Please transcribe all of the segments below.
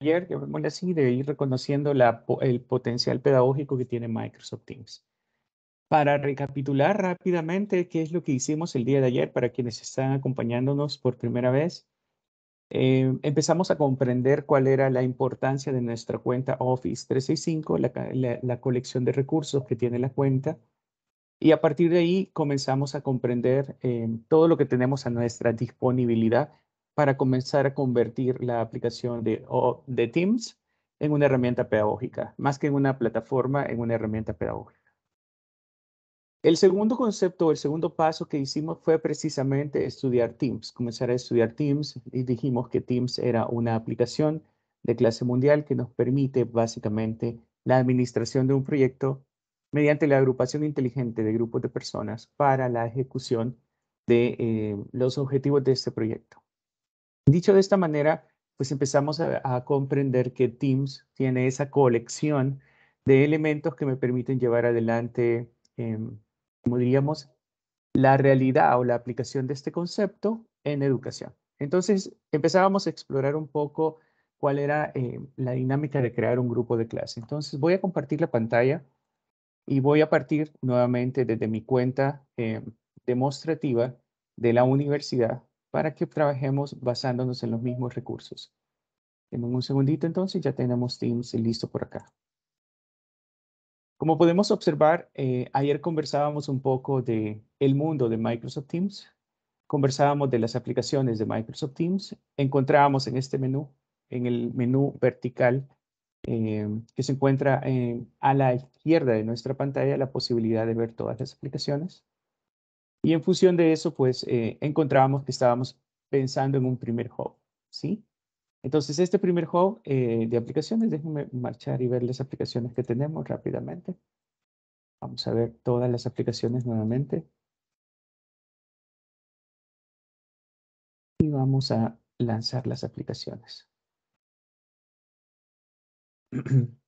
ayer, llamémosle así, de ir reconociendo el potencial pedagógico que tiene Microsoft Teams. Para recapitular rápidamente qué es lo que hicimos el día de ayer para quienes están acompañándonos por primera vez, eh, empezamos a comprender cuál era la importancia de nuestra cuenta Office 365, la, colección de recursos que tiene la cuenta, y a partir de ahí comenzamos a comprender eh, todo lo que tenemos a nuestra disponibilidad para comenzar a convertir la aplicación de, Teams en una herramienta pedagógica, más que en una plataforma, en una herramienta pedagógica. El segundo concepto, el segundo paso que hicimos fue precisamente estudiar Teams, comenzar a estudiar Teams y dijimos que Teams era una aplicación de clase mundial que nos permite básicamente la administración de un proyecto mediante la agrupación inteligente de grupos de personas para la ejecución de eh, los objetivos de este proyecto. Dicho de esta manera, pues empezamos a, comprender que Teams tiene esa colección de elementos que me permiten llevar adelante, em, como diríamos, la realidad o la aplicación de este concepto en educación. Entonces empezábamos a explorar un poco cuál era eh, la dinámica de crear un grupo de clase. Entonces voy a compartir la pantalla y voy a partir nuevamente desde mi cuenta em, demostrativa de la universidad para que trabajemos basándonos en los mismos recursos. En un segundito entonces ya tenemos Teams listo por acá. Como podemos observar, eh, ayer conversábamos un poco de el mundo de Microsoft Teams, conversábamos de las aplicaciones de Microsoft Teams, encontrábamos en este menú, en el menú vertical eh, que se encuentra eh, a la izquierda de nuestra pantalla, la posibilidad de ver todas las aplicaciones. Y en función de eso, pues eh, encontrábamos que estábamos pensando en un primer hub, ¿sí? Entonces, este primer hub eh, de aplicaciones, déjenme marchar y ver las aplicaciones que tenemos rápidamente. Vamos a ver todas las aplicaciones nuevamente. Y vamos a lanzar las aplicaciones.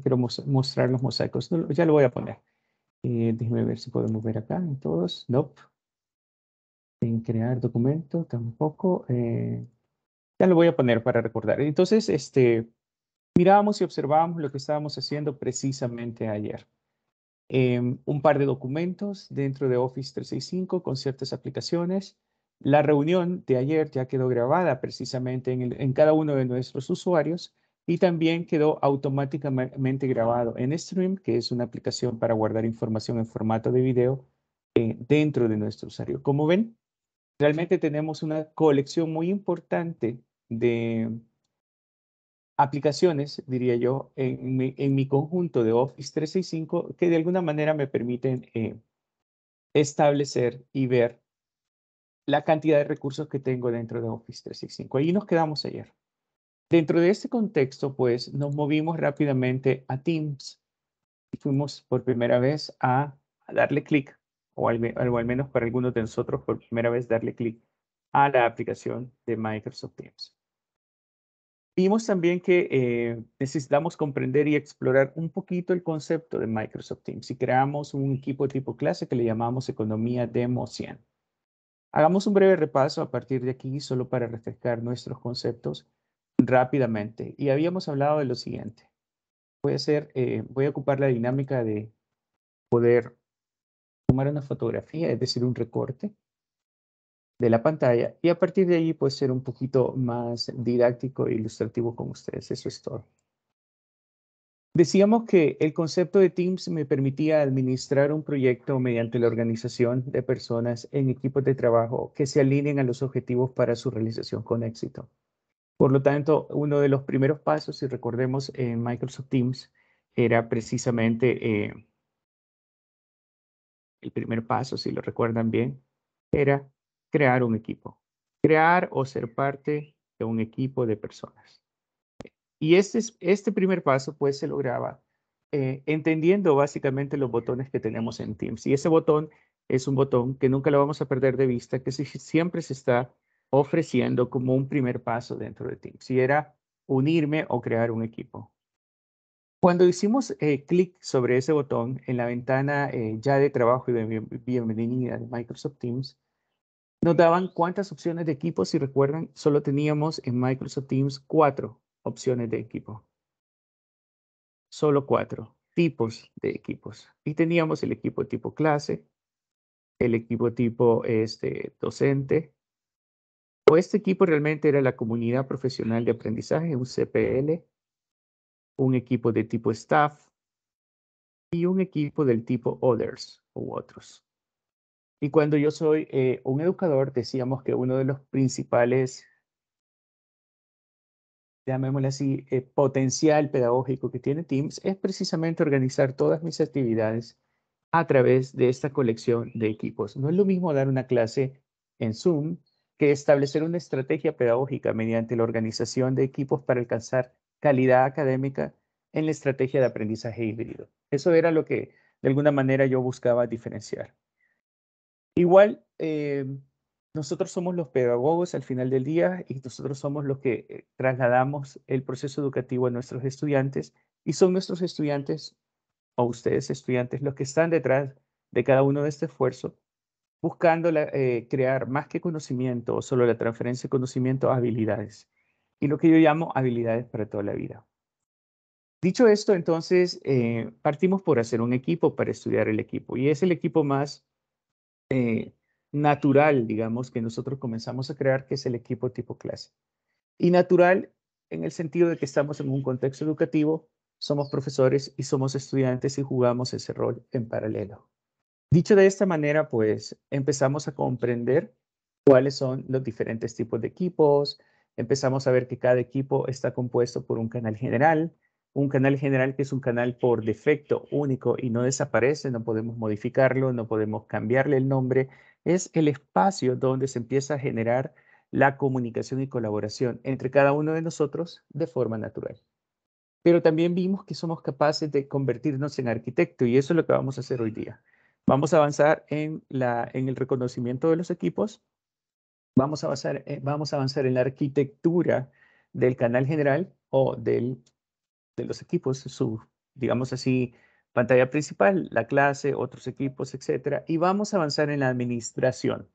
quiero mostrar los mosaicos. Ya lo voy a poner. Eh, déjeme ver si podemos ver acá en todos. Nope. En crear documento tampoco. Eh, ya lo voy a poner para recordar. Entonces, este, mirábamos y observábamos lo que estábamos haciendo precisamente ayer. Em, un par de documentos dentro de Office 365 con ciertas aplicaciones. La reunión de ayer ya quedó grabada precisamente en cada uno de nuestros usuarios y también quedó automáticamente grabado en Stream, que es una aplicación para guardar información en formato de video eh, dentro de nuestro usuario. Como ven, realmente tenemos una colección muy importante de aplicaciones, diría yo, en mi, conjunto de Office 365 que de alguna manera me permiten eh, establecer y ver la cantidad de recursos que tengo dentro de Office 365. Ahí nos quedamos ayer. Dentro de este contexto, pues nos movimos rápidamente a Teams y fuimos por primera vez a, darle clic, o, al, menos para algunos de nosotros por primera vez darle clic a la aplicación de Microsoft Teams. Vimos también que eh, necesitamos comprender y explorar un poquito el concepto de Microsoft Teams y creamos un equipo de tipo clase que le llamamos Economía Demo 100. Hagamos un breve repaso a partir de aquí solo para refrescar nuestros conceptos rápidamente. Y habíamos hablado de lo siguiente. Voy a, eh, voy a ocupar la dinámica de poder tomar una fotografía, es decir, un recorte de la pantalla y a partir de allí puede ser un poquito más didáctico e ilustrativo con ustedes. Eso es todo. Decíamos que el concepto de Teams me permitía administrar un proyecto mediante la organización de personas en equipos de trabajo que se alineen a los objetivos para su realización con éxito. Por lo tanto, uno de los primeros pasos, si recordemos, en Microsoft Teams era precisamente eh, el primer paso, si lo recuerdan bien, era crear un equipo, crear o ser parte de un equipo de personas. Y este, este primer paso pues se lograba eh, entendiendo básicamente los botones que tenemos en Teams. Y ese botón es un botón que nunca lo vamos a perder de vista, que siempre se está ofreciendo como un primer paso dentro de Teams, si era unirme o crear un equipo. Cuando hicimos eh, clic sobre ese botón en la ventana eh, ya de trabajo y de bienvenida de Microsoft Teams, nos daban cuántas opciones de equipo, si recuerdan, solo teníamos en Microsoft Teams cuatro opciones de equipo. Solo cuatro tipos de equipos. Y teníamos el equipo tipo clase, el equipo tipo este, docente, este equipo realmente era la comunidad profesional de aprendizaje, un CPL, un equipo de tipo staff y un equipo del tipo others u otros. Y cuando yo soy eh, un educador, decíamos que uno de los principales, llamémosle así, eh, potencial pedagógico que tiene Teams es precisamente organizar todas mis actividades a través de esta colección de equipos. No es lo mismo dar una clase en Zoom que establecer una estrategia pedagógica mediante la organización de equipos para alcanzar calidad académica en la estrategia de aprendizaje híbrido. Eso era lo que de alguna manera yo buscaba diferenciar. Igual, eh, nosotros somos los pedagogos al final del día y nosotros somos los que eh, trasladamos el proceso educativo a nuestros estudiantes y son nuestros estudiantes o ustedes estudiantes los que están detrás de cada uno de este esfuerzo buscando eh, crear más que conocimiento o solo la transferencia de conocimiento a habilidades y lo que yo llamo habilidades para toda la vida. Dicho esto, entonces eh, partimos por hacer un equipo para estudiar el equipo y es el equipo más eh, natural, digamos, que nosotros comenzamos a crear, que es el equipo tipo clase. Y natural en el sentido de que estamos en un contexto educativo, somos profesores y somos estudiantes y jugamos ese rol en paralelo. Dicho de esta manera, pues empezamos a comprender cuáles son los diferentes tipos de equipos, empezamos a ver que cada equipo está compuesto por un canal general, un canal general que es un canal por defecto único y no desaparece, no podemos modificarlo, no podemos cambiarle el nombre, es el espacio donde se empieza a generar la comunicación y colaboración entre cada uno de nosotros de forma natural. Pero también vimos que somos capaces de convertirnos en arquitecto y eso es lo que vamos a hacer hoy día. Vamos a avanzar en, la, en el reconocimiento de los equipos. Vamos a, avanzar, eh, vamos a avanzar en la arquitectura del canal general o del, de los equipos, su, digamos así, pantalla principal, la clase, otros equipos, etc. y vamos a avanzar en la administración.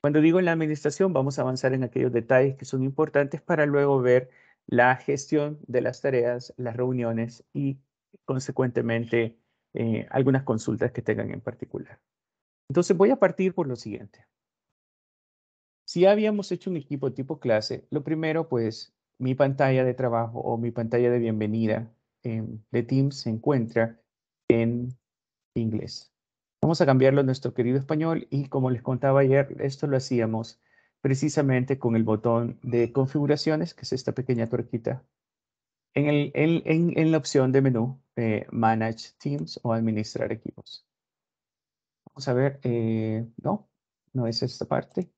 Cuando digo en la administración, vamos a avanzar en aquellos detalles que son importantes para luego ver la gestión de las tareas, las reuniones y, consecuentemente, eh, algunas consultas que tengan en particular. Entonces voy a partir por lo siguiente. Si habíamos hecho un equipo tipo clase, lo primero, pues mi pantalla de trabajo o mi pantalla de bienvenida en em, de Teams se encuentra en inglés. Vamos a cambiarlo a nuestro querido español y como les contaba ayer, esto lo hacíamos precisamente con el botón de configuraciones, que es esta pequeña tuerquita en, la opción de menú, eh, Manage Teams o Administrar Equipos. Vamos a ver, eh, no, no es esta parte.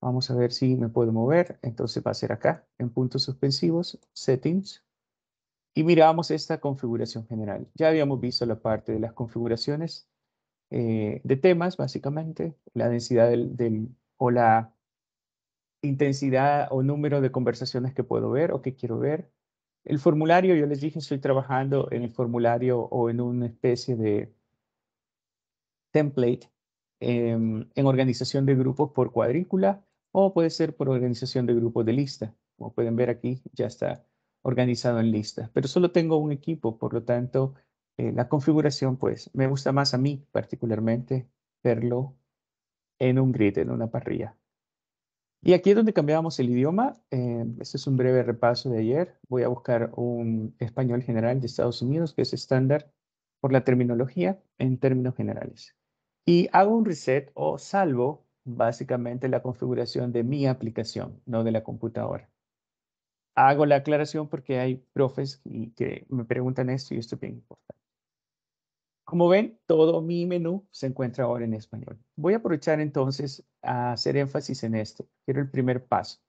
Vamos a ver si me puedo mover. Entonces va a ser acá, en puntos suspensivos, Settings. Y miramos esta configuración general. Ya habíamos visto la parte de las configuraciones eh, de temas, básicamente. La densidad o la intensidad o número de conversaciones que puedo ver o que quiero ver. El formulario, yo les dije, estoy trabajando en el formulario o en una especie de template em, en organización de grupos por cuadrícula o puede ser por organización de grupos de lista. Como pueden ver aquí, ya está organizado en lista, pero solo tengo un equipo, por lo tanto, eh, la configuración, pues, me gusta más a mí particularmente verlo en un grid, en una parrilla. Y aquí es donde cambiamos el idioma. Eh, este es un breve repaso de ayer. Voy a buscar un español general de Estados Unidos, que es estándar por la terminología en términos generales. Y hago un reset o salvo básicamente la configuración de mi aplicación, no de la computadora. Hago la aclaración porque hay profes que me preguntan esto y esto es bien importante. Como ven, todo mi menú se encuentra ahora en español. Voy a aprovechar entonces a hacer énfasis en esto. Quiero el primer paso.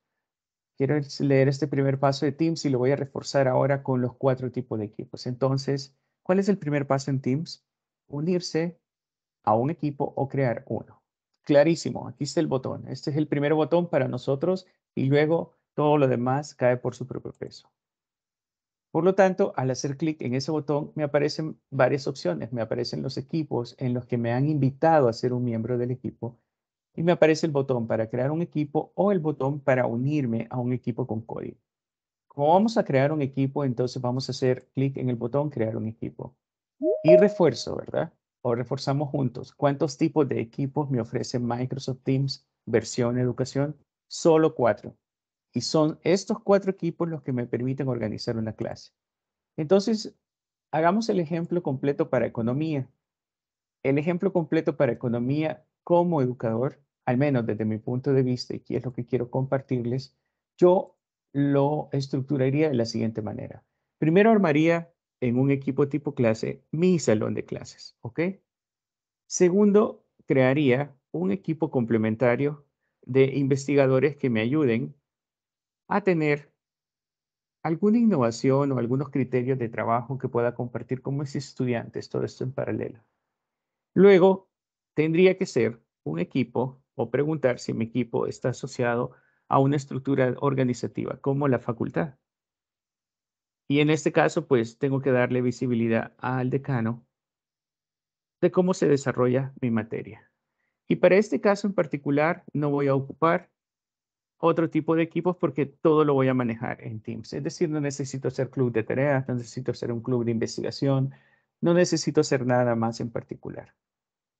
Quiero leer este primer paso de Teams y lo voy a reforzar ahora con los cuatro tipos de equipos. Entonces, ¿cuál es el primer paso en Teams? Unirse a un equipo o crear uno. Clarísimo, aquí está el botón. Este es el primer botón para nosotros y luego todo lo demás cae por su propio peso. Por lo tanto, al hacer clic en ese botón me aparecen varias opciones. Me aparecen los equipos en los que me han invitado a ser un miembro del equipo y me aparece el botón para crear un equipo o el botón para unirme a un equipo con código. Como vamos a crear un equipo, entonces vamos a hacer clic en el botón crear un equipo. Y refuerzo, ¿verdad? O reforzamos juntos. ¿Cuántos tipos de equipos me ofrece Microsoft Teams versión educación? Solo cuatro. Y son estos cuatro equipos los que me permiten organizar una clase. Entonces, hagamos el ejemplo completo para economía. El ejemplo completo para economía como educador, al menos desde mi punto de vista, y que es lo que quiero compartirles, yo lo estructuraría de la siguiente manera. Primero armaría en un equipo tipo clase mi salón de clases, ¿ok? Segundo, crearía un equipo complementario de investigadores que me ayuden a tener alguna innovación o algunos criterios de trabajo que pueda compartir con mis estudiantes, todo esto en paralelo. Luego, tendría que ser un equipo o preguntar si mi equipo está asociado a una estructura organizativa como la facultad. Y en este caso, pues tengo que darle visibilidad al decano de cómo se desarrolla mi materia. Y para este caso en particular, no voy a ocupar otro tipo de equipos porque todo lo voy a manejar en Teams. Es decir, no necesito ser club de tareas, no necesito ser un club de investigación, no necesito hacer nada más en particular.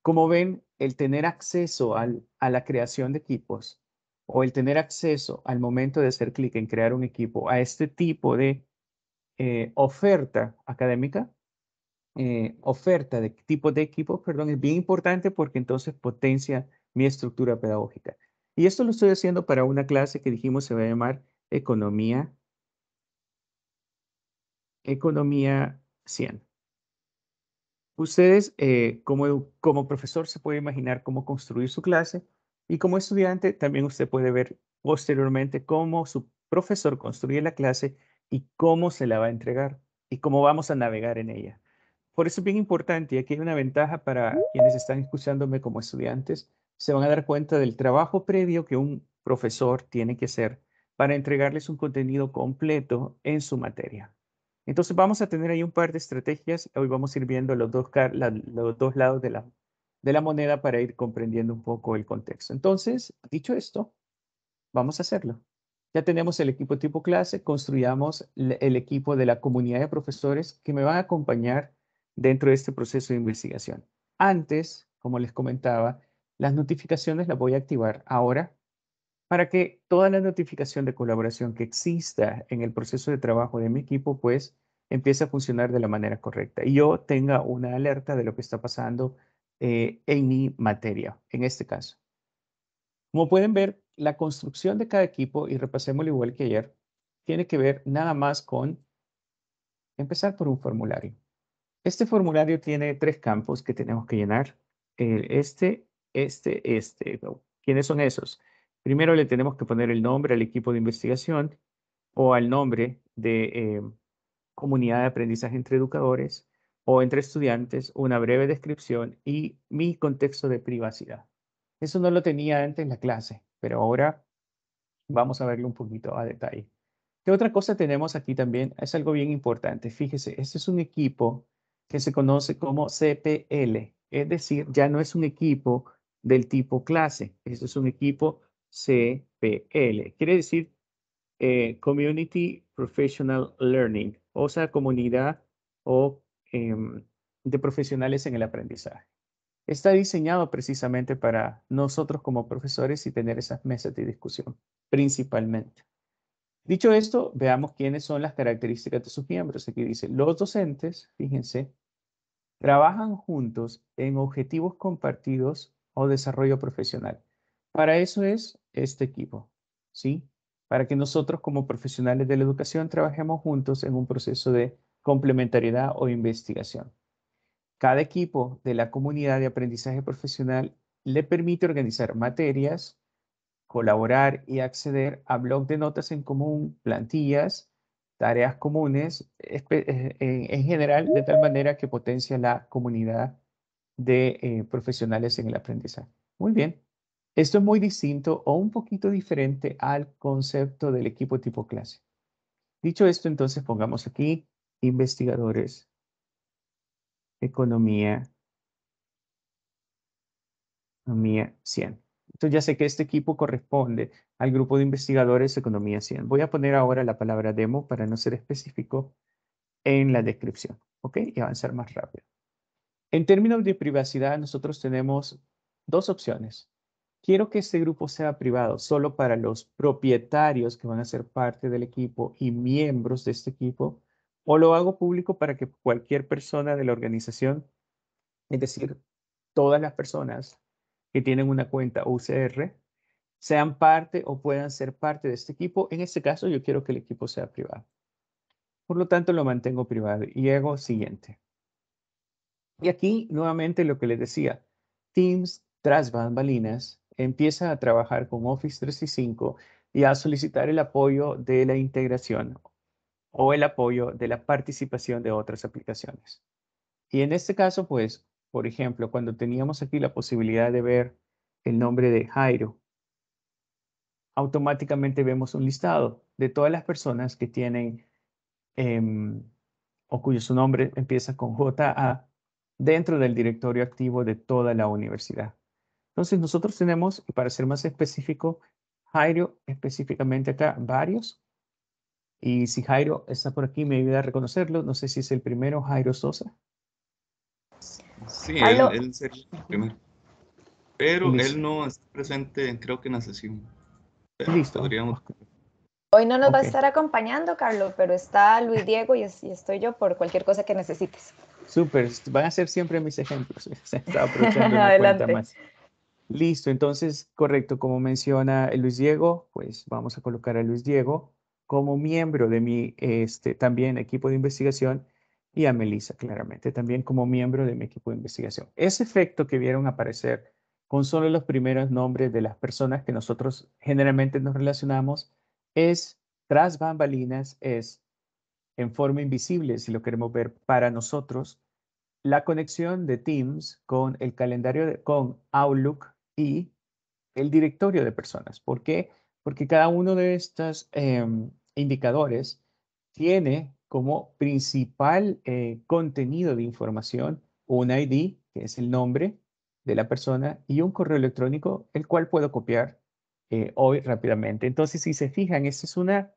Como ven, el tener acceso a la creación de equipos o el tener acceso al momento de hacer clic en crear un equipo a este tipo de eh, oferta académica, eh, oferta de tipo de equipos, perdón, es bien importante porque entonces potencia mi estructura pedagógica. Y esto lo estoy haciendo para una clase que dijimos se va a llamar Economía, Economía 100. Ustedes, eh, como, como profesor, se puede imaginar cómo construir su clase y como estudiante también usted puede ver posteriormente cómo su profesor construye la clase y cómo se la va a entregar y cómo vamos a navegar en ella. Por eso es bien importante y aquí hay una ventaja para quienes están escuchándome como estudiantes se van a dar cuenta del trabajo previo que un profesor tiene que hacer para entregarles un contenido completo en su materia. Entonces vamos a tener ahí un par de estrategias. Hoy vamos a ir viendo los dos, los dos lados de la, de la moneda para ir comprendiendo un poco el contexto. Entonces, dicho esto, vamos a hacerlo. Ya tenemos el equipo tipo clase, construyamos el equipo de la comunidad de profesores que me van a acompañar dentro de este proceso de investigación. Antes, como les comentaba, las notificaciones las voy a activar ahora para que toda la notificación de colaboración que exista en el proceso de trabajo de mi equipo, pues empiece a funcionar de la manera correcta y yo tenga una alerta de lo que está pasando eh, en mi materia, en este caso. Como pueden ver, la construcción de cada equipo, y repasémoslo igual que ayer, tiene que ver nada más con empezar por un formulario. Este formulario tiene tres campos que tenemos que llenar. Eh, este, este, este. ¿Quiénes son esos? Primero le tenemos que poner el nombre al equipo de investigación o al nombre de eh, comunidad de aprendizaje entre educadores o entre estudiantes, una breve descripción y mi contexto de privacidad. Eso no lo tenía antes en la clase, pero ahora vamos a verlo un poquito a detalle. ¿Qué otra cosa tenemos aquí también? Es algo bien importante. Fíjese, este es un equipo que se conoce como CPL, es decir, ya no es un equipo del tipo clase. Esto es un equipo CPL. Quiere decir eh, Community Professional Learning, o sea, comunidad o em, de profesionales en el aprendizaje. Está diseñado precisamente para nosotros como profesores y tener esas mesas de discusión, principalmente. Dicho esto, veamos quiénes son las características de sus miembros. Aquí dice, los docentes, fíjense, trabajan juntos en objetivos compartidos o desarrollo profesional. Para eso es este equipo, ¿sí? Para que nosotros como profesionales de la educación trabajemos juntos en un proceso de complementariedad o investigación. Cada equipo de la comunidad de aprendizaje profesional le permite organizar materias, colaborar y acceder a blog de notas en común, plantillas, tareas comunes, eh, en general, de tal manera que potencia la comunidad de eh, profesionales en el aprendizaje. Muy bien. Esto es muy distinto o un poquito diferente al concepto del equipo tipo clase. Dicho esto, entonces pongamos aquí investigadores, economía, economía 100. Entonces ya sé que este equipo corresponde al grupo de investigadores economía 100. Voy a poner ahora la palabra demo para no ser específico en la descripción, ¿ok? Y avanzar más rápido. En términos de privacidad, nosotros tenemos dos opciones. Quiero que este grupo sea privado solo para los propietarios que van a ser parte del equipo y miembros de este equipo, o lo hago público para que cualquier persona de la organización, es decir, todas las personas que tienen una cuenta UCR, sean parte o puedan ser parte de este equipo. En este caso, yo quiero que el equipo sea privado. Por lo tanto, lo mantengo privado y hago siguiente. Y aquí nuevamente lo que les decía, Teams tras bambalinas empieza a trabajar con Office 365 y a solicitar el apoyo de la integración o el apoyo de la participación de otras aplicaciones. Y en este caso, pues, por ejemplo, cuando teníamos aquí la posibilidad de ver el nombre de Jairo, automáticamente vemos un listado de todas las personas que tienen em, o cuyo su nombre empieza con JA dentro del directorio activo de toda la universidad. Entonces nosotros tenemos, y para ser más específico, Jairo específicamente acá, varios. Y si Jairo está por aquí, me ayuda a reconocerlo. No sé si es el primero, Jairo Sosa. Sí, él, sería el primero. Pero él no está presente, creo que en la sesión. Listo. Hoy no nos va a estar acompañando, Carlos, pero está Luis Diego y, y estoy yo por cualquier cosa que necesites. Súper, van a ser siempre mis ejemplos. Está aprovechando Listo, entonces, correcto, como menciona Luis Diego, pues vamos a colocar a Luis Diego como miembro de mi este, también equipo de investigación y a Melissa, claramente, también como miembro de mi equipo de investigación. Ese efecto que vieron aparecer con solo los primeros nombres de las personas que nosotros generalmente nos relacionamos es, tras bambalinas, es en forma invisible, si lo queremos ver para nosotros, la conexión de Teams con el calendario, con Outlook y el directorio de personas. ¿Por qué? Porque cada uno de estos em, indicadores tiene como principal eh, contenido de información un ID, que es el nombre de la persona, y un correo electrónico, el cual puedo copiar eh, hoy rápidamente. Entonces, si se fijan, esta es una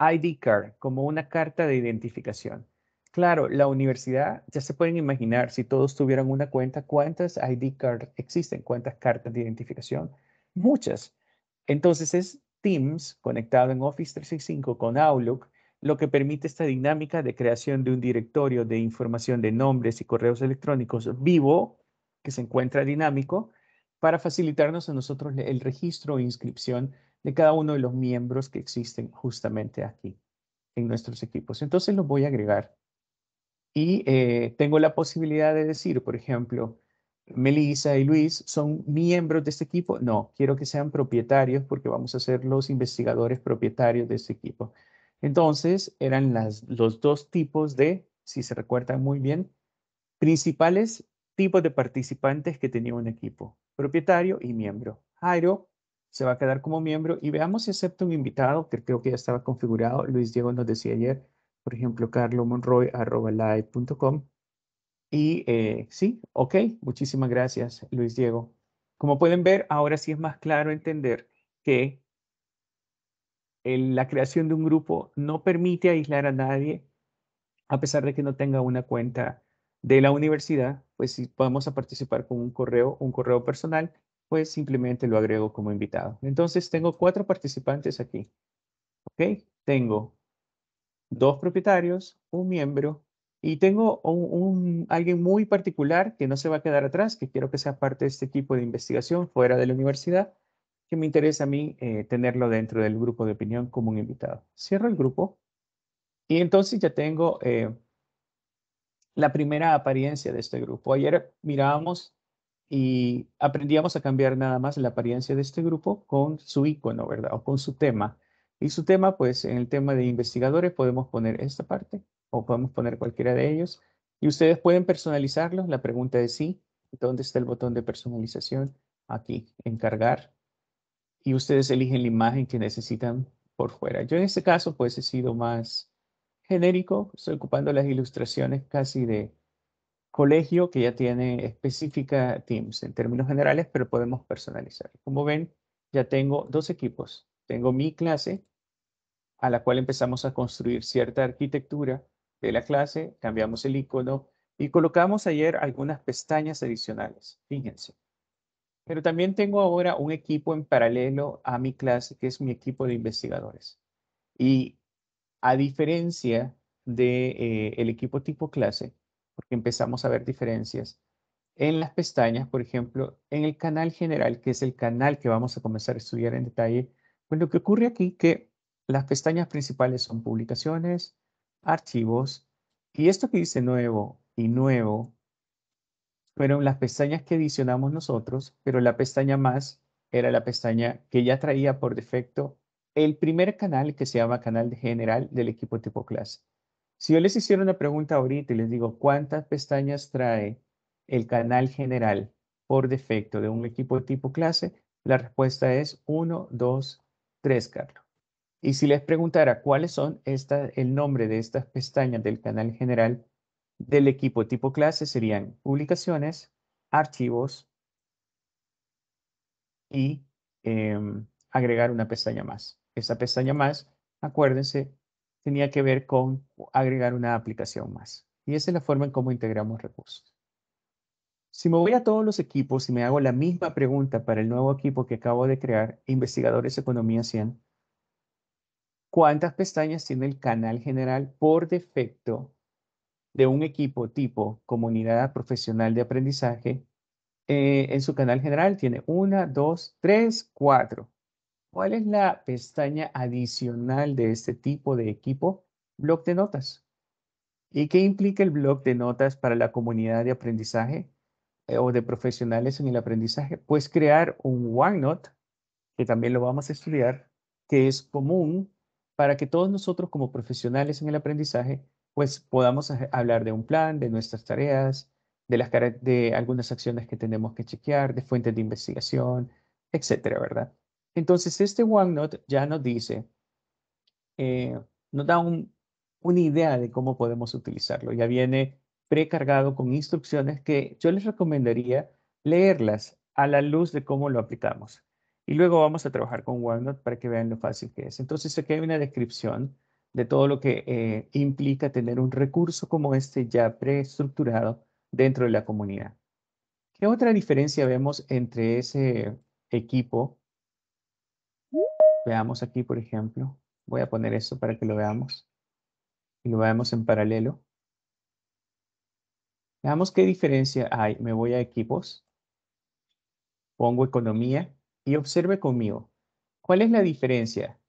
ID card, como una carta de identificación. Claro, la universidad, ya se pueden imaginar, si todos tuvieran una cuenta, ¿cuántas ID cards existen? ¿Cuántas cartas de identificación? Muchas. Entonces es Teams conectado en Office 365 con Outlook lo que permite esta dinámica de creación de un directorio de información de nombres y correos electrónicos vivo, que se encuentra dinámico, para facilitarnos a nosotros el registro e inscripción de cada uno de los miembros que existen justamente aquí en nuestros equipos. Entonces los voy a agregar y eh, tengo la posibilidad de decir, por ejemplo, Melissa y Luis son miembros de este equipo. No, quiero que sean propietarios porque vamos a ser los investigadores propietarios de este equipo. Entonces eran las, los dos tipos de, si se recuerdan muy bien, principales tipos de participantes que tenía un equipo, propietario y miembro. Jairo se va a quedar como miembro y veamos si acepta un invitado, que creo que ya estaba configurado. Luis Diego nos decía ayer, por ejemplo, carlomonroy.com. Y eh, sí, ok, muchísimas gracias, Luis Diego. Como pueden ver, ahora sí es más claro entender que la creación de un grupo no permite aislar a nadie, a pesar de que no tenga una cuenta de la universidad, pues si podemos a participar con un correo, un correo personal, pues simplemente lo agrego como invitado. Entonces tengo cuatro participantes aquí. ¿Ok? Tengo dos propietarios, un miembro y tengo un, alguien muy particular que no se va a quedar atrás, que quiero que sea parte de este equipo de investigación fuera de la universidad, que me interesa a mí eh, tenerlo dentro del grupo de opinión como un invitado. Cierro el grupo y entonces ya tengo eh, la primera apariencia de este grupo. Ayer mirábamos y aprendíamos a cambiar nada más la apariencia de este grupo con su icono, ¿verdad? O con su tema. Y su tema, pues en el tema de investigadores podemos poner esta parte o podemos poner cualquiera de ellos. Y ustedes pueden personalizarlo. La pregunta es sí. ¿Dónde está el botón de personalización? Aquí, encargar. Y ustedes eligen la imagen que necesitan por fuera. Yo en este caso, pues he sido más genérico. Estoy ocupando las ilustraciones casi de, colegio que ya tiene específica Teams en términos generales, pero podemos personalizar. Como ven, ya tengo dos equipos. Tengo mi clase, a la cual empezamos a construir cierta arquitectura de la clase, cambiamos el icono y colocamos ayer algunas pestañas adicionales. Fíjense. Pero también tengo ahora un equipo en paralelo a mi clase, que es mi equipo de investigadores. Y a diferencia del de, eh, equipo tipo clase, porque empezamos a ver diferencias en las pestañas, por ejemplo, en el canal general, que es el canal que vamos a comenzar a estudiar en detalle, pues lo que ocurre aquí que las pestañas principales son publicaciones, archivos, y esto que dice nuevo y nuevo fueron las pestañas que adicionamos nosotros, pero la pestaña más era la pestaña que ya traía por defecto el primer canal que se llama canal general del equipo tipo clase. Si yo les hiciera una pregunta ahorita y les digo, ¿cuántas pestañas trae el canal general por defecto de un equipo tipo clase? La respuesta es 1, 2, 3, Carlos. Y si les preguntara cuáles son el nombre de estas pestañas del canal general del equipo tipo clase, serían publicaciones, archivos y em, agregar una pestaña más. Esa pestaña más, acuérdense, tenía que ver con agregar una aplicación más. Y esa es la forma en cómo integramos recursos. Si me voy a todos los equipos y me hago la misma pregunta para el nuevo equipo que acabo de crear, Investigadores Economía 100, ¿cuántas pestañas tiene el canal general por defecto de un equipo tipo comunidad profesional de aprendizaje? Eh, en su canal general tiene una, dos, tres, cuatro. ¿Cuál es la pestaña adicional de este tipo de equipo? Blog de notas. ¿Y qué implica el blog de notas para la comunidad de aprendizaje eh, o de profesionales en el aprendizaje? Pues crear un OneNote, que también lo vamos a estudiar, que es común para que todos nosotros como profesionales en el aprendizaje pues podamos hablar de un plan, de nuestras tareas, de, de algunas acciones que tenemos que chequear, de fuentes de investigación, etcétera, ¿verdad? Entonces, este OneNote ya nos dice, eh, nos da una idea de cómo podemos utilizarlo. Ya viene precargado con instrucciones que yo les recomendaría leerlas a la luz de cómo lo aplicamos. Y luego vamos a trabajar con OneNote para que vean lo fácil que es. Entonces, aquí hay una descripción de todo lo que eh, implica tener un recurso como este ya preestructurado dentro de la comunidad. ¿Qué otra diferencia vemos entre ese equipo Veamos aquí, por ejemplo, voy a poner esto para que lo veamos. Y lo veamos en paralelo. Veamos qué diferencia hay. Me voy a equipos. Pongo economía y observe conmigo. ¿Cuál es la diferencia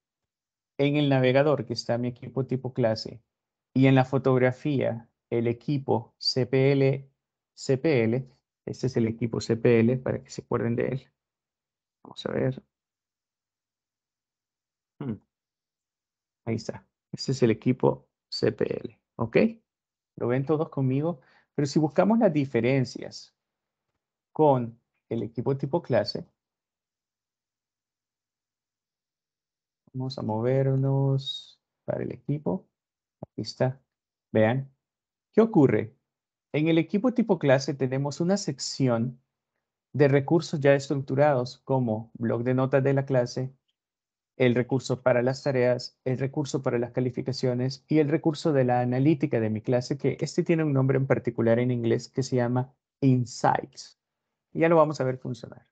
en el navegador que está mi equipo tipo clase y en la fotografía el equipo CPL, CPL, este es el equipo CPL para que se acuerden de él. Vamos a ver. Mm. Ahí está. Este es el equipo CPL. ¿Ok? Lo ven todos conmigo. Pero si buscamos las diferencias con el equipo tipo clase, vamos a movernos para el equipo. Aquí está. Vean. ¿Qué ocurre? En el equipo tipo clase tenemos una sección de recursos ya estructurados como blog de notas de la clase, el recurso para las tareas, el recurso para las calificaciones y el recurso de la analítica de mi clase, que este tiene un nombre en particular en inglés que se llama Insights. Ya lo vamos a ver funcionar.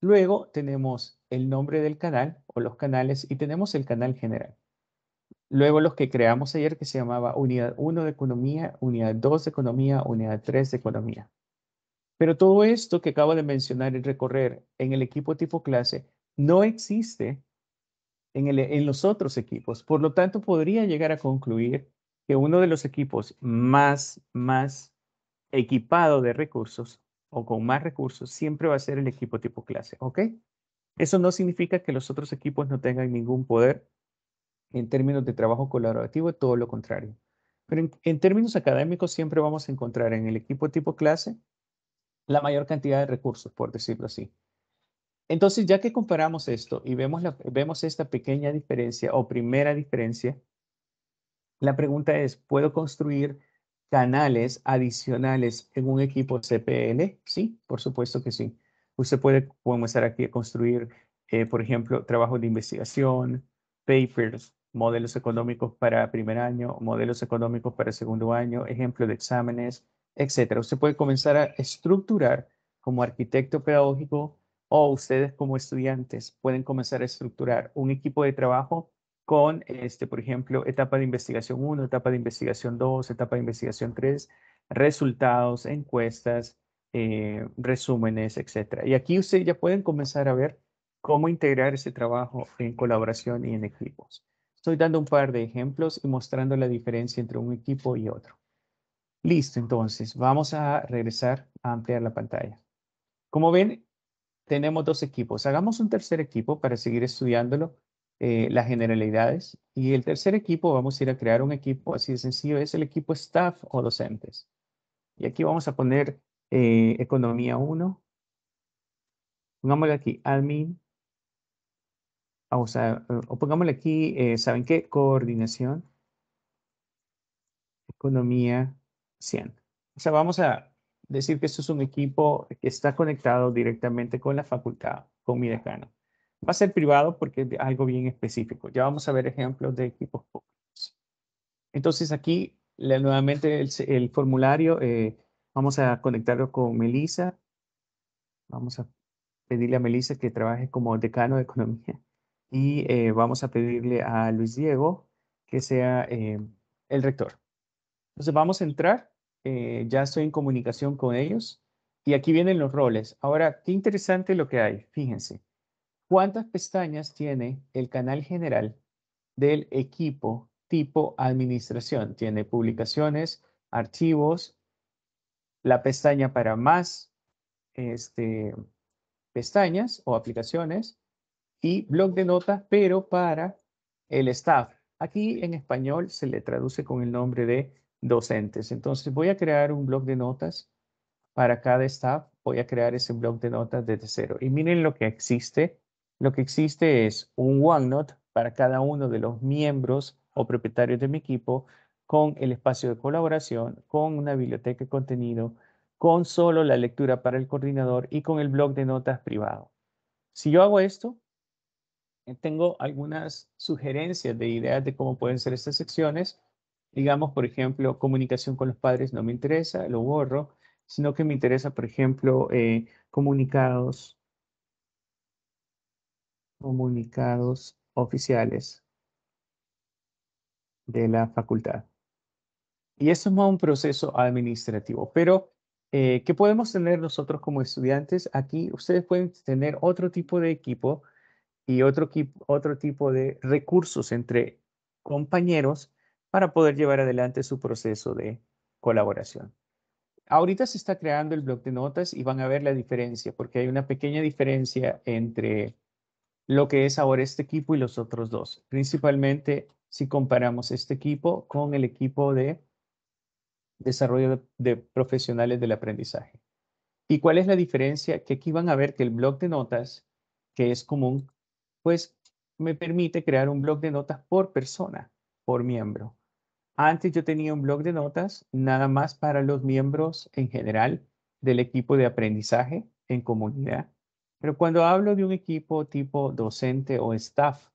Luego tenemos el nombre del canal o los canales y tenemos el canal general. Luego los que creamos ayer que se llamaba Unidad 1 de Economía, Unidad 2 de Economía, Unidad 3 de Economía. Pero todo esto que acabo de mencionar y recorrer en el equipo tipo clase no existe en, los otros equipos. Por lo tanto, podría llegar a concluir que uno de los equipos más, más equipado de recursos o con más recursos siempre va a ser el equipo tipo clase, ¿ok? Eso no significa que los otros equipos no tengan ningún poder en términos de trabajo colaborativo, todo lo contrario. Pero en términos académicos siempre vamos a encontrar en el equipo tipo clase la mayor cantidad de recursos, por decirlo así. Entonces, ya que comparamos esto y vemos, vemos esta pequeña diferencia o primera diferencia, la pregunta es, ¿puedo construir canales adicionales en un equipo CPL? Sí, por supuesto que sí. Usted puede comenzar aquí a construir, eh, por ejemplo, trabajo de investigación, papers, modelos económicos para primer año, modelos económicos para segundo año, ejemplos de exámenes, etc. Usted puede comenzar a estructurar como arquitecto pedagógico o ustedes como estudiantes pueden comenzar a estructurar un equipo de trabajo con, este, por ejemplo, etapa de investigación 1, etapa de investigación 2, etapa de investigación 3, resultados, encuestas, eh, resúmenes, etc. Y aquí ustedes ya pueden comenzar a ver cómo integrar ese trabajo en colaboración y en equipos. Estoy dando un par de ejemplos y mostrando la diferencia entre un equipo y otro. Listo, entonces vamos a regresar a ampliar la pantalla. Como ven, tenemos dos equipos. Hagamos un tercer equipo para seguir estudiándolo, eh, las generalidades. Y el tercer equipo, vamos a ir a crear un equipo, así de sencillo, es el equipo staff o docentes. Y aquí vamos a poner eh, economía 1. Pongámosle aquí admin. o pongámosle aquí, eh, ¿saben qué? Coordinación. Economía 100. O sea, vamos a decir que esto es un equipo que está conectado directamente con la facultad, con mi decano. Va a ser privado porque es algo bien específico. Ya vamos a ver ejemplos de equipos públicos. Entonces aquí, nuevamente, el, formulario, eh, vamos a conectarlo con Melissa. Vamos a pedirle a Melissa que trabaje como decano de economía. Y eh, vamos a pedirle a Luis Diego que sea eh, el rector. Entonces vamos a entrar eh, ya estoy en comunicación con ellos. Y aquí vienen los roles. Ahora, qué interesante lo que hay. Fíjense, ¿cuántas pestañas tiene el canal general del equipo tipo administración? Tiene publicaciones, archivos, la pestaña para más este, pestañas o aplicaciones y blog de notas, pero para el staff. Aquí en español se le traduce con el nombre de docentes. Entonces voy a crear un blog de notas para cada staff. Voy a crear ese blog de notas desde cero. Y miren lo que existe. Lo que existe es un OneNote para cada uno de los miembros o propietarios de mi equipo con el espacio de colaboración, con una biblioteca de contenido, con solo la lectura para el coordinador y con el blog de notas privado. Si yo hago esto, eh, tengo algunas sugerencias de ideas de cómo pueden ser estas secciones Digamos, por ejemplo, comunicación con los padres no me interesa, lo borro, sino que me interesa, por ejemplo, eh, comunicados, comunicados oficiales de la facultad. Y eso es más un proceso administrativo, pero eh, ¿qué podemos tener nosotros como estudiantes? Aquí ustedes pueden tener otro tipo de equipo y otro, otro tipo de recursos entre compañeros para poder llevar adelante su proceso de colaboración. Ahorita se está creando el blog de notas y van a ver la diferencia, porque hay una pequeña diferencia entre lo que es ahora este equipo y los otros dos. Principalmente si comparamos este equipo con el equipo de desarrollo de, profesionales del aprendizaje. ¿Y cuál es la diferencia? Que aquí van a ver que el blog de notas, que es común, pues me permite crear un blog de notas por persona, por miembro. Antes yo tenía un blog de notas nada más para los miembros en general del equipo de aprendizaje en comunidad. Pero cuando hablo de un equipo tipo docente o staff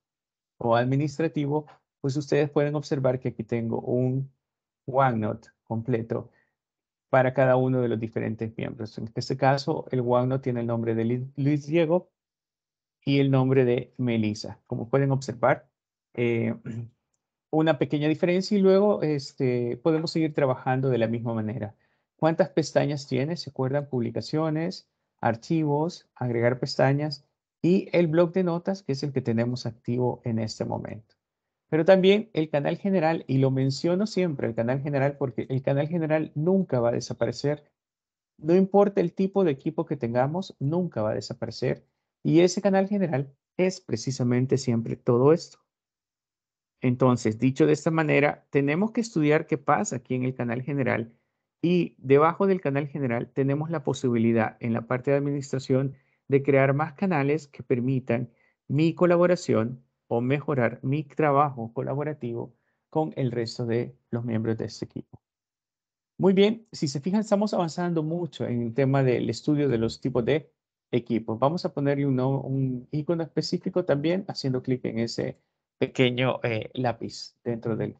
o administrativo, pues ustedes pueden observar que aquí tengo un OneNote completo para cada uno de los diferentes miembros. En este caso, el OneNote tiene el nombre de Luis Diego y el nombre de Melissa. Como pueden observar, eh, una pequeña diferencia y luego este, podemos seguir trabajando de la misma manera. ¿Cuántas pestañas tiene ¿Se acuerdan? Publicaciones, archivos, agregar pestañas y el blog de notas, que es el que tenemos activo en este momento. Pero también el canal general, y lo menciono siempre, el canal general, porque el canal general nunca va a desaparecer. No importa el tipo de equipo que tengamos, nunca va a desaparecer. Y ese canal general es precisamente siempre todo esto. Entonces, dicho de esta manera, tenemos que estudiar qué pasa aquí en el canal general y debajo del canal general tenemos la posibilidad en la parte de administración de crear más canales que permitan mi colaboración o mejorar mi trabajo colaborativo con el resto de los miembros de este equipo. Muy bien, si se fijan, estamos avanzando mucho en el tema del estudio de los tipos de equipos. Vamos a ponerle un, un icono específico también haciendo clic en ese pequeño eh, lápiz dentro del,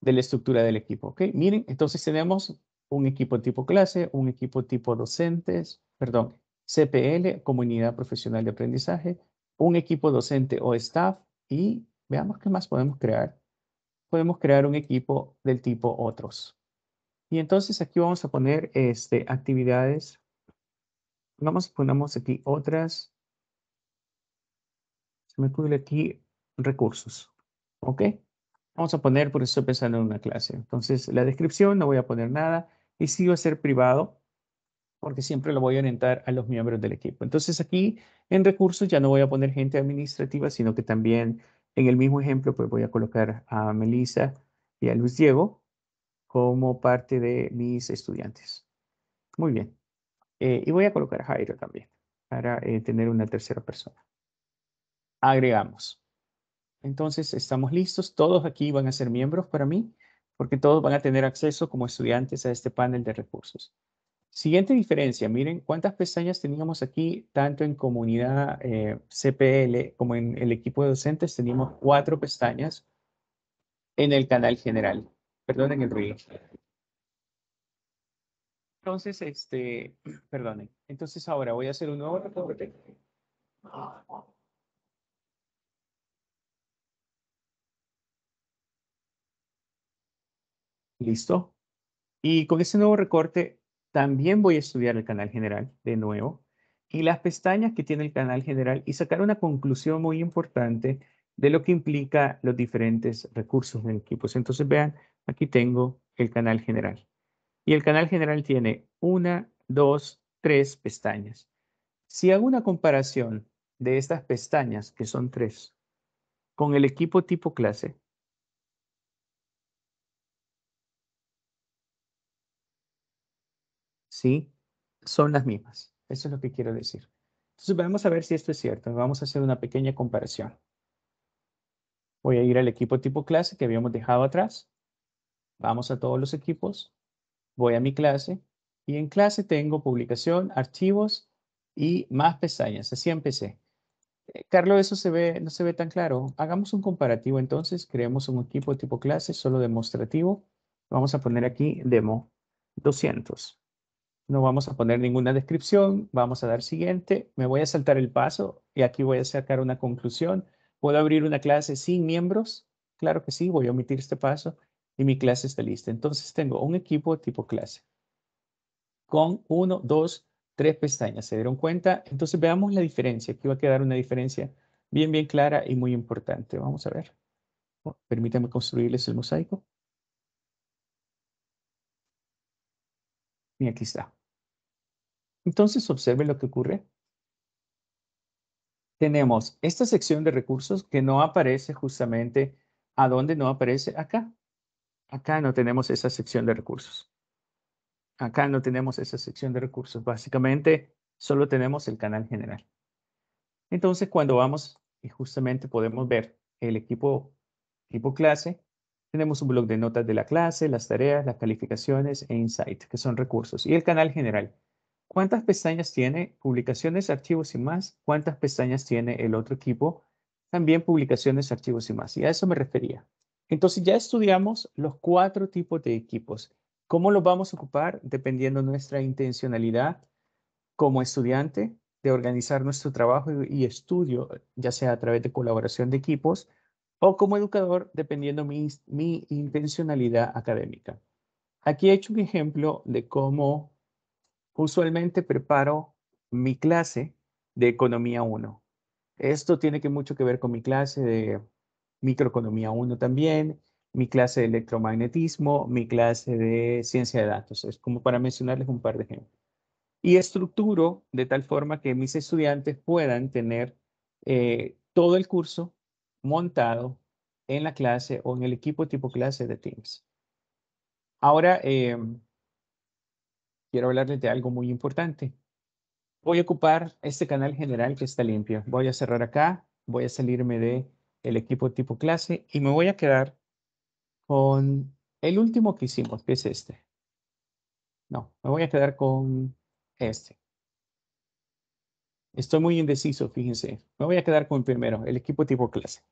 de la estructura del equipo. Okay, Miren, entonces tenemos un equipo tipo clase, un equipo tipo docentes, perdón, CPL, comunidad profesional de aprendizaje, un equipo docente o staff y veamos qué más podemos crear. Podemos crear un equipo del tipo otros. Y entonces aquí vamos a poner este, actividades. Vamos a ponemos aquí otras. Se me ocurre aquí recursos. ¿Ok? Vamos a poner, por estoy pensando en una clase. Entonces, la descripción no voy a poner nada y sí va a ser privado porque siempre lo voy a orientar a los miembros del equipo. Entonces, aquí en recursos ya no voy a poner gente administrativa, sino que también en el mismo ejemplo, pues voy a colocar a Melissa y a Luis Diego como parte de mis estudiantes. Muy bien. Eh, y voy a colocar a Jairo también para eh, tener una tercera persona. Agregamos. Entonces, estamos listos. Todos aquí van a ser miembros para mí, porque todos van a tener acceso como estudiantes a este panel de recursos. Siguiente diferencia, miren cuántas pestañas teníamos aquí, tanto en comunidad eh, CPL como en el equipo de docentes, teníamos cuatro pestañas en el canal general. Perdonen el ruido. Entonces, este, perdonen. Entonces ahora voy a hacer un nuevo reporte. Listo. Y con ese nuevo recorte también voy a estudiar el canal general de nuevo y las pestañas que tiene el canal general y sacar una conclusión muy importante de lo que implica los diferentes recursos en equipos. Entonces vean, aquí tengo el canal general. Y el canal general tiene una, dos, tres pestañas. Si hago una comparación de estas pestañas, que son tres, con el equipo tipo clase, ¿sí? Son las mismas. Eso es lo que quiero decir. Entonces vamos a ver si esto es cierto. Vamos a hacer una pequeña comparación. Voy a ir al equipo tipo clase que habíamos dejado atrás. Vamos a todos los equipos. Voy a mi clase. Y en clase tengo publicación, archivos y más pestañas. Así empecé. Eh, Carlos, eso se ve, no se ve tan claro. Hagamos un comparativo entonces. Creemos un equipo tipo clase, solo demostrativo. Vamos a poner aquí demo 200 no vamos a poner ninguna descripción, vamos a dar siguiente, me voy a saltar el paso y aquí voy a sacar una conclusión. ¿Puedo abrir una clase sin miembros? Claro que sí, voy a omitir este paso y mi clase está lista. Entonces tengo un equipo tipo clase con uno, dos, tres pestañas. ¿Se dieron cuenta? Entonces veamos la diferencia. Aquí va a quedar una diferencia bien, bien clara y muy importante. Vamos a ver. Oh, Permítanme construirles el mosaico. Y aquí está. Entonces, observe lo que ocurre. Tenemos esta sección de recursos que no aparece justamente, ¿a dónde no aparece? Acá. Acá no tenemos esa sección de recursos. Acá no tenemos esa sección de recursos. Básicamente, solo tenemos el canal general. Entonces, cuando vamos, y justamente podemos ver el equipo, equipo clase, tenemos un blog de notas de la clase, las tareas, las calificaciones e insight, que son recursos, y el canal general cuántas pestañas tiene publicaciones, archivos y más, cuántas pestañas tiene el otro equipo, también publicaciones, archivos y más. Y a eso me refería. Entonces ya estudiamos los cuatro tipos de equipos. ¿Cómo los vamos a ocupar? Dependiendo nuestra intencionalidad como estudiante, de organizar nuestro trabajo y estudio, ya sea a través de colaboración de equipos o como educador, dependiendo mi intencionalidad académica. Aquí he hecho un ejemplo de cómo usualmente preparo mi clase de Economía 1. Esto tiene mucho que ver con mi clase de Microeconomía 1 también, mi clase de electromagnetismo, mi clase de ciencia de datos. Es como para mencionarles un par de ejemplos. Y estructuro de tal forma que mis estudiantes puedan tener eh, todo el curso montado en la clase o en el equipo tipo clase de Teams. Ahora, em, quiero hablarles de algo muy importante. Voy a ocupar este canal general que está limpio. Voy a cerrar acá, voy a salirme de el equipo tipo clase y me voy a quedar con el último que hicimos, que es este. No, me voy a quedar con este. Estoy muy indeciso, fíjense. Me voy a quedar con primero, el equipo tipo clase.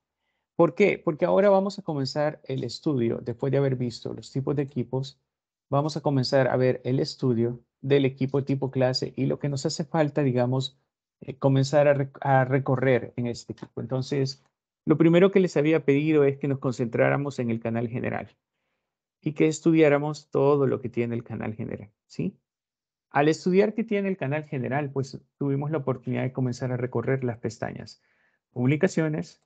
¿Por qué? Porque ahora vamos a comenzar el estudio, después de haber visto los tipos de equipos, vamos a comenzar a ver el estudio del equipo tipo clase y lo que nos hace falta, digamos, eh, comenzar a, recorrer en este equipo. Entonces, lo primero que les había pedido es que nos concentráramos en el canal general y que estudiáramos todo lo que tiene el canal general, ¿sí? Al estudiar que tiene el canal general, pues tuvimos la oportunidad de comenzar a recorrer las pestañas publicaciones,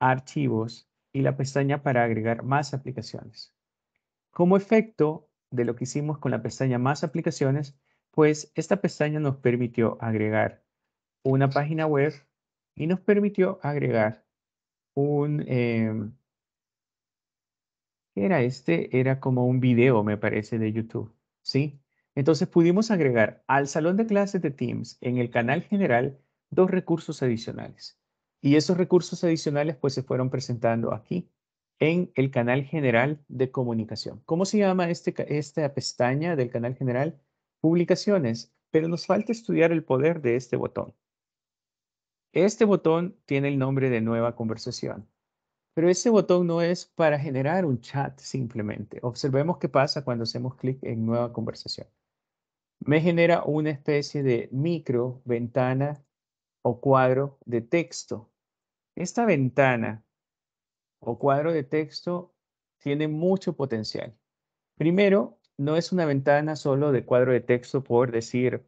archivos y la pestaña para agregar más aplicaciones. Como efecto, de lo que hicimos con la pestaña Más aplicaciones, pues esta pestaña nos permitió agregar una página web y nos permitió agregar un... Em, era este? Era como un video, me parece, de YouTube, ¿sí? Entonces pudimos agregar al salón de clases de Teams en el canal general dos recursos adicionales. Y esos recursos adicionales pues se fueron presentando aquí en el canal general de comunicación. ¿Cómo se llama este, esta pestaña del canal general? Publicaciones, pero nos falta estudiar el poder de este botón. Este botón tiene el nombre de nueva conversación, pero este botón no es para generar un chat simplemente. Observemos qué pasa cuando hacemos clic en nueva conversación. Me genera una especie de micro ventana o cuadro de texto. Esta ventana o cuadro de texto tiene mucho potencial. Primero, no es una ventana solo de cuadro de texto por decir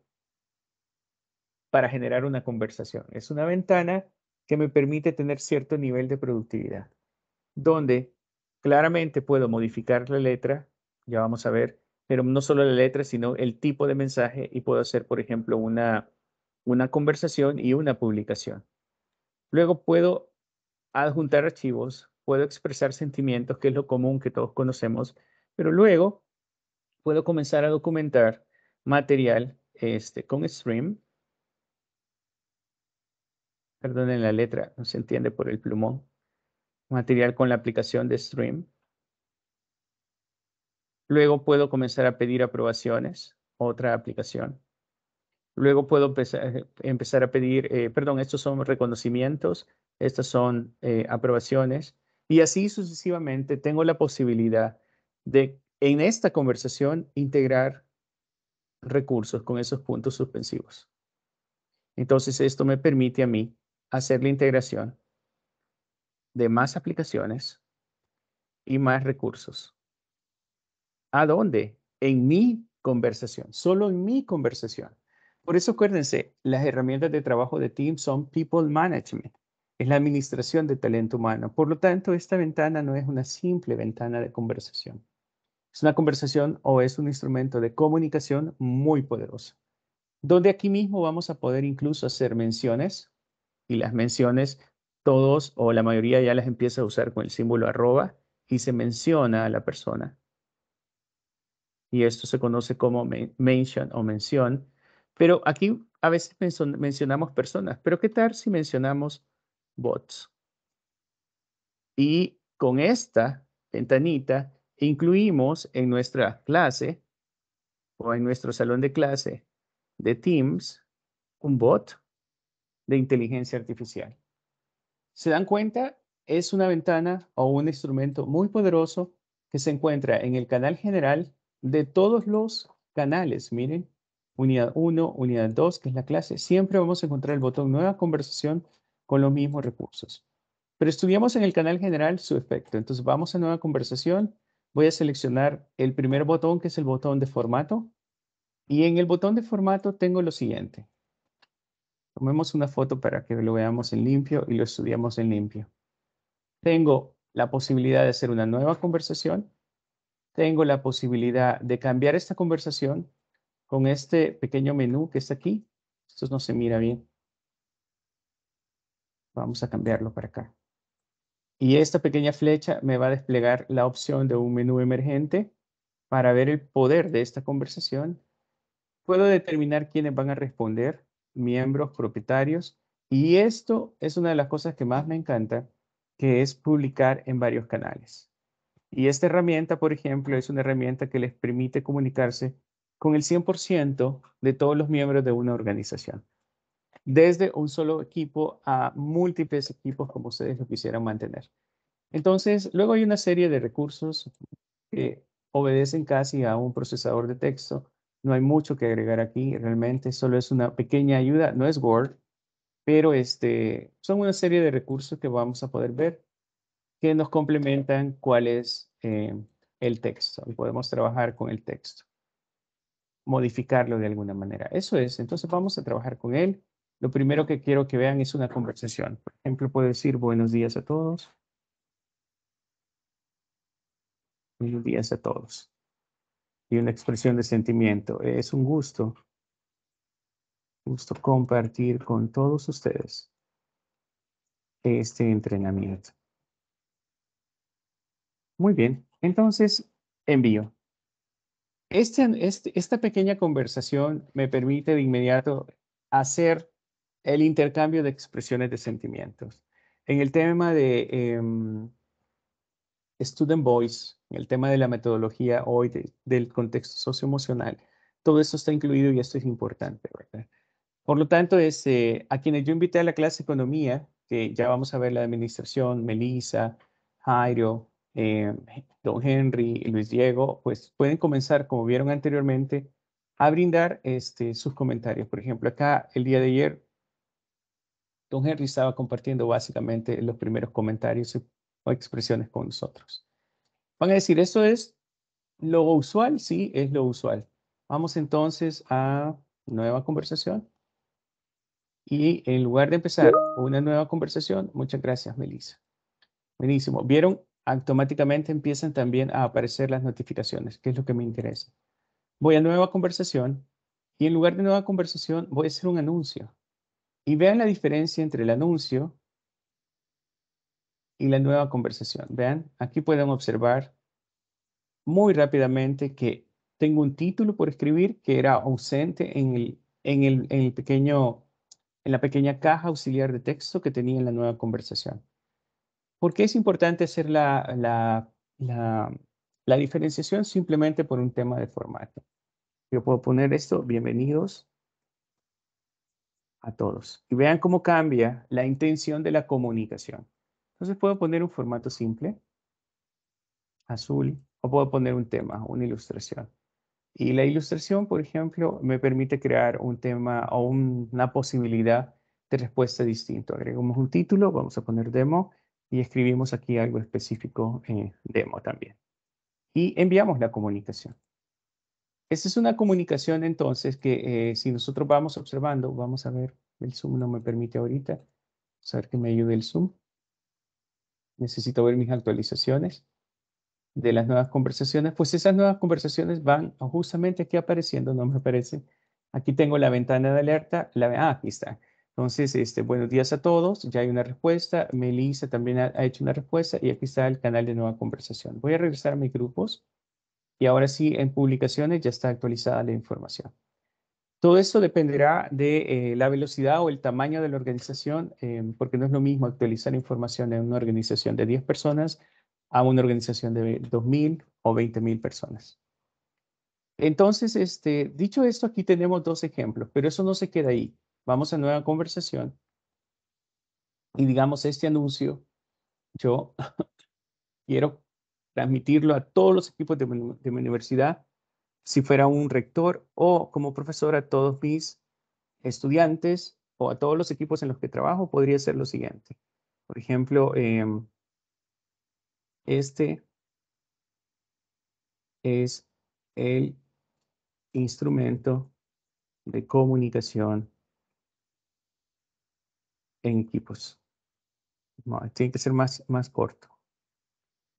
para generar una conversación. Es una ventana que me permite tener cierto nivel de productividad, donde claramente puedo modificar la letra, ya vamos a ver, pero no solo la letra, sino el tipo de mensaje y puedo hacer, por ejemplo, una, una conversación y una publicación. Luego puedo adjuntar archivos, puedo expresar sentimientos, que es lo común que todos conocemos, pero luego puedo comenzar a documentar material este, con Stream. Perdón, en la letra, no se entiende por el plumón. Material con la aplicación de Stream. Luego puedo comenzar a pedir aprobaciones, otra aplicación. Luego puedo empezar, a pedir, eh, perdón, estos son reconocimientos, estas son eh, aprobaciones, y así sucesivamente tengo la posibilidad de en esta conversación integrar recursos con esos puntos suspensivos. Entonces esto me permite a mí hacer la integración de más aplicaciones y más recursos. ¿A dónde? En mi conversación, solo en mi conversación. Por eso acuérdense, las herramientas de trabajo de Teams son People Management es la administración de talento humano. Por lo tanto, esta ventana no es una simple ventana de conversación. Es una conversación o es un instrumento de comunicación muy poderoso, donde aquí mismo vamos a poder incluso hacer menciones y las menciones todos o la mayoría ya las empieza a usar con el símbolo arroba y se menciona a la persona. Y esto se conoce como mention o mención. Pero aquí a veces mencionamos personas, pero ¿qué tal si mencionamos bots. Y con esta ventanita incluimos en nuestra clase o en nuestro salón de clase de Teams un bot de inteligencia artificial. ¿Se dan cuenta? Es una ventana o un instrumento muy poderoso que se encuentra en el canal general de todos los canales. Miren, unidad 1, unidad 2, que es la clase. Siempre vamos a encontrar el botón nueva conversación con los mismos recursos. Pero estudiamos en el canal general su efecto. Entonces vamos a nueva conversación. Voy a seleccionar el primer botón, que es el botón de formato. Y en el botón de formato tengo lo siguiente. Tomemos una foto para que lo veamos en limpio y lo estudiamos en limpio. Tengo la posibilidad de hacer una nueva conversación. Tengo la posibilidad de cambiar esta conversación con este pequeño menú que está aquí. Esto no se mira bien. Vamos a cambiarlo para acá. Y esta pequeña flecha me va a desplegar la opción de un menú emergente para ver el poder de esta conversación. Puedo determinar quiénes van a responder, miembros, propietarios. Y esto es una de las cosas que más me encanta, que es publicar en varios canales. Y esta herramienta, por ejemplo, es una herramienta que les permite comunicarse con el 100% de todos los miembros de una organización desde un solo equipo a múltiples equipos como ustedes lo quisieran mantener. Entonces, luego hay una serie de recursos que obedecen casi a un procesador de texto. No hay mucho que agregar aquí, realmente solo es una pequeña ayuda, no es Word, pero este, son una serie de recursos que vamos a poder ver que nos complementan cuál es eh, el texto. podemos trabajar con el texto, modificarlo de alguna manera. Eso es, entonces vamos a trabajar con él. Lo primero que quiero que vean es una conversación. Por ejemplo, puedo decir buenos días a todos. Buenos días a todos. Y una expresión de sentimiento. Es un gusto. Gusto compartir con todos ustedes este entrenamiento. Muy bien. Entonces, envío. Este, este, esta pequeña conversación me permite de inmediato hacer el intercambio de expresiones de sentimientos. En el tema de em, Student Voice, en el tema de la metodología hoy del contexto socioemocional, todo eso está incluido y esto es importante, ¿verdad? Por lo tanto, es, eh, a quienes yo invité a la clase de economía, que ya vamos a ver la administración, Melissa, Jairo, eh, Don Henry, Luis Diego, pues pueden comenzar, como vieron anteriormente, a brindar este, sus comentarios. Por ejemplo, acá el día de ayer Don Henry estaba compartiendo básicamente los primeros comentarios o expresiones con nosotros. Van a decir, ¿eso es lo usual? Sí, es lo usual. Vamos entonces a nueva conversación. Y en lugar de empezar una nueva conversación, muchas gracias, Melissa. Buenísimo. Vieron, automáticamente empiezan también a aparecer las notificaciones, que es lo que me interesa. Voy a nueva conversación y en lugar de nueva conversación voy a hacer un anuncio. Y vean la diferencia entre el anuncio y la nueva conversación. Vean, aquí pueden observar muy rápidamente que tengo un título por escribir que era ausente en, el, pequeño, en la pequeña caja auxiliar de texto que tenía en la nueva conversación. ¿Por qué es importante hacer la diferenciación? Simplemente por un tema de formato. Yo puedo poner esto, bienvenidos, a todos. Y vean cómo cambia la intención de la comunicación. Entonces puedo poner un formato simple, azul, o puedo poner un tema, una ilustración. Y la ilustración, por ejemplo, me permite crear un tema o una posibilidad de respuesta distinto. Agregamos un título, vamos a poner demo y escribimos aquí algo específico en eh, demo también. Y enviamos la comunicación. Esa es una comunicación entonces que eh, si nosotros vamos observando, vamos a ver, el Zoom no me permite ahorita, vamos a ver que me ayude el Zoom. Necesito ver mis actualizaciones de las nuevas conversaciones, pues esas nuevas conversaciones van justamente aquí apareciendo, no me aparece. Aquí tengo la ventana de alerta, la, ah, aquí está. Entonces, este, buenos días a todos, ya hay una respuesta, Melissa también ha, ha hecho una respuesta y aquí está el canal de nueva conversación. Voy a regresar a mis grupos. Y ahora sí, en publicaciones ya está actualizada la información. Todo eso dependerá de eh, la velocidad o el tamaño de la organización, eh, porque no es lo mismo actualizar información en una organización de 10 personas a una organización de 2.000 o 20.000 personas. Entonces, este, dicho esto, aquí tenemos dos ejemplos, pero eso no se queda ahí. Vamos a nueva conversación y digamos este anuncio, yo quiero transmitirlo a todos los equipos de mi, universidad, si fuera un rector o como profesor a todos mis estudiantes o a todos los equipos en los que trabajo, podría ser lo siguiente. Por ejemplo, em, este es el instrumento de comunicación en equipos. No, tiene que ser más, más corto.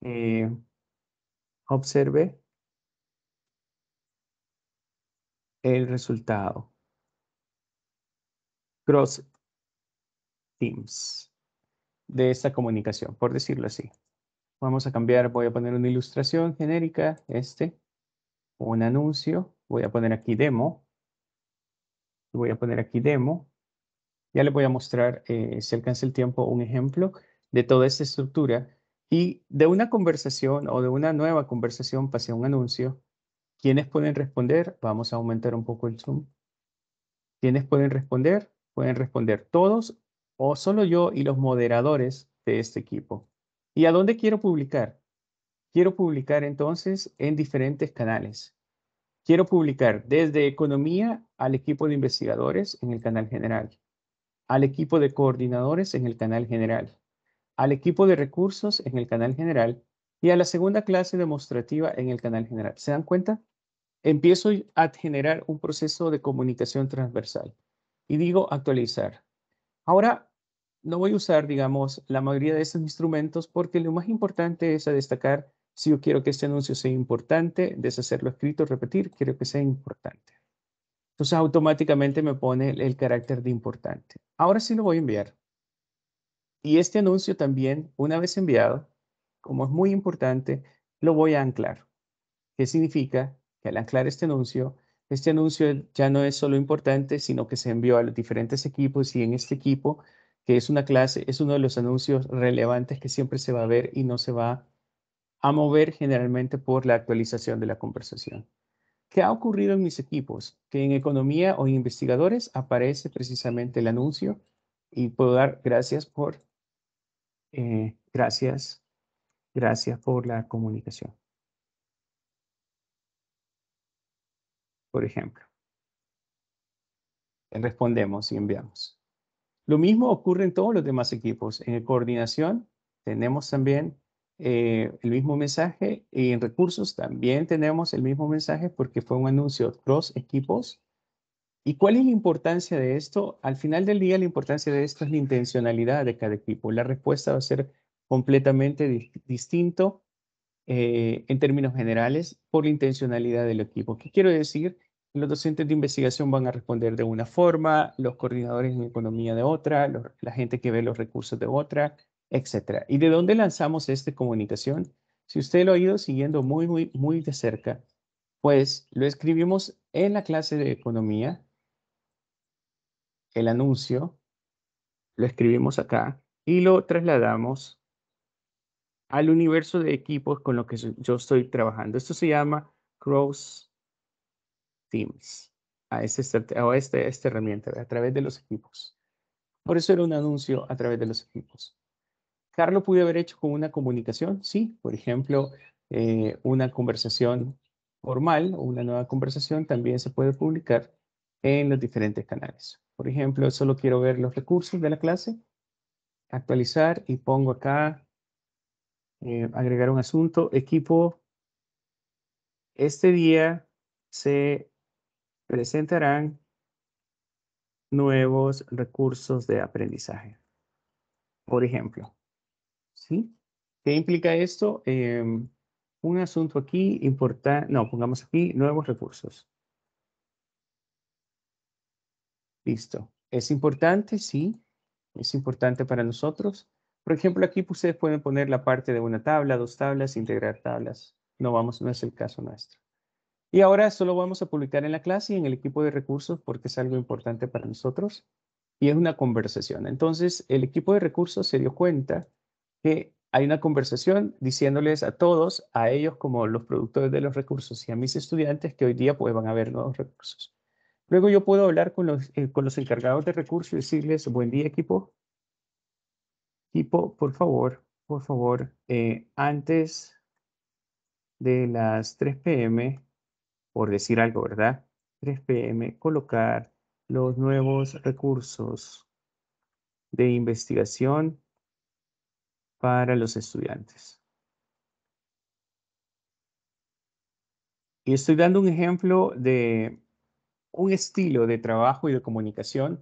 Eh, Observe el resultado. Cross Teams de esta comunicación, por decirlo así. Vamos a cambiar, voy a poner una ilustración genérica, este, un anuncio, voy a poner aquí demo, voy a poner aquí demo, ya le voy a mostrar, eh, si alcanza el tiempo, un ejemplo de toda esta estructura y de una conversación o de una nueva conversación pasé un anuncio. ¿Quiénes pueden responder? Vamos a aumentar un poco el zoom. ¿Quiénes pueden responder? Pueden responder todos o solo yo y los moderadores de este equipo. ¿Y a dónde quiero publicar? Quiero publicar entonces en diferentes canales. Quiero publicar desde economía al equipo de investigadores en el canal general, al equipo de coordinadores en el canal general, al equipo de recursos en el canal general y a la segunda clase demostrativa en el canal general. ¿Se dan cuenta? Empiezo a generar un proceso de comunicación transversal y digo actualizar. Ahora no voy a usar, digamos, la mayoría de estos instrumentos porque lo más importante es a destacar si yo quiero que este anuncio sea importante, deshacerlo escrito, repetir, quiero que sea importante. Entonces automáticamente me pone el carácter de importante. Ahora sí lo voy a enviar. Y este anuncio también, una vez enviado, como es muy importante, lo voy a anclar. ¿Qué significa? Que al anclar este anuncio, este anuncio ya no es solo importante, sino que se envió a los diferentes equipos y en este equipo, que es una clase, es uno de los anuncios relevantes que siempre se va a ver y no se va a mover generalmente por la actualización de la conversación. ¿Qué ha ocurrido en mis equipos? Que en economía o en investigadores aparece precisamente el anuncio y puedo dar gracias por eh, gracias. Gracias por la comunicación. Por ejemplo. Respondemos y enviamos. Lo mismo ocurre en todos los demás equipos. En coordinación tenemos también eh, el mismo mensaje y en recursos también tenemos el mismo mensaje porque fue un anuncio cross equipos ¿Y cuál es la importancia de esto? Al final del día, la importancia de esto es la intencionalidad de cada equipo. La respuesta va a ser completamente distinta distinto eh, en términos generales por la intencionalidad del equipo. ¿Qué quiero decir? Los docentes de investigación van a responder de una forma, los coordinadores en economía de otra, la gente que ve los recursos de otra, etc. ¿Y de dónde lanzamos esta comunicación? Si usted lo ha ido siguiendo muy, muy, muy de cerca, pues lo escribimos en la clase de economía, el anuncio, lo escribimos acá y lo trasladamos al universo de equipos con los que yo estoy trabajando. Esto se llama Cross Teams, a, este, esta herramienta, a través de los equipos. Por eso era un anuncio a través de los equipos. Carlos pudo haber hecho con una comunicación, sí, por ejemplo, eh, una conversación formal o una nueva conversación también se puede publicar en los diferentes canales. Por ejemplo, solo quiero ver los recursos de la clase, actualizar y pongo acá, eh, agregar un asunto, equipo. Este día se presentarán nuevos recursos de aprendizaje. Por ejemplo, ¿sí? ¿Qué implica esto? Eh, un asunto aquí importante, no, pongamos aquí nuevos recursos. Listo. ¿Es importante? Sí, es importante para nosotros. Por ejemplo, aquí ustedes pueden poner la parte de una tabla, dos tablas, integrar tablas. No, vamos, no es el caso nuestro. Y ahora lo vamos a publicar en la clase y en el equipo de recursos porque es algo importante para nosotros y es una conversación. Entonces, el equipo de recursos se dio cuenta que hay una conversación diciéndoles a todos, a ellos como los productores de los recursos y a mis estudiantes que hoy día pues van a ver nuevos recursos. Luego yo puedo hablar eh, con los, encargados de recursos y decirles, buen día equipo. Equipo, por favor, por favor, eh, antes de las 3 pm, por decir algo, ¿verdad? 3 pm, colocar los nuevos recursos de investigación para los estudiantes. Y estoy dando un ejemplo de un estilo de trabajo y de comunicación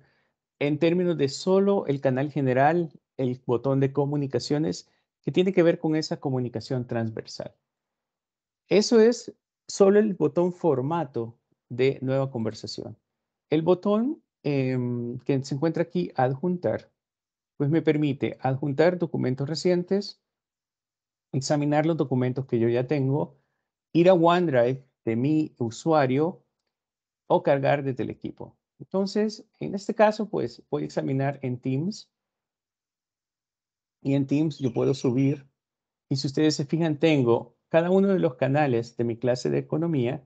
en términos de solo el canal general, el botón de comunicaciones, que tiene que ver con esa comunicación transversal. Eso es solo el botón formato de nueva conversación. El botón em, que se encuentra aquí, adjuntar, pues me permite adjuntar documentos recientes, examinar los documentos que yo ya tengo, ir a OneDrive de mi usuario o cargar desde el equipo. Entonces, en este caso, pues voy a examinar en Teams. Y en Teams yo puedo subir. Y si ustedes se fijan, tengo cada uno de los canales de mi clase de economía.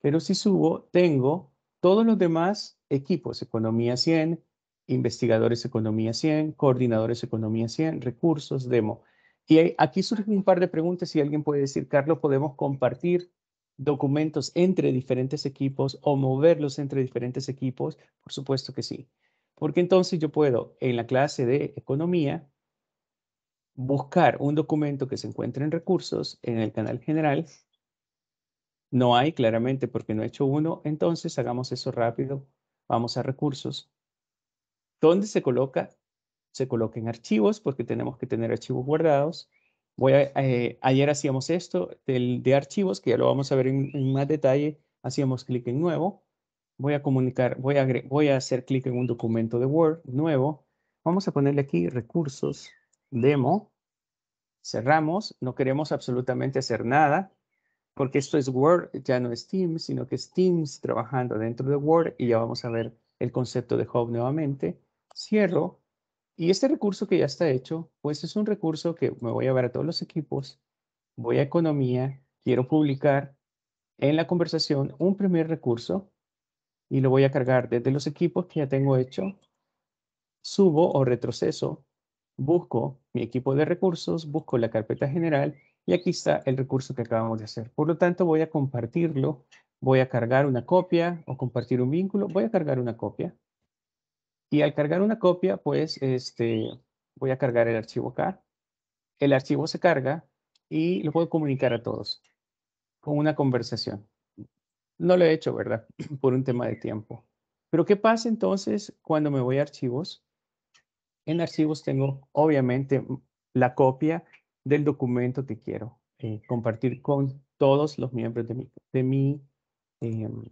Pero si subo, tengo todos los demás equipos, Economía 100, Investigadores Economía 100, Coordinadores Economía 100, Recursos, Demo. Y aquí surge un par de preguntas. Si alguien puede decir, Carlos, ¿podemos compartir documentos entre diferentes equipos o moverlos entre diferentes equipos? Por supuesto que sí. Porque entonces yo puedo en la clase de economía buscar un documento que se encuentre en recursos en el canal general. No hay claramente porque no he hecho uno. Entonces hagamos eso rápido. Vamos a recursos. ¿Dónde se coloca? Se coloca en archivos porque tenemos que tener archivos guardados. Eh, ayer hacíamos esto de archivos, que ya lo vamos a ver en, más detalle. Hacíamos clic en nuevo. Voy a comunicar, voy a, voy a hacer clic en un documento de Word nuevo. Vamos a ponerle aquí recursos, demo. Cerramos, no queremos absolutamente hacer nada porque esto es Word, ya no es Teams, sino que es Teams trabajando dentro de Word y ya vamos a ver el concepto de Hub nuevamente. Cierro, y este recurso que ya está hecho, pues es un recurso que me voy a ver a todos los equipos, voy a economía, quiero publicar en la conversación un primer recurso y lo voy a cargar desde los equipos que ya tengo hecho, subo o retroceso, busco mi equipo de recursos, busco la carpeta general y aquí está el recurso que acabamos de hacer. Por lo tanto, voy a compartirlo, voy a cargar una copia o compartir un vínculo, voy a cargar una copia y al cargar una copia, pues este, voy a cargar el archivo acá. El archivo se carga y lo puedo comunicar a todos con una conversación. No lo he hecho, ¿verdad? Por un tema de tiempo. Pero ¿qué pasa entonces cuando me voy a archivos? En archivos tengo, obviamente, la copia del documento que quiero eh, compartir con todos los miembros de mi, em,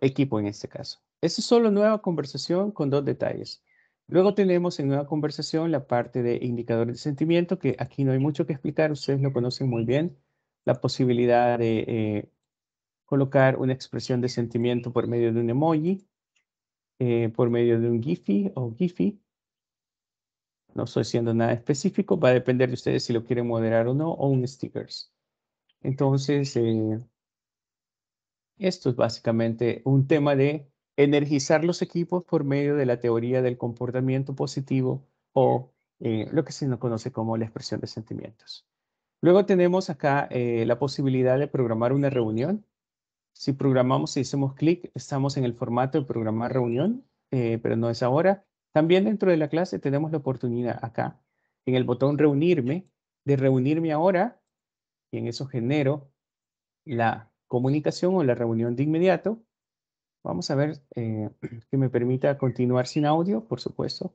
equipo en este caso. Eso es solo nueva conversación con dos detalles. Luego tenemos en nueva conversación la parte de indicadores de sentimiento, que aquí no hay mucho que explicar, ustedes lo conocen muy bien. La posibilidad de eh, colocar una expresión de sentimiento por medio de un emoji, eh, por medio de un gifi o gifi. No estoy siendo nada específico, va a depender de ustedes si lo quieren moderar o no, o un stickers. Entonces, eh, esto es básicamente un tema de energizar los equipos por medio de la teoría del comportamiento positivo o eh, lo que se nos conoce como la expresión de sentimientos. Luego tenemos acá eh, la posibilidad de programar una reunión. Si programamos y si hacemos clic, estamos en el formato de programar reunión, eh, pero no es ahora. También dentro de la clase tenemos la oportunidad acá, en el botón reunirme, de reunirme ahora, y en eso genero la comunicación o la reunión de inmediato. Vamos a ver eh, que me permita continuar sin audio, por supuesto.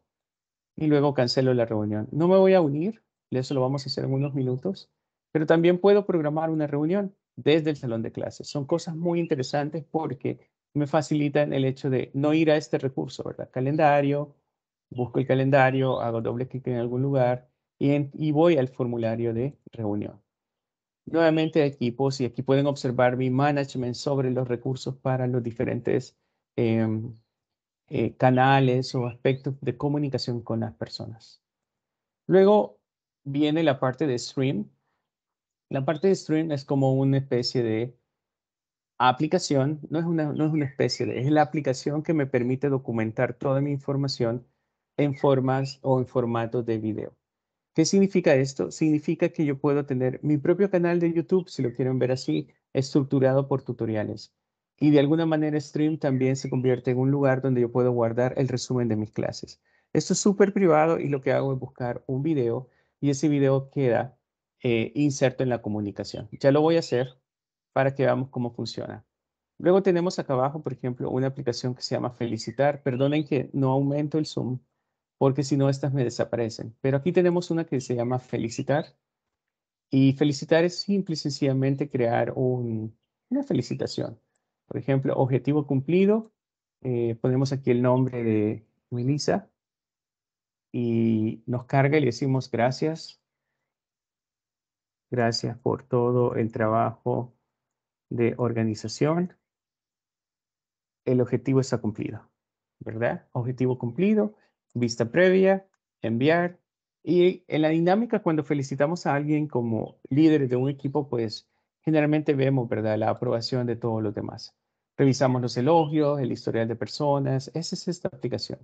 Y luego cancelo la reunión. No me voy a unir, eso lo vamos a hacer en unos minutos. Pero también puedo programar una reunión desde el salón de clases. Son cosas muy interesantes porque me facilitan el hecho de no ir a este recurso, ¿verdad? Calendario, busco el calendario, hago doble clic en algún lugar y, y voy al formulario de reunión nuevamente equipos y aquí pueden observar mi management sobre los recursos para los diferentes em, eh, canales o aspectos de comunicación con las personas. Luego viene la parte de Stream. La parte de Stream es como una especie de aplicación, no es una, no es una especie de, es la aplicación que me permite documentar toda mi información en formas o en formatos de video. ¿Qué significa esto? Significa que yo puedo tener mi propio canal de YouTube, si lo quieren ver así, estructurado por tutoriales. Y de alguna manera Stream también se convierte en un lugar donde yo puedo guardar el resumen de mis clases. Esto es súper privado y lo que hago es buscar un video y ese video queda eh, inserto en la comunicación. Ya lo voy a hacer para que veamos cómo funciona. Luego tenemos acá abajo, por ejemplo, una aplicación que se llama Felicitar. Perdonen que no aumento el zoom porque si no, estas me desaparecen. Pero aquí tenemos una que se llama felicitar. Y felicitar es simple y sencillamente crear una felicitación. Por ejemplo, objetivo cumplido. Eh, ponemos aquí el nombre de Melissa y nos carga y le decimos gracias. Gracias por todo el trabajo de organización. El objetivo está cumplido, ¿verdad? Objetivo cumplido vista previa, enviar. Y en la dinámica, cuando felicitamos a alguien como líder de un equipo, pues generalmente vemos, ¿verdad?, la aprobación de todos los demás. Revisamos los elogios, el historial de personas. Esa es esta aplicación.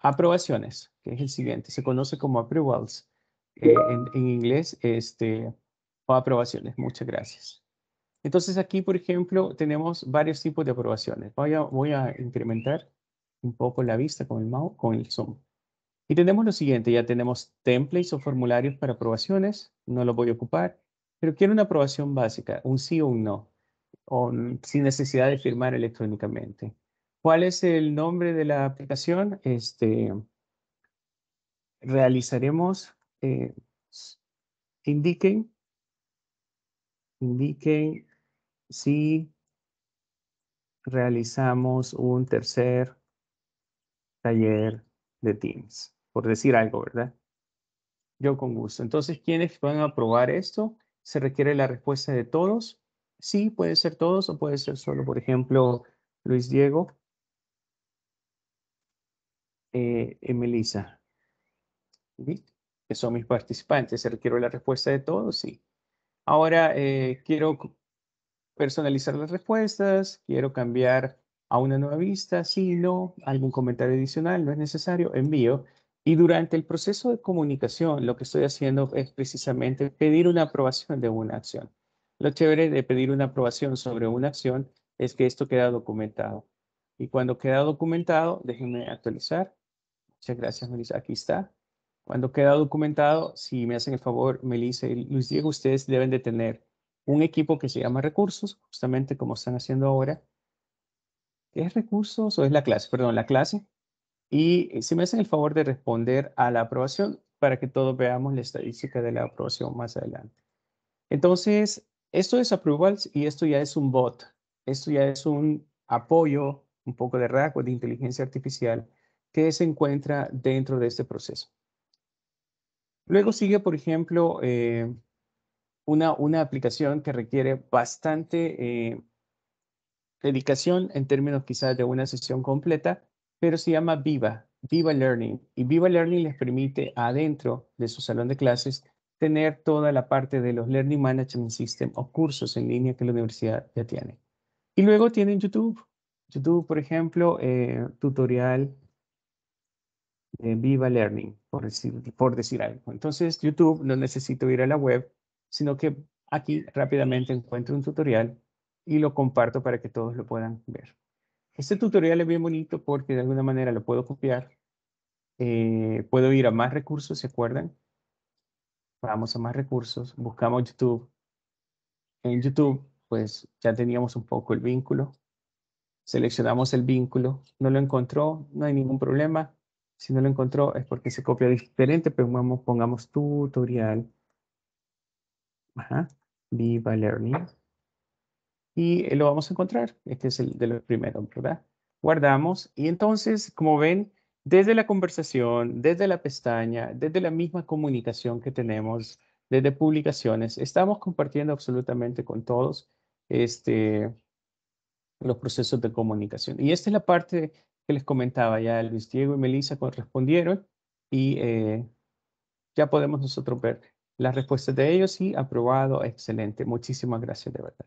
Aprobaciones, que es el siguiente, se conoce como approvals. Eh, en, en, inglés, este, o aprobaciones. Muchas gracias. Entonces aquí, por ejemplo, tenemos varios tipos de aprobaciones. Voy a, voy a incrementar un poco la vista con el mouse, con el zoom. Y tenemos lo siguiente, ya tenemos templates o formularios para aprobaciones, no lo voy a ocupar, pero quiero una aprobación básica, un sí o un no, sin necesidad de firmar electrónicamente. ¿Cuál es el nombre de la aplicación? Este, realizaremos, eh, indiquen, indiquen si realizamos un tercer taller de Teams, por decir algo, ¿verdad? Yo con gusto. Entonces, ¿quiénes van a aprobar esto? ¿Se requiere la respuesta de todos? Sí, puede ser todos o puede ser solo, por ejemplo, Luis Diego. Eh, Melissa. Que son mis participantes. ¿Se requiere la respuesta de todos? Sí. Ahora, eh, quiero personalizar las respuestas, quiero cambiar a una nueva vista, sí, no, algún comentario adicional, no es necesario, envío. Y durante el proceso de comunicación, lo que estoy haciendo es precisamente pedir una aprobación de una acción. Lo chévere de pedir una aprobación sobre una acción es que esto queda documentado. Y cuando queda documentado, déjenme actualizar. Muchas gracias, Melissa. Aquí está. Cuando queda documentado, si me hacen el favor, Melissa y Luis Diego, ustedes deben de tener un equipo que se llama recursos, justamente como están haciendo ahora, ¿Es recursos o es la clase? Perdón, la clase. Y eh, si me hacen el favor de responder a la aprobación para que todos veamos la estadística de la aprobación más adelante. Entonces, esto es approvals y esto ya es un bot. Esto ya es un apoyo, un poco de o de inteligencia artificial que se encuentra dentro de este proceso. Luego sigue, por ejemplo, eh, una, una aplicación que requiere bastante eh, dedicación en términos quizás de una sesión completa, pero se llama Viva, Viva Learning. Y Viva Learning les permite adentro de su salón de clases tener toda la parte de los Learning Management System o cursos en línea que la universidad ya tiene. Y luego tienen YouTube. YouTube, por ejemplo, eh, tutorial de Viva Learning, por decir, por decir algo. Entonces, YouTube no necesito ir a la web, sino que aquí rápidamente encuentro un tutorial y lo comparto para que todos lo puedan ver. Este tutorial es bien bonito porque de alguna manera lo puedo copiar. Eh, puedo ir a más recursos, ¿se acuerdan? Vamos a más recursos, buscamos YouTube. En YouTube, pues ya teníamos un poco el vínculo. Seleccionamos el vínculo. No lo encontró, no hay ningún problema. Si no lo encontró es porque se copia diferente, pero pongamos tutorial. Viva Learning y eh, lo vamos a encontrar. Este es el de los primeros, ¿verdad? Guardamos y entonces, como ven, desde la conversación, desde la pestaña, desde la misma comunicación que tenemos, desde publicaciones, estamos compartiendo absolutamente con todos este, los procesos de comunicación. Y esta es la parte que les comentaba ya Luis Diego y Melissa respondieron y eh, ya podemos nosotros ver las respuestas de ellos y aprobado, excelente. Muchísimas gracias de verdad.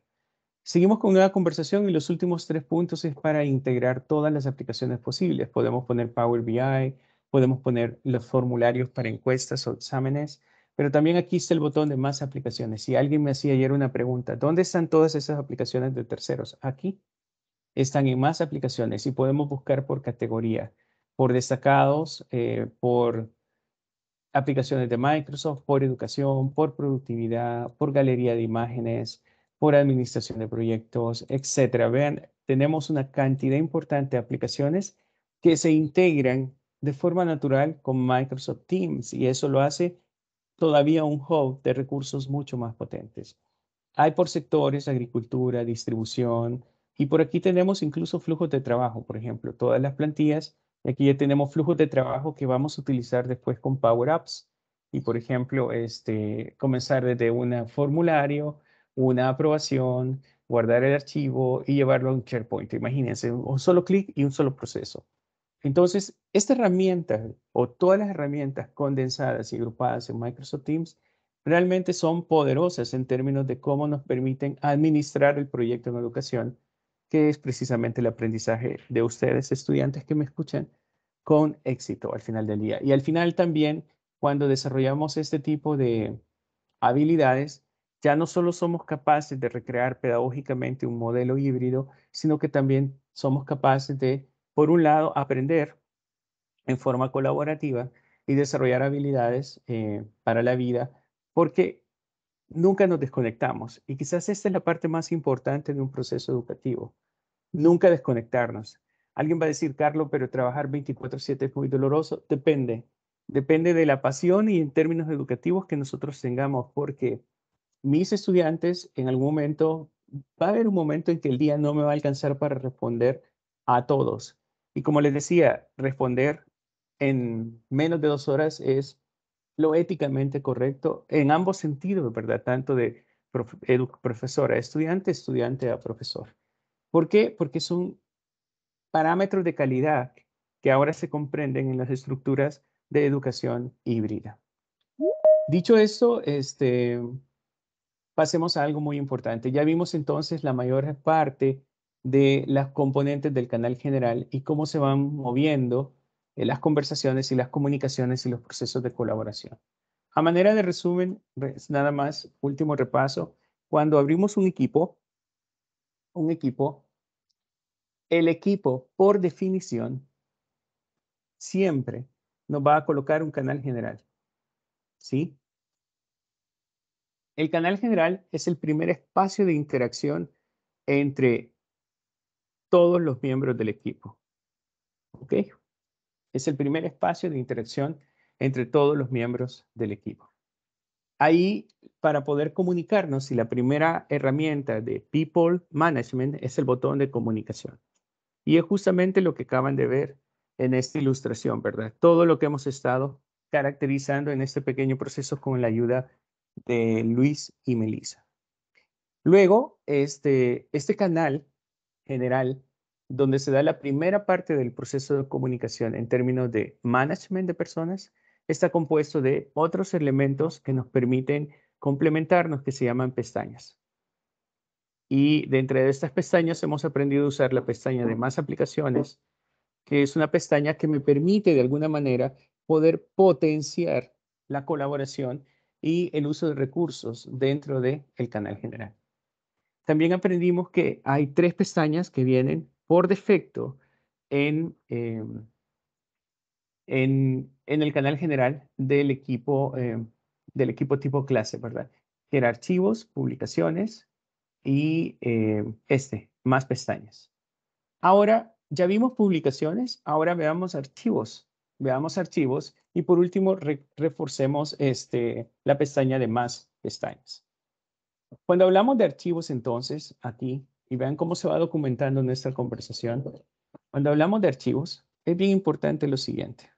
Seguimos con una conversación y los últimos tres puntos es para integrar todas las aplicaciones posibles. Podemos poner Power BI, podemos poner los formularios para encuestas o exámenes, pero también aquí está el botón de más aplicaciones. Si alguien me hacía ayer una pregunta, ¿dónde están todas esas aplicaciones de terceros? Aquí están en más aplicaciones y podemos buscar por categoría, por destacados, eh, por aplicaciones de Microsoft, por educación, por productividad, por galería de imágenes, por administración de proyectos, etcétera. Vean, tenemos una cantidad importante de aplicaciones que se integran de forma natural con Microsoft Teams y eso lo hace todavía un hub de recursos mucho más potentes. Hay por sectores, agricultura, distribución, y por aquí tenemos incluso flujos de trabajo, por ejemplo, todas las plantillas. Aquí ya tenemos flujos de trabajo que vamos a utilizar después con Power Apps. Y por ejemplo, este, comenzar desde un formulario una aprobación, guardar el archivo y llevarlo a un SharePoint. Imagínense, un solo clic y un solo proceso. Entonces, esta herramienta o todas las herramientas condensadas y agrupadas en Microsoft Teams realmente son poderosas en términos de cómo nos permiten administrar el proyecto en educación, que es precisamente el aprendizaje de ustedes, estudiantes que me escuchan, con éxito al final del día. Y al final también, cuando desarrollamos este tipo de habilidades, ya no solo somos capaces de recrear pedagógicamente un modelo híbrido, sino que también somos capaces de, por un lado, aprender en forma colaborativa y desarrollar habilidades eh, para la vida, porque nunca nos desconectamos. Y quizás esta es la parte más importante de un proceso educativo. Nunca desconectarnos. Alguien va a decir, Carlos, pero trabajar 24/7 es muy doloroso. Depende. Depende de la pasión y en términos educativos que nosotros tengamos, porque mis estudiantes en algún momento, va a haber un momento en que el día no me va a alcanzar para responder a todos. Y como les decía, responder en menos de dos horas es lo éticamente correcto en ambos sentidos, ¿verdad? Tanto de profesor a estudiante, estudiante a profesor. ¿Por qué? Porque son parámetros de calidad que ahora se comprenden en las estructuras de educación híbrida. Dicho esto, este, pasemos a algo muy importante. Ya vimos entonces la mayor parte de las componentes del canal general y cómo se van moviendo eh, las conversaciones y las comunicaciones y los procesos de colaboración. A manera de resumen, nada más, último repaso, cuando abrimos un equipo, un equipo, el equipo por definición siempre nos va a colocar un canal general, ¿sí? El canal general es el primer espacio de interacción entre todos los miembros del equipo. ¿Ok? Es el primer espacio de interacción entre todos los miembros del equipo. Ahí, para poder comunicarnos, y la primera herramienta de People Management es el botón de comunicación. Y es justamente lo que acaban de ver en esta ilustración, ¿verdad? Todo lo que hemos estado caracterizando en este pequeño proceso con la ayuda de Luis y Melissa. Luego, este, este canal general, donde se da la primera parte del proceso de comunicación en términos de management de personas, está compuesto de otros elementos que nos permiten complementarnos, que se llaman pestañas. Y dentro de estas pestañas hemos aprendido a usar la pestaña de más aplicaciones, que es una pestaña que me permite de alguna manera poder potenciar la colaboración y el uso de recursos dentro del el canal general. También aprendimos que hay tres pestañas que vienen por defecto en, em, en, en, el canal general del equipo, em, del equipo tipo clase, ¿verdad? Que era archivos, publicaciones y em, este, más pestañas. Ahora, ya vimos publicaciones, ahora veamos archivos veamos archivos y por último reforcemos este, la pestaña de más pestañas. Cuando hablamos de archivos entonces, aquí, y vean cómo se va documentando nuestra conversación, cuando hablamos de archivos, es bien importante lo siguiente.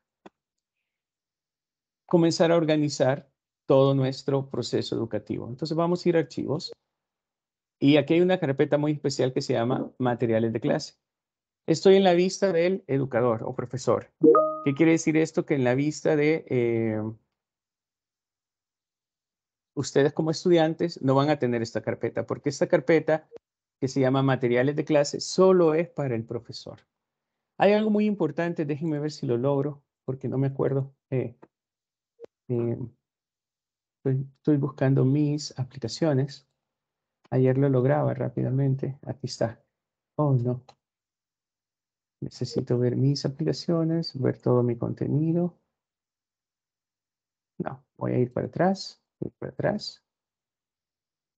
Comenzar a organizar todo nuestro proceso educativo. Entonces vamos a ir a archivos y aquí hay una carpeta muy especial que se llama materiales de clase. Estoy en la vista del educador o profesor. ¿Qué quiere decir esto? Que en la vista de eh, ustedes como estudiantes no van a tener esta carpeta, porque esta carpeta que se llama materiales de clase solo es para el profesor. Hay algo muy importante, déjenme ver si lo logro, porque no me acuerdo. Eh, eh, estoy, estoy buscando mis aplicaciones. Ayer lo lograba rápidamente. Aquí está. Oh, no. Necesito ver mis aplicaciones, ver todo mi contenido. No, voy a ir para atrás, ir para atrás.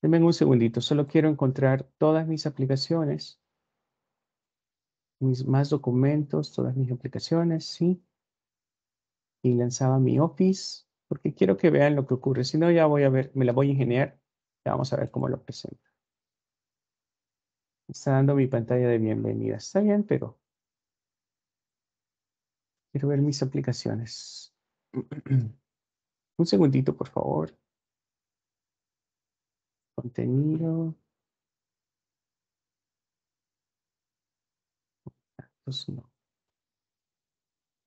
Denme un segundito, solo quiero encontrar todas mis aplicaciones, mis más documentos, todas mis aplicaciones, sí. Y lanzaba mi Office, porque quiero que vean lo que ocurre. Si no, ya voy a ver, me la voy a ingeniar. Ya vamos a ver cómo lo presenta. Está dando mi pantalla de bienvenida. Está bien, pero Quiero ver mis aplicaciones. Un segundito, por favor. Contenido.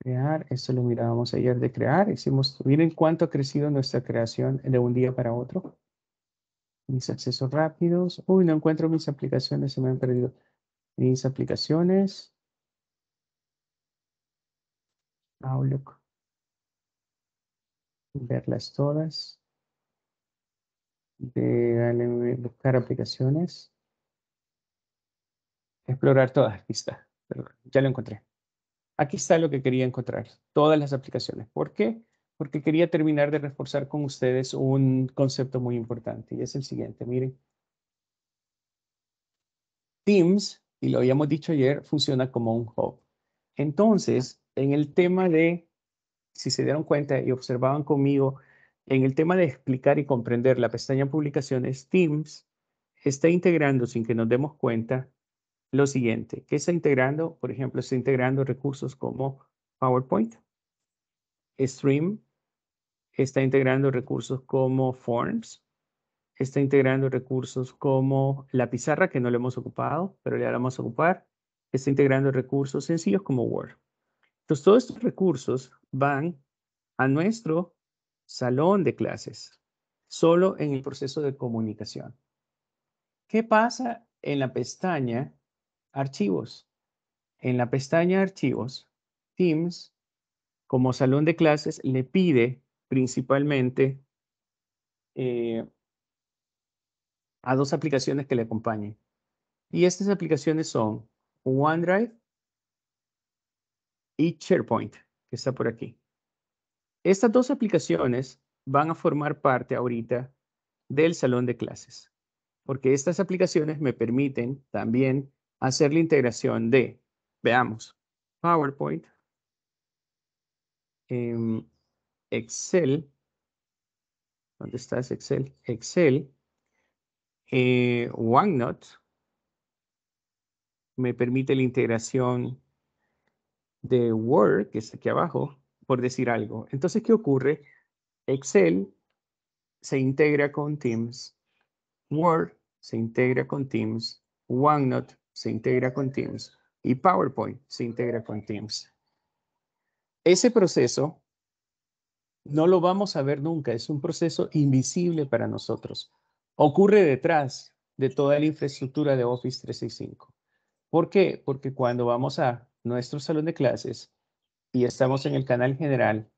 Crear, esto lo mirábamos ayer de crear. Hicimos, miren cuánto ha crecido nuestra creación de un día para otro. Mis accesos rápidos. Uy, no encuentro mis aplicaciones, se me han perdido. Mis aplicaciones. Outlook. Ah, Verlas todas. De eh, buscar aplicaciones. Explorar todas. Aquí está. Ya lo encontré. Aquí está lo que quería encontrar. Todas las aplicaciones. ¿Por qué? Porque quería terminar de reforzar con ustedes un concepto muy importante. Y es el siguiente. Miren. Teams, y lo habíamos dicho ayer, funciona como un hub. Entonces, en el tema de, si se dieron cuenta y observaban conmigo, en el tema de explicar y comprender la pestaña publicaciones, Teams está integrando sin que nos demos cuenta lo siguiente. ¿Qué está integrando? Por ejemplo, está integrando recursos como PowerPoint, Stream, está integrando recursos como Forms, está integrando recursos como la pizarra, que no lo hemos ocupado, pero le vamos a ocupar. Está integrando recursos sencillos como Word. Entonces, todos estos recursos van a nuestro salón de clases, solo en el proceso de comunicación. ¿Qué pasa en la pestaña Archivos? En la pestaña Archivos, Teams, como salón de clases, le pide principalmente eh, a dos aplicaciones que le acompañen. Y estas aplicaciones son OneDrive y SharePoint, que está por aquí. Estas dos aplicaciones van a formar parte ahorita del salón de clases, porque estas aplicaciones me permiten también hacer la integración de, veamos, PowerPoint, em, Excel, ¿dónde estás Excel? Excel, eh, OneNote, me permite la integración de Word, que es aquí abajo, por decir algo. Entonces, ¿qué ocurre? Excel se integra con Teams, Word se integra con Teams, OneNote se integra con Teams y PowerPoint se integra con Teams. Ese proceso no lo vamos a ver nunca, es un proceso invisible para nosotros. Ocurre detrás de toda la infraestructura de Office 365. ¿Por qué? Porque cuando vamos a nuestro salón de clases y estamos en el canal general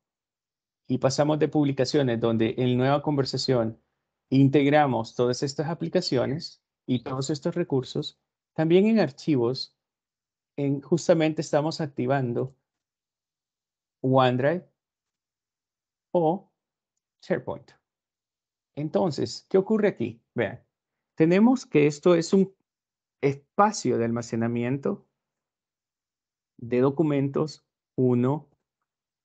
y pasamos de publicaciones donde en nueva conversación integramos todas estas aplicaciones y todos estos recursos, también en archivos, en, justamente estamos activando OneDrive o SharePoint. Entonces, ¿qué ocurre aquí? Vean, tenemos que esto es un espacio de almacenamiento de documentos 1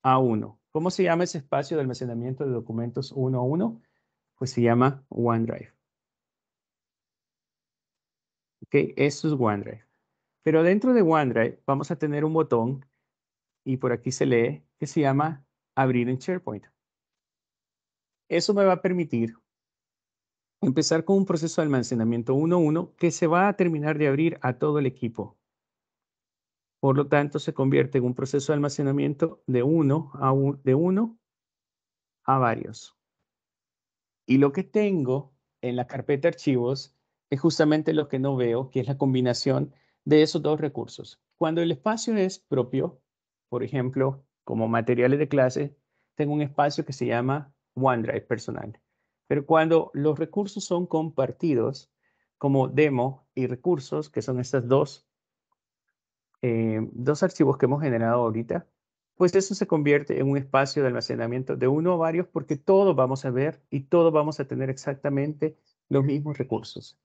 a 1. ¿Cómo se llama ese espacio de almacenamiento de documentos 1 a 1? Pues se llama OneDrive. Ok, eso es OneDrive. Pero dentro de OneDrive vamos a tener un botón y por aquí se lee que se llama abrir en SharePoint. Eso me va a permitir empezar con un proceso de almacenamiento a 1 que se va a terminar de abrir a todo el equipo. Por lo tanto, se convierte en un proceso de almacenamiento de uno a, de uno a varios. Y lo que tengo en la carpeta archivos es justamente lo que no veo, que es la combinación de esos dos recursos. Cuando el espacio es propio, por ejemplo, como materiales de clase, tengo un espacio que se llama OneDrive personal. Pero cuando los recursos son compartidos, como demo y recursos, que son estas dos eh, dos archivos que hemos generado ahorita, pues eso se convierte en un espacio de almacenamiento de uno o varios porque todos vamos a ver y todos vamos a tener exactamente los mismos recursos.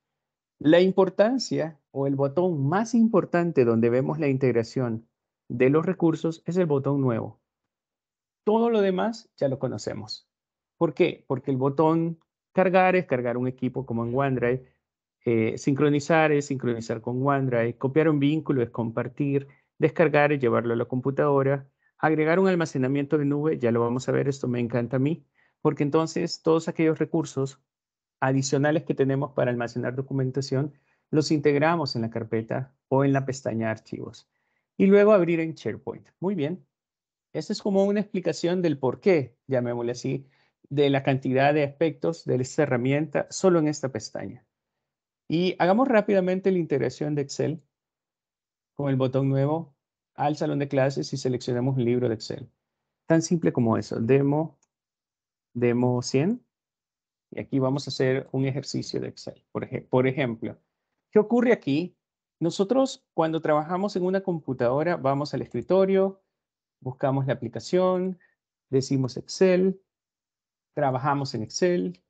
La importancia o el botón más importante donde vemos la integración de los recursos es el botón nuevo. Todo lo demás ya lo conocemos. ¿Por qué? Porque el botón cargar es cargar un equipo como en OneDrive, eh, sincronizar es sincronizar con OneDrive, copiar un vínculo es compartir, descargar es llevarlo a la computadora, agregar un almacenamiento de nube, ya lo vamos a ver, esto me encanta a mí, porque entonces todos aquellos recursos adicionales que tenemos para almacenar documentación los integramos en la carpeta o en la pestaña archivos. Y luego abrir en SharePoint. Muy bien. Esta es como una explicación del por qué, llamémosle así, de la cantidad de aspectos de esta herramienta solo en esta pestaña. Y hagamos rápidamente la integración de Excel con el botón nuevo al salón de clases y seleccionamos un libro de Excel. Tan simple como eso, demo, demo 100. Y aquí vamos a hacer un ejercicio de Excel. Por, por ejemplo, ¿qué ocurre aquí? Nosotros cuando trabajamos en una computadora vamos al escritorio, buscamos la aplicación, decimos Excel, trabajamos en Excel.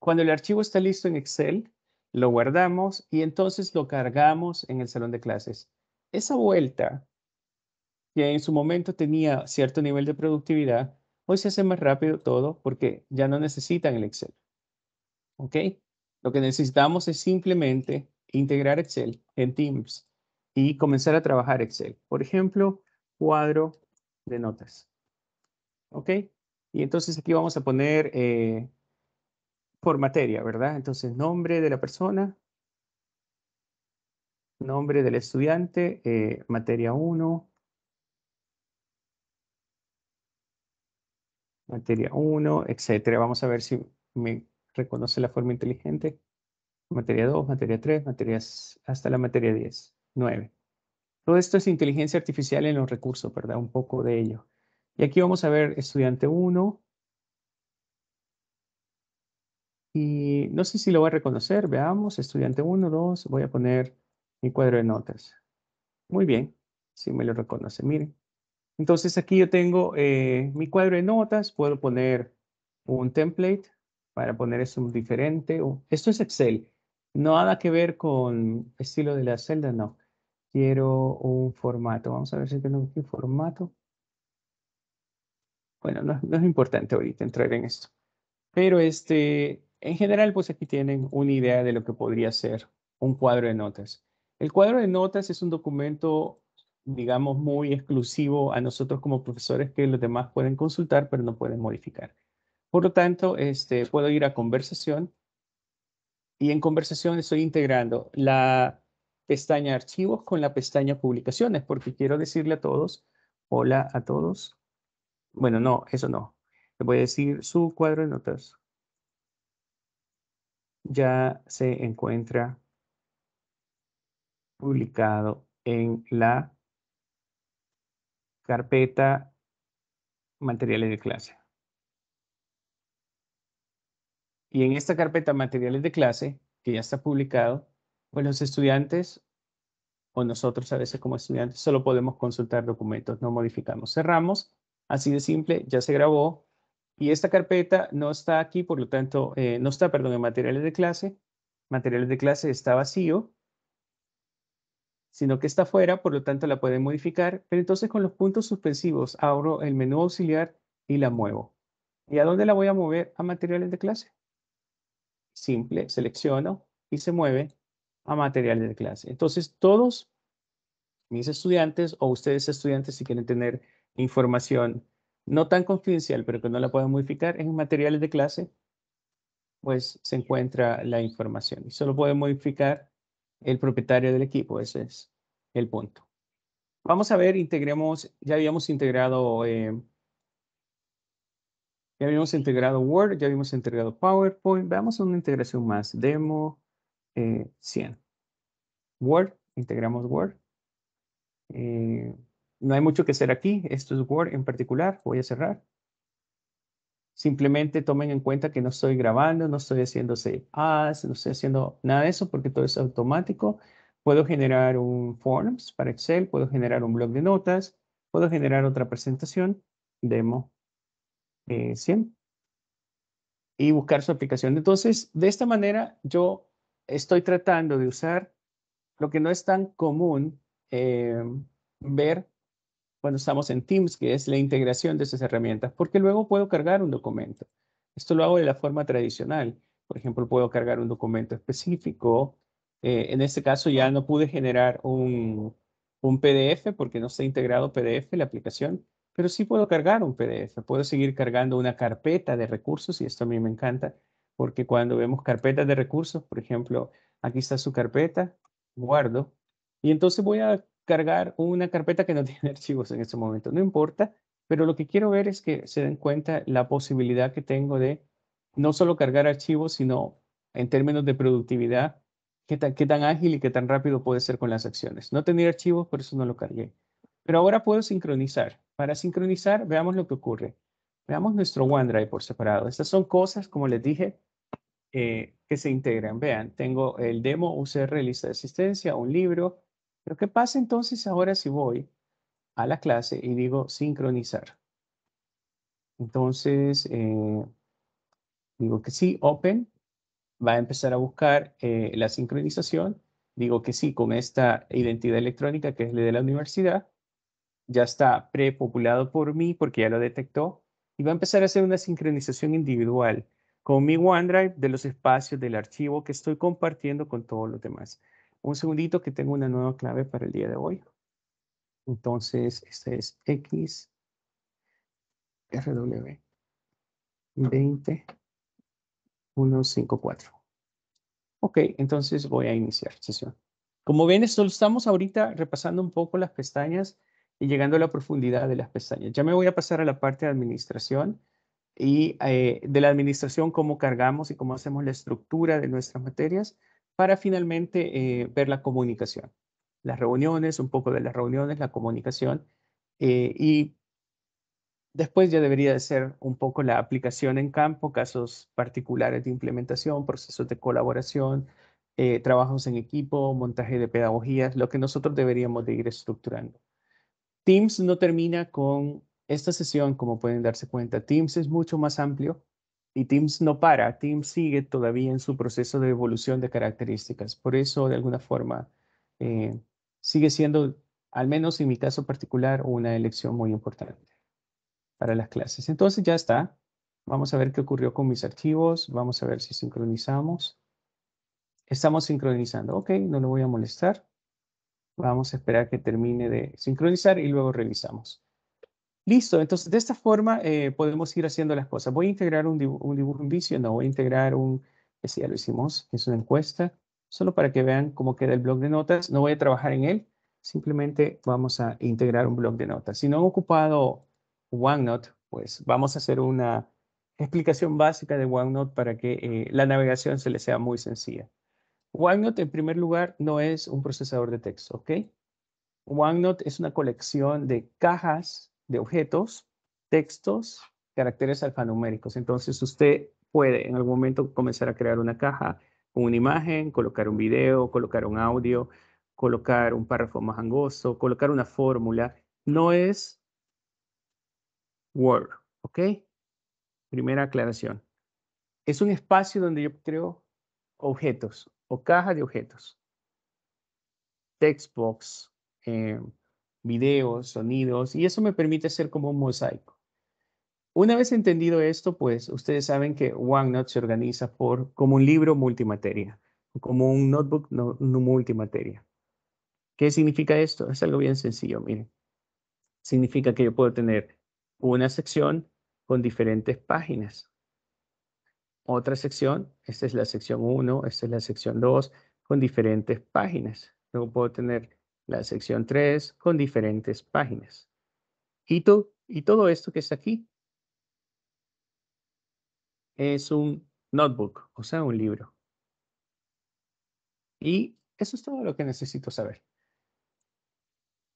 Cuando el archivo está listo en Excel, lo guardamos y entonces lo cargamos en el salón de clases. Esa vuelta, que en su momento tenía cierto nivel de productividad, hoy se hace más rápido todo porque ya no necesitan el Excel. ¿Ok? Lo que necesitamos es simplemente integrar Excel en Teams y comenzar a trabajar Excel. Por ejemplo, cuadro de notas. ¿Ok? Y entonces aquí vamos a poner eh, por materia, ¿verdad? Entonces, nombre de la persona, nombre del estudiante, eh, materia 1, materia 1, etcétera. Vamos a ver si me reconoce la forma inteligente. Materia 2, materia 3, materias hasta la materia 10, 9. Todo esto es inteligencia artificial en los recursos, ¿verdad? Un poco de ello. Y aquí vamos a ver estudiante 1, Y no sé si lo voy a reconocer. Veamos, estudiante 1, 2. Voy a poner mi cuadro de notas. Muy bien, si me lo reconoce. Miren. Entonces aquí yo tengo eh, mi cuadro de notas. Puedo poner un template para poner eso diferente. Esto es Excel. No nada que ver con estilo de la celda, no. Quiero un formato. Vamos a ver si tengo un formato. Bueno, no, no es importante ahorita entrar en esto. Pero este, en general, pues aquí tienen una idea de lo que podría ser un cuadro de notas. El cuadro de notas es un documento, digamos, muy exclusivo a nosotros como profesores que los demás pueden consultar, pero no pueden modificar. Por lo tanto, este, puedo ir a conversación y en conversación estoy integrando la pestaña archivos con la pestaña publicaciones, porque quiero decirle a todos, hola a todos. Bueno, no, eso no. Le voy a decir su cuadro de notas ya se encuentra publicado en la carpeta materiales de clase. Y en esta carpeta materiales de clase, que ya está publicado, pues los estudiantes o nosotros a veces como estudiantes solo podemos consultar documentos, no modificamos, cerramos. Así de simple, ya se grabó, y esta carpeta no está aquí, por lo tanto, eh, no está, perdón, en materiales de clase. Materiales de clase está vacío, sino que está fuera, por lo tanto la pueden modificar. Pero entonces con los puntos suspensivos abro el menú auxiliar y la muevo. ¿Y a dónde la voy a mover? A materiales de clase. Simple, selecciono y se mueve a materiales de clase. Entonces todos mis estudiantes o ustedes estudiantes si quieren tener información no tan confidencial, pero que no la pueden modificar, en materiales de clase, pues se encuentra la información. Y solo puede modificar el propietario del equipo, ese es el punto. Vamos a ver, integremos, ya habíamos integrado, eh, ya habíamos integrado Word, ya habíamos integrado PowerPoint. Veamos una integración más, demo 100. Eh, Word, integramos Word. Eh, no hay mucho que hacer aquí, esto es Word en particular, voy a cerrar. Simplemente tomen en cuenta que no estoy grabando, no estoy haciendo save as, no estoy haciendo nada de eso porque todo es automático. Puedo generar un forms para Excel, puedo generar un blog de notas, puedo generar otra presentación, demo 100, eh, y buscar su aplicación. Entonces, de esta manera yo estoy tratando de usar lo que no es tan común eh, ver cuando estamos en Teams, que es la integración de esas herramientas, porque luego puedo cargar un documento. Esto lo hago de la forma tradicional. Por ejemplo, puedo cargar un documento específico. Eh, en este caso ya no pude generar un, PDF porque no se ha integrado PDF la aplicación, pero sí puedo cargar un PDF. Puedo seguir cargando una carpeta de recursos y esto a mí me encanta porque cuando vemos carpetas de recursos, por ejemplo, aquí está su carpeta, guardo, y entonces voy a cargar una carpeta que no tiene archivos en este momento, no importa, pero lo que quiero ver es que se den cuenta la posibilidad que tengo de no solo cargar archivos, sino en términos de productividad, qué tan, qué tan ágil y qué tan rápido puede ser con las acciones. No tenía archivos, por eso no lo cargué. Pero ahora puedo sincronizar. Para sincronizar, veamos lo que ocurre. Veamos nuestro OneDrive por separado. Estas son cosas, como les dije, eh, que se integran. Vean, tengo el demo UCR lista de asistencia, un libro, pero ¿qué pasa entonces ahora si voy a la clase y digo sincronizar? Entonces, eh, digo que sí, open, va a empezar a buscar eh, la sincronización. Digo que sí, con esta identidad electrónica que es la de la universidad, ya está prepopulado por mí porque ya lo detectó y va a empezar a hacer una sincronización individual con mi OneDrive de los espacios del archivo que estoy compartiendo con todos los demás. Un segundito que tengo una nueva clave para el día de hoy. Entonces, esta es X RW 20154. Ok, entonces voy a iniciar sesión. Como ven, solo estamos ahorita repasando un poco las pestañas y llegando a la profundidad de las pestañas. Ya me voy a pasar a la parte de administración y eh, de la administración, cómo cargamos y cómo hacemos la estructura de nuestras materias para finalmente eh, ver la comunicación. Las reuniones, un poco de las reuniones, la comunicación eh, y después ya debería de ser un poco la aplicación en campo, casos particulares de implementación, procesos de colaboración, eh, trabajos en equipo, montaje de pedagogías, lo que nosotros deberíamos de ir estructurando. Teams no termina con esta sesión, como pueden darse cuenta. Teams es mucho más amplio y Teams no para, Teams sigue todavía en su proceso de evolución de características. Por eso, de alguna forma, eh, sigue siendo, al menos en mi caso particular, una elección muy importante para las clases. Entonces ya está. Vamos a ver qué ocurrió con mis archivos. Vamos a ver si sincronizamos. Estamos sincronizando. Ok, no lo voy a molestar. Vamos a esperar que termine de sincronizar y luego revisamos. Listo, entonces de esta forma eh, podemos ir haciendo las cosas. Voy a integrar un, dibujo, un dibujo, vicio, no, voy a integrar un, ese ya lo hicimos, es una encuesta, solo para que vean cómo queda el blog de notas. No voy a trabajar en él, simplemente vamos a integrar un blog de notas. Si no han ocupado OneNote, pues vamos a hacer una explicación básica de OneNote para que eh, la navegación se les sea muy sencilla. OneNote, en primer lugar, no es un procesador de texto, ¿ok? OneNote es una colección de cajas de objetos, textos, caracteres alfanuméricos. Entonces usted puede en algún momento comenzar a crear una caja con una imagen, colocar un video, colocar un audio, colocar un párrafo más angosto, colocar una fórmula. No es Word, ¿ok? Primera aclaración. Es un espacio donde yo creo objetos o caja de objetos. Textbox, eh, videos, sonidos, y eso me permite ser como un mosaico. Una vez entendido esto, pues ustedes saben que OneNote se organiza por, como un libro multimateria, como un notebook no, multimateria. ¿Qué significa esto? Es algo bien sencillo, miren. Significa que yo puedo tener una sección con diferentes páginas. Otra sección, esta es la sección 1, esta es la sección 2, con diferentes páginas. Luego puedo tener la sección 3, con diferentes páginas. Y, y todo esto que está aquí es un notebook, o sea, un libro. Y eso es todo lo que necesito saber.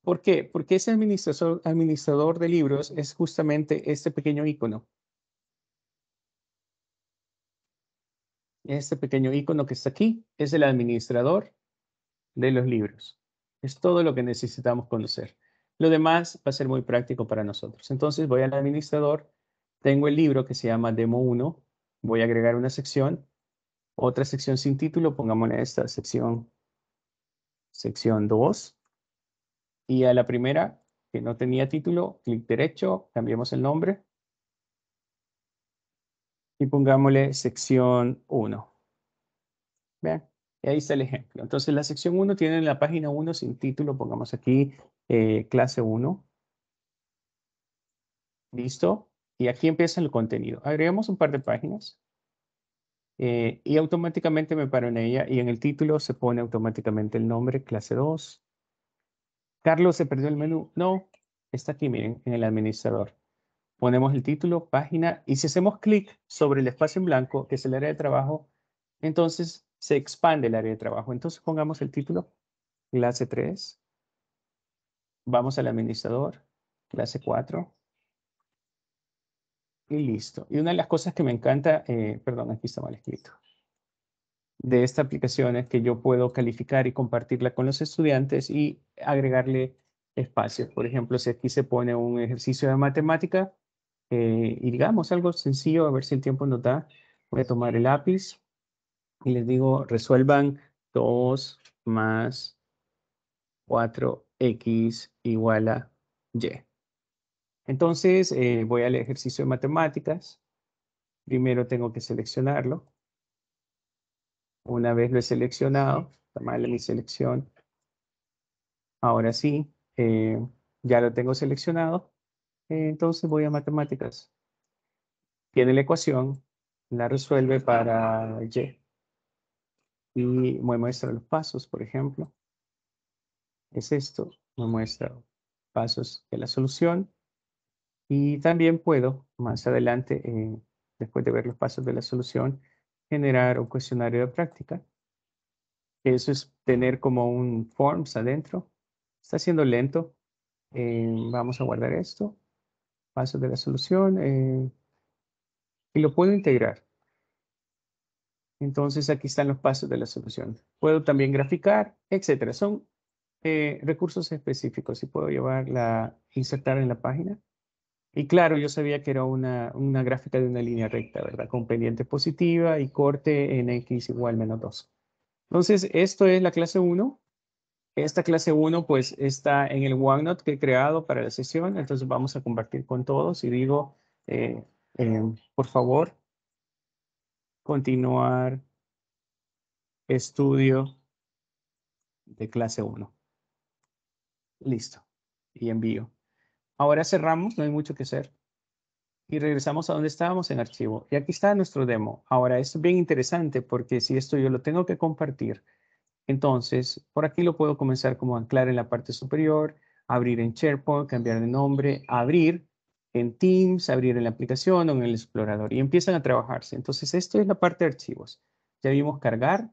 ¿Por qué? Porque ese administrador, administrador de libros es justamente este pequeño icono. Este pequeño icono que está aquí es el administrador de los libros. Es todo lo que necesitamos conocer. Lo demás va a ser muy práctico para nosotros. Entonces voy al administrador, tengo el libro que se llama Demo 1, voy a agregar una sección, otra sección sin título, pongámosle esta sección, sección 2. Y a la primera, que no tenía título, clic derecho, cambiemos el nombre. Y pongámosle sección 1. Vean. Y ahí está el ejemplo. Entonces, la sección 1 tiene la página 1 sin título, pongamos aquí eh, clase 1. Listo. Y aquí empieza el contenido. Agregamos un par de páginas. Eh, y automáticamente me paro en ella y en el título se pone automáticamente el nombre, clase 2. Carlos se perdió el menú. No, está aquí, miren, en el administrador. Ponemos el título, página y si hacemos clic sobre el espacio en blanco, que es el área de trabajo, entonces se expande el área de trabajo. Entonces pongamos el título, clase 3. Vamos al administrador, clase 4. Y listo. Y una de las cosas que me encanta, eh, perdón, aquí está mal escrito, de esta aplicación es que yo puedo calificar y compartirla con los estudiantes y agregarle espacios. Por ejemplo, si aquí se pone un ejercicio de matemática, eh, y digamos algo sencillo, a ver si el tiempo nos da, voy a tomar el lápiz, y les digo, resuelvan 2 más 4x igual a y. Entonces, eh, voy al ejercicio de matemáticas. Primero tengo que seleccionarlo. Una vez lo he seleccionado, toma mi selección. Ahora sí, eh, ya lo tengo seleccionado. entonces voy a matemáticas. Tiene la ecuación, la resuelve para Y y me muestra los pasos, por ejemplo. Es esto, me muestra pasos de la solución. Y también puedo, más adelante, eh, después de ver los pasos de la solución, generar un cuestionario de práctica. Eso es tener como un forms adentro. Está siendo lento. Eh, vamos a guardar esto. Pasos de la solución. Eh, y lo puedo integrar. Entonces aquí están los pasos de la solución. Puedo también graficar, etcétera. Son eh, recursos específicos. y puedo llevarla insertar en la página. Y claro, yo sabía que era una, gráfica de una línea recta, ¿verdad? Con pendiente positiva y corte en x igual menos 2. Entonces, esto es la clase 1. Esta clase 1 pues está en el OneNote que he creado para la sesión. Entonces vamos a compartir con todos y digo, eh, eh, por favor, continuar estudio de clase 1. Listo. Y envío. Ahora cerramos, no hay mucho que hacer. Y regresamos a donde estábamos en archivo. Y aquí está nuestro demo. Ahora, es bien interesante porque si esto yo lo tengo que compartir, entonces por aquí lo puedo comenzar como anclar en la parte superior, abrir en SharePoint, cambiar de nombre, abrir en Teams, abrir en la aplicación o en el explorador y empiezan a trabajarse. Entonces, esto es la parte de archivos. Ya vimos cargar,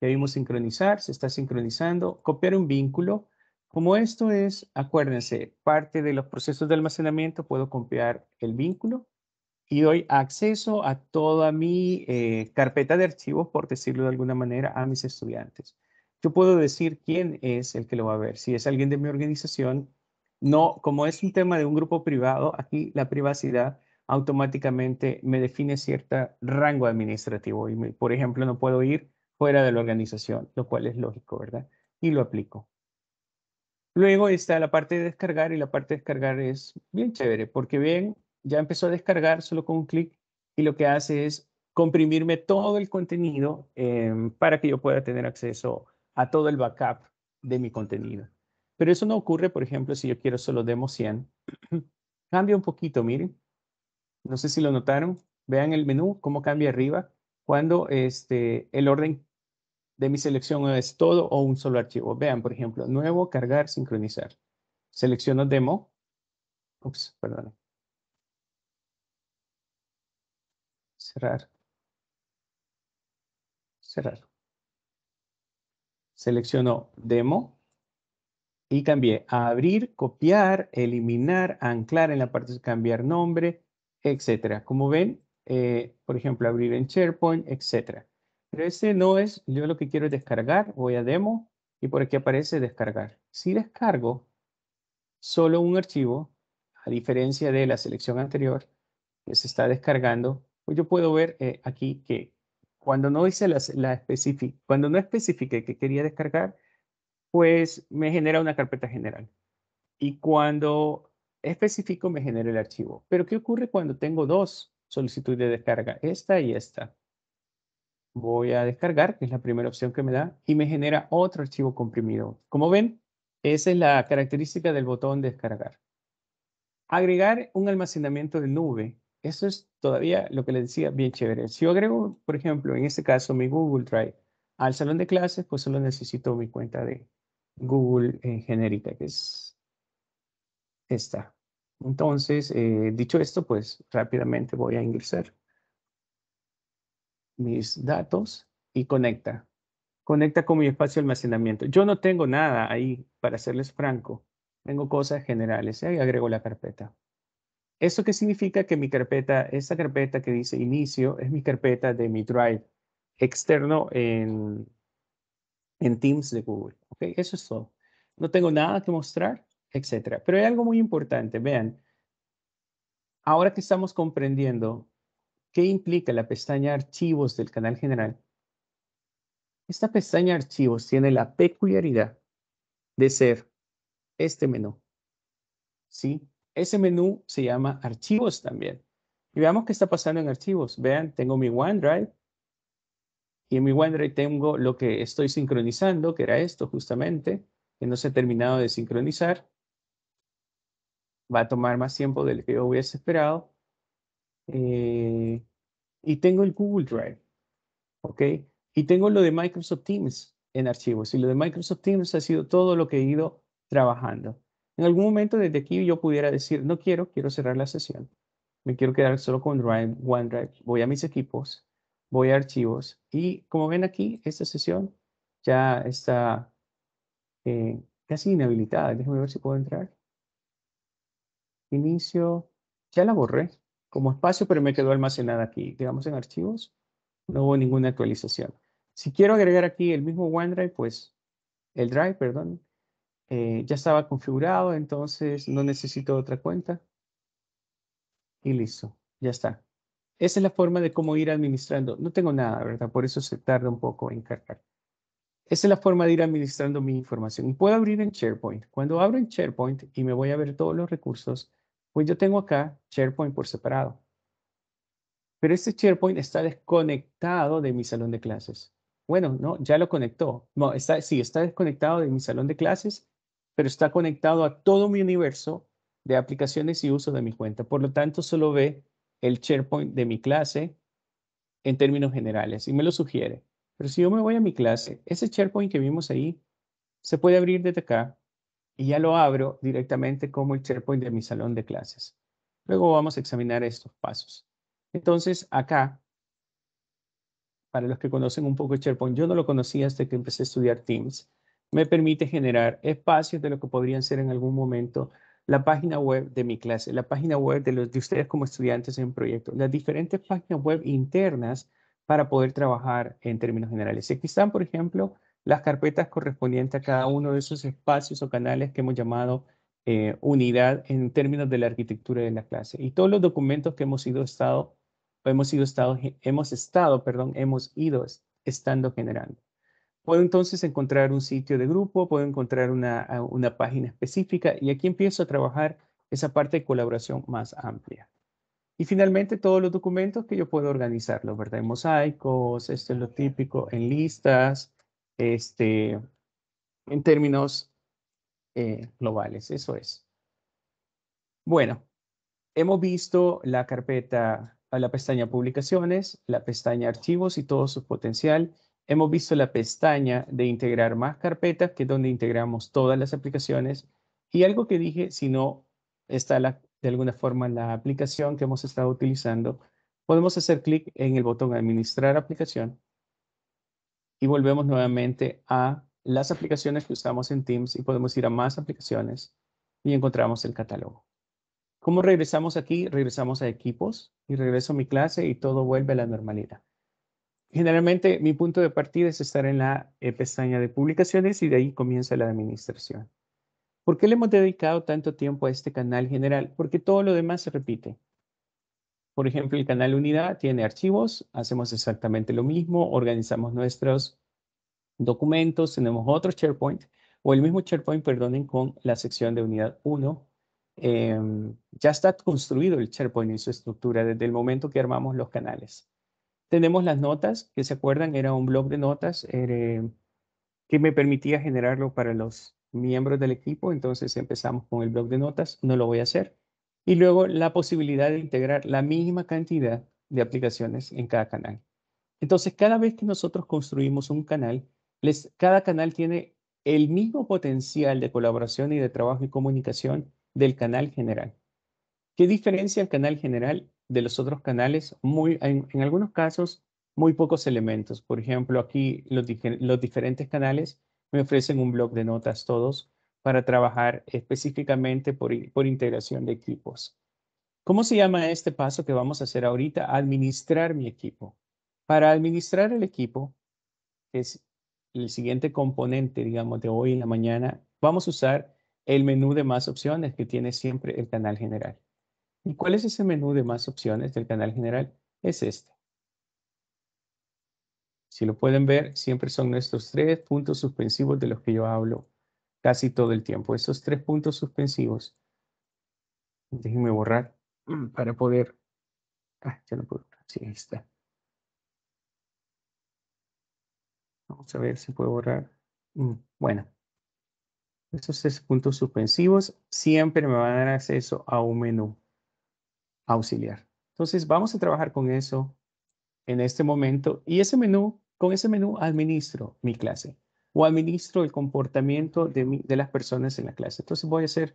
ya vimos sincronizar, se está sincronizando, copiar un vínculo. Como esto es, acuérdense, parte de los procesos de almacenamiento, puedo copiar el vínculo y doy acceso a toda mi eh, carpeta de archivos, por decirlo de alguna manera, a mis estudiantes. Yo puedo decir quién es el que lo va a ver, si es alguien de mi organización no, como es un tema de un grupo privado, aquí la privacidad automáticamente me define cierto rango administrativo y, por ejemplo, no puedo ir fuera de la organización, lo cual es lógico, ¿verdad? Y lo aplico. Luego está la parte de descargar y la parte de descargar es bien chévere porque bien, ya empezó a descargar solo con un clic y lo que hace es comprimirme todo el contenido em, para que yo pueda tener acceso a todo el backup de mi contenido. Pero eso no ocurre, por ejemplo, si yo quiero solo demo 100. Cambia un poquito, miren. No sé si lo notaron. Vean el menú, cómo cambia arriba cuando este, el orden de mi selección es todo o un solo archivo. Vean, por ejemplo, nuevo, cargar, sincronizar. Selecciono demo. Ups, perdón. Cerrar. Cerrar. Selecciono demo. Y cambié a abrir, copiar, eliminar, anclar en la parte de cambiar nombre, etcétera. Como ven, eh, por ejemplo, abrir en SharePoint, etcétera. Pero ese no es, yo lo que quiero es descargar, voy a demo y por aquí aparece descargar. Si descargo solo un archivo, a diferencia de la selección anterior que se está descargando, pues yo puedo ver eh, aquí que cuando no hice la, la cuando no especifique que quería descargar, pues me genera una carpeta general. Y cuando especifico, me genera el archivo. Pero ¿qué ocurre cuando tengo dos solicitudes de descarga? Esta y esta. Voy a descargar, que es la primera opción que me da, y me genera otro archivo comprimido. Como ven, esa es la característica del botón descargar. Agregar un almacenamiento de nube. Eso es todavía lo que les decía, bien chévere. Si yo agrego, por ejemplo, en este caso, mi Google Drive al salón de clases, pues solo necesito mi cuenta de, Google en genérica, que es esta. Entonces, eh, dicho esto, pues rápidamente voy a ingresar mis datos y conecta. Conecta con mi espacio de almacenamiento. Yo no tengo nada ahí, para serles franco. Tengo cosas generales. Ahí ¿eh? agrego la carpeta. eso qué significa? Que mi carpeta, esta carpeta que dice inicio, es mi carpeta de mi drive externo en, en Teams de Google eso es todo. No tengo nada que mostrar, etcétera. Pero hay algo muy importante. Vean, ahora que estamos comprendiendo qué implica la pestaña Archivos del canal general, esta pestaña Archivos tiene la peculiaridad de ser este menú. ¿Sí? Ese menú se llama Archivos también. Y veamos qué está pasando en Archivos. Vean, tengo mi OneDrive, y en mi OneDrive tengo lo que estoy sincronizando, que era esto justamente, que no se ha terminado de sincronizar. Va a tomar más tiempo del que yo hubiese esperado. Eh, y tengo el Google Drive, ¿ok? Y tengo lo de Microsoft Teams en archivos. Y lo de Microsoft Teams ha sido todo lo que he ido trabajando. En algún momento desde aquí yo pudiera decir, no quiero, quiero cerrar la sesión. Me quiero quedar solo con Drive, OneDrive. Voy a mis equipos voy a archivos y como ven aquí, esta sesión ya está eh, casi inhabilitada. Déjenme ver si puedo entrar. Inicio, ya la borré como espacio, pero me quedó almacenada aquí. Digamos en archivos, no hubo ninguna actualización. Si quiero agregar aquí el mismo OneDrive, pues el Drive, perdón, eh, ya estaba configurado, entonces no necesito otra cuenta. Y listo, ya está. Esa es la forma de cómo ir administrando. No tengo nada, ¿verdad? Por eso se tarda un poco en cargar. Esa es la forma de ir administrando mi información. Puedo abrir en SharePoint. Cuando abro en SharePoint y me voy a ver todos los recursos, pues yo tengo acá SharePoint por separado. Pero este SharePoint está desconectado de mi salón de clases. Bueno, no, ya lo conectó. No, está, sí, está desconectado de mi salón de clases, pero está conectado a todo mi universo de aplicaciones y uso de mi cuenta. Por lo tanto, solo ve el SharePoint de mi clase en términos generales y me lo sugiere. Pero si yo me voy a mi clase, ese SharePoint que vimos ahí se puede abrir desde acá y ya lo abro directamente como el SharePoint de mi salón de clases. Luego vamos a examinar estos pasos. Entonces, acá, para los que conocen un poco el SharePoint, yo no lo conocía hasta que empecé a estudiar Teams, me permite generar espacios de lo que podrían ser en algún momento la página web de mi clase, la página web de los de ustedes como estudiantes en proyecto, las diferentes páginas web internas para poder trabajar en términos generales. Aquí están, por ejemplo, las carpetas correspondientes a cada uno de esos espacios o canales que hemos llamado eh, unidad en términos de la arquitectura de la clase. Y todos los documentos que hemos ido estado, hemos ido estado, hemos estado, perdón, hemos ido estando generando. Puedo entonces encontrar un sitio de grupo, puedo encontrar una, página específica y aquí empiezo a trabajar esa parte de colaboración más amplia. Y finalmente todos los documentos que yo puedo organizarlos, ¿verdad? En mosaicos, esto es lo típico, en listas, este, en términos eh, globales, eso es. Bueno, hemos visto la carpeta, la pestaña publicaciones, la pestaña archivos y todo su potencial hemos visto la pestaña de integrar más carpetas, que es donde integramos todas las aplicaciones. Y algo que dije, si no está de alguna forma la aplicación que hemos estado utilizando, podemos hacer clic en el botón Administrar aplicación y volvemos nuevamente a las aplicaciones que usamos en Teams y podemos ir a más aplicaciones y encontramos el catálogo. ¿Cómo regresamos aquí? Regresamos a equipos y regreso a mi clase y todo vuelve a la normalidad generalmente mi punto de partida es estar en la eh, pestaña de publicaciones y de ahí comienza la administración. ¿Por qué le hemos dedicado tanto tiempo a este canal general? Porque todo lo demás se repite. Por ejemplo, el canal Unidad tiene archivos, hacemos exactamente lo mismo, organizamos nuestros documentos, tenemos otro SharePoint, o el mismo SharePoint, perdonen, con la sección de Unidad 1. Em, ya está construido el SharePoint y su estructura desde el momento que armamos los canales. Tenemos las notas, que se acuerdan, era un blog de notas eh, que me permitía generarlo para los miembros del equipo, entonces empezamos con el blog de notas, no lo voy a hacer. Y luego la posibilidad de integrar la misma cantidad de aplicaciones en cada canal. Entonces, cada vez que nosotros construimos un canal, les, cada canal tiene el mismo potencial de colaboración y de trabajo y comunicación del canal general. ¿Qué diferencia el canal general de los otros canales, muy, en, algunos casos, muy pocos elementos. Por ejemplo, aquí los, diferentes canales me ofrecen un blog de notas todos para trabajar específicamente por, por integración de equipos. ¿Cómo se llama este paso que vamos a hacer ahorita? Administrar mi equipo. Para administrar el equipo, que es el siguiente componente, digamos, de hoy en la mañana, vamos a usar el menú de más opciones que tiene siempre el canal general. ¿Y cuál es ese menú de más opciones del canal general? Es este. Si lo pueden ver, siempre son nuestros tres puntos suspensivos de los que yo hablo casi todo el tiempo. Esos tres puntos suspensivos, déjenme borrar para poder... Ah, ya no puedo. Sí, ahí está. Vamos a ver si puedo borrar. Mm, bueno, esos tres puntos suspensivos siempre me van a dar acceso a un menú auxiliar. Entonces vamos a trabajar con eso en este momento y ese menú, con ese menú administro mi clase o administro el comportamiento de, las personas en la clase. Entonces voy a hacer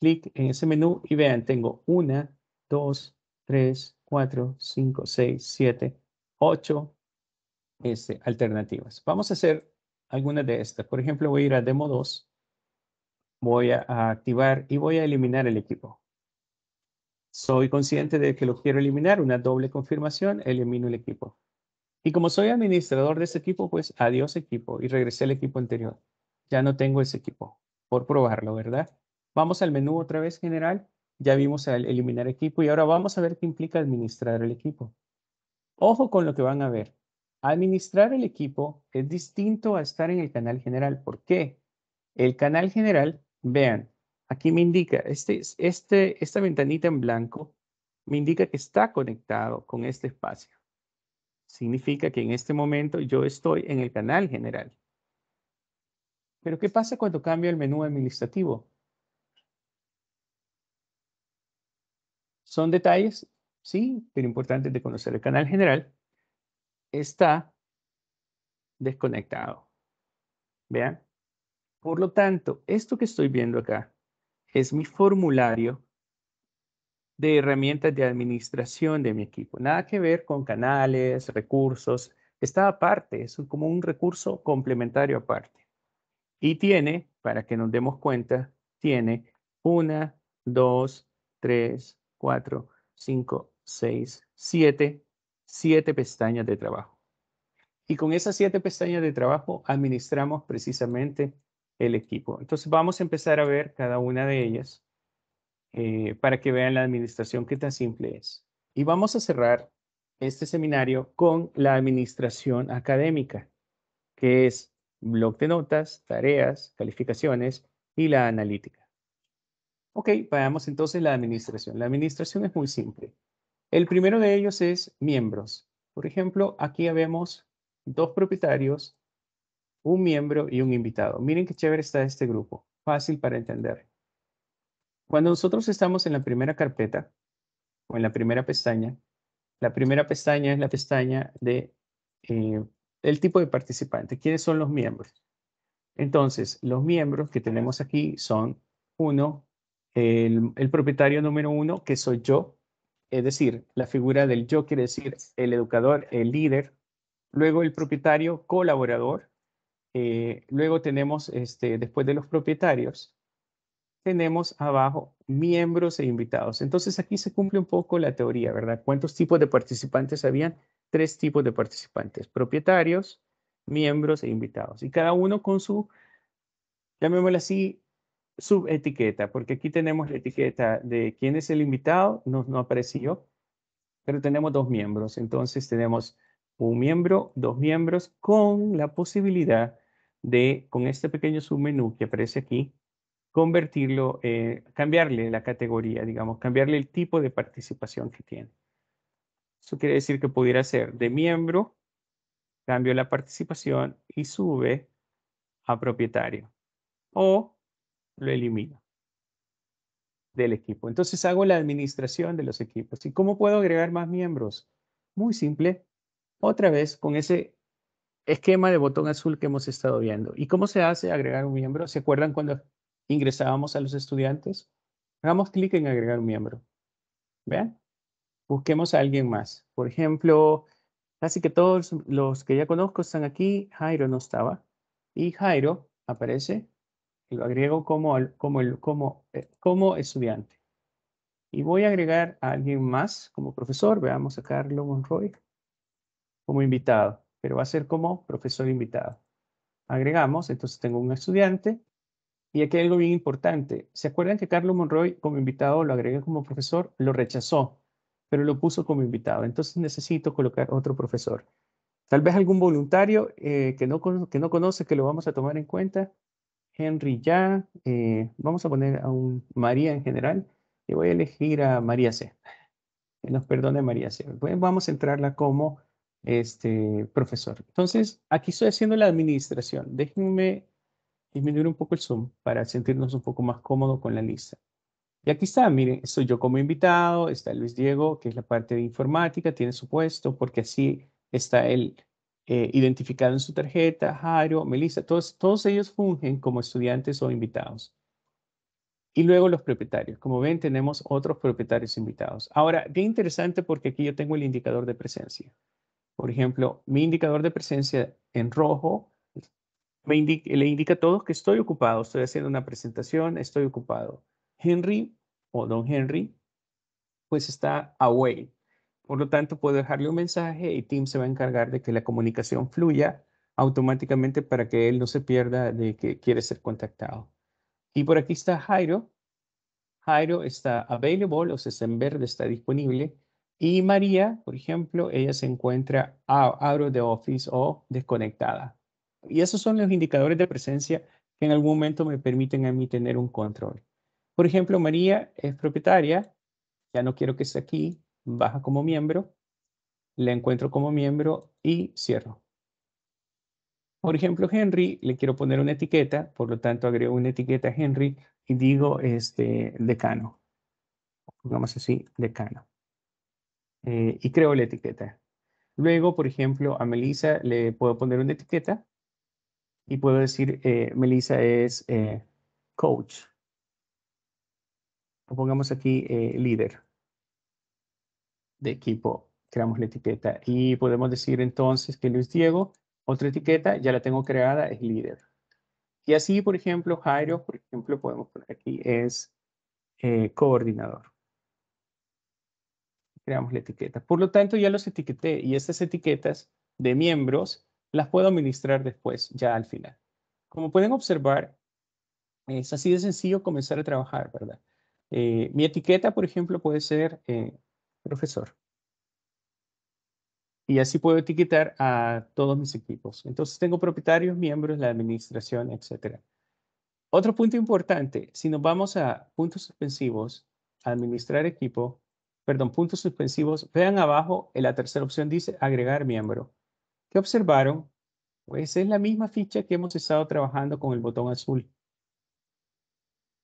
clic en ese menú y vean, tengo una, dos, tres, cuatro, cinco, seis, siete, ocho este, alternativas. Vamos a hacer algunas de estas. Por ejemplo, voy a ir a Demo 2, voy a activar y voy a eliminar el equipo. Soy consciente de que lo quiero eliminar, una doble confirmación, elimino el equipo. Y como soy administrador de ese equipo, pues adiós equipo y regresé al equipo anterior. Ya no tengo ese equipo, por probarlo, ¿verdad? Vamos al menú otra vez general, ya vimos el eliminar equipo y ahora vamos a ver qué implica administrar el equipo. Ojo con lo que van a ver. Administrar el equipo es distinto a estar en el canal general. ¿Por qué? El canal general, vean, Aquí me indica, este, este, esta ventanita en blanco me indica que está conectado con este espacio. Significa que en este momento yo estoy en el canal general. Pero ¿qué pasa cuando cambio el menú administrativo? Son detalles, sí, pero importante de conocer. El canal general está desconectado. Vean. Por lo tanto, esto que estoy viendo acá es mi formulario de herramientas de administración de mi equipo. Nada que ver con canales, recursos. Está aparte, es como un recurso complementario aparte. Y tiene, para que nos demos cuenta, tiene una, dos, tres, cuatro, cinco, seis, siete, siete pestañas de trabajo. Y con esas siete pestañas de trabajo administramos precisamente el equipo. Entonces vamos a empezar a ver cada una de ellas eh, para que vean la administración qué tan simple es. Y vamos a cerrar este seminario con la administración académica, que es blog de notas, tareas, calificaciones y la analítica. Ok, veamos entonces la administración. La administración es muy simple. El primero de ellos es miembros. Por ejemplo, aquí vemos dos propietarios un miembro y un invitado. Miren qué chévere está este grupo, fácil para entender. Cuando nosotros estamos en la primera carpeta o en la primera pestaña, la primera pestaña es la pestaña de eh, el tipo de participante. ¿Quiénes son los miembros? Entonces, los miembros que tenemos aquí son uno, el, el propietario número uno, que soy yo, es decir, la figura del yo quiere decir el educador, el líder, luego el propietario colaborador, eh, luego tenemos, este, después de los propietarios, tenemos abajo miembros e invitados. Entonces aquí se cumple un poco la teoría, ¿verdad? ¿Cuántos tipos de participantes habían? Tres tipos de participantes, propietarios, miembros e invitados. Y cada uno con su, llamémoslo así, subetiqueta, porque aquí tenemos la etiqueta de quién es el invitado, no, no apareció, pero tenemos dos miembros. Entonces tenemos un miembro, dos miembros, con la posibilidad de, con este pequeño submenú que aparece aquí, convertirlo, eh, cambiarle la categoría, digamos, cambiarle el tipo de participación que tiene. Eso quiere decir que pudiera ser de miembro, cambio la participación y sube a propietario. O lo elimino del equipo. Entonces hago la administración de los equipos. ¿Y cómo puedo agregar más miembros? Muy simple. Otra vez con ese esquema de botón azul que hemos estado viendo. ¿Y cómo se hace agregar un miembro? ¿Se acuerdan cuando ingresábamos a los estudiantes? Hagamos clic en agregar un miembro. ¿Vean? Busquemos a alguien más. Por ejemplo, casi que todos los que ya conozco están aquí. Jairo no estaba. Y Jairo aparece. lo agrego como, como, como, eh, como estudiante. Y voy a agregar a alguien más como profesor. Veamos a Carlos Monroy como invitado pero va a ser como profesor invitado. Agregamos, entonces tengo un estudiante, y aquí hay algo bien importante. ¿Se acuerdan que Carlos Monroy como invitado lo agregué como profesor? Lo rechazó, pero lo puso como invitado. Entonces necesito colocar otro profesor. Tal vez algún voluntario eh, que, no, que no conoce, que lo vamos a tomar en cuenta. Henry ya, eh, vamos a poner a un María en general, y voy a elegir a María C. Que nos perdone María C. vamos a entrarla como este, profesor. Entonces, aquí estoy haciendo la administración. Déjenme disminuir un poco el zoom para sentirnos un poco más cómodos con la lista. Y aquí está, miren, estoy yo como invitado, está Luis Diego, que es la parte de informática, tiene su puesto, porque así está él eh, identificado en su tarjeta, Jairo, Melissa, todos, todos ellos fungen como estudiantes o invitados. Y luego los propietarios. Como ven, tenemos otros propietarios invitados. Ahora, qué interesante porque aquí yo tengo el indicador de presencia. Por ejemplo, mi indicador de presencia en rojo le indica a todos que estoy ocupado, estoy haciendo una presentación, estoy ocupado. Henry o don Henry, pues está away. Por lo tanto, puedo dejarle un mensaje y Tim se va a encargar de que la comunicación fluya automáticamente para que él no se pierda de que quiere ser contactado. Y por aquí está Jairo. Jairo está available, o sea, en verde, está disponible. Y María, por ejemplo, ella se encuentra out, of the office o desconectada. Y esos son los indicadores de presencia que en algún momento me permiten a mí tener un control. Por ejemplo, María es propietaria, ya no quiero que esté aquí, baja como miembro, la encuentro como miembro y cierro. Por ejemplo, Henry, le quiero poner una etiqueta, por lo tanto agrego una etiqueta a Henry y digo este decano. Pongamos así, decano. Eh, y creo la etiqueta. Luego, por ejemplo, a Melissa le puedo poner una etiqueta y puedo decir, eh, Melissa es eh, coach. O pongamos aquí líder de equipo. Creamos la etiqueta y podemos decir entonces que Luis Diego, otra etiqueta, ya la tengo creada, es líder. Y así, por ejemplo, Jairo, por ejemplo, podemos poner aquí es coordinador creamos la etiqueta. Por lo tanto, ya los etiqueté y estas etiquetas de miembros las puedo administrar después, ya al final. Como pueden observar, es así de sencillo comenzar a trabajar, ¿verdad? Eh, mi etiqueta, por ejemplo, puede ser eh, profesor. Y así puedo etiquetar a todos mis equipos. Entonces tengo propietarios, miembros, la administración, etc. Otro punto importante, si nos vamos a puntos suspensivos, administrar equipo, perdón, puntos suspensivos, vean abajo, en la tercera opción dice agregar miembro. ¿Qué observaron? Pues es la misma ficha que hemos estado trabajando con el botón azul.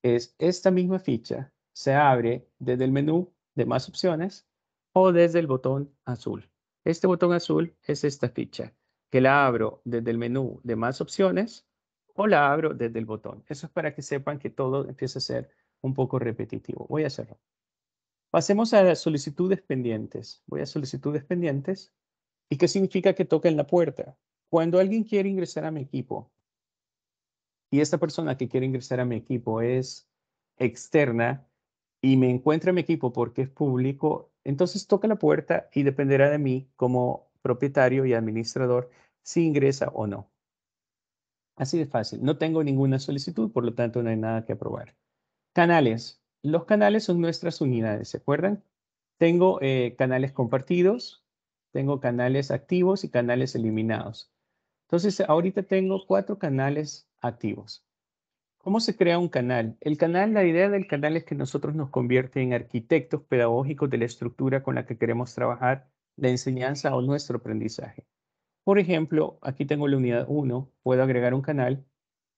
Es esta misma ficha, se abre desde el menú de más opciones o desde el botón azul. Este botón azul es esta ficha, que la abro desde el menú de más opciones o la abro desde el botón. Eso es para que sepan que todo empieza a ser un poco repetitivo. Voy a cerrar. Pasemos a solicitudes pendientes. Voy a solicitudes pendientes. ¿Y qué significa que toca en la puerta? Cuando alguien quiere ingresar a mi equipo y esta persona que quiere ingresar a mi equipo es externa y me encuentra en mi equipo porque es público, entonces toca la puerta y dependerá de mí como propietario y administrador si ingresa o no. Así de fácil. No tengo ninguna solicitud, por lo tanto no hay nada que aprobar. Canales. Los canales son nuestras unidades, ¿se acuerdan? Tengo eh, canales compartidos, tengo canales activos y canales eliminados. Entonces, ahorita tengo cuatro canales activos. ¿Cómo se crea un canal? El canal, la idea del canal es que nosotros nos convierte en arquitectos pedagógicos de la estructura con la que queremos trabajar la enseñanza o nuestro aprendizaje. Por ejemplo, aquí tengo la unidad 1, puedo agregar un canal,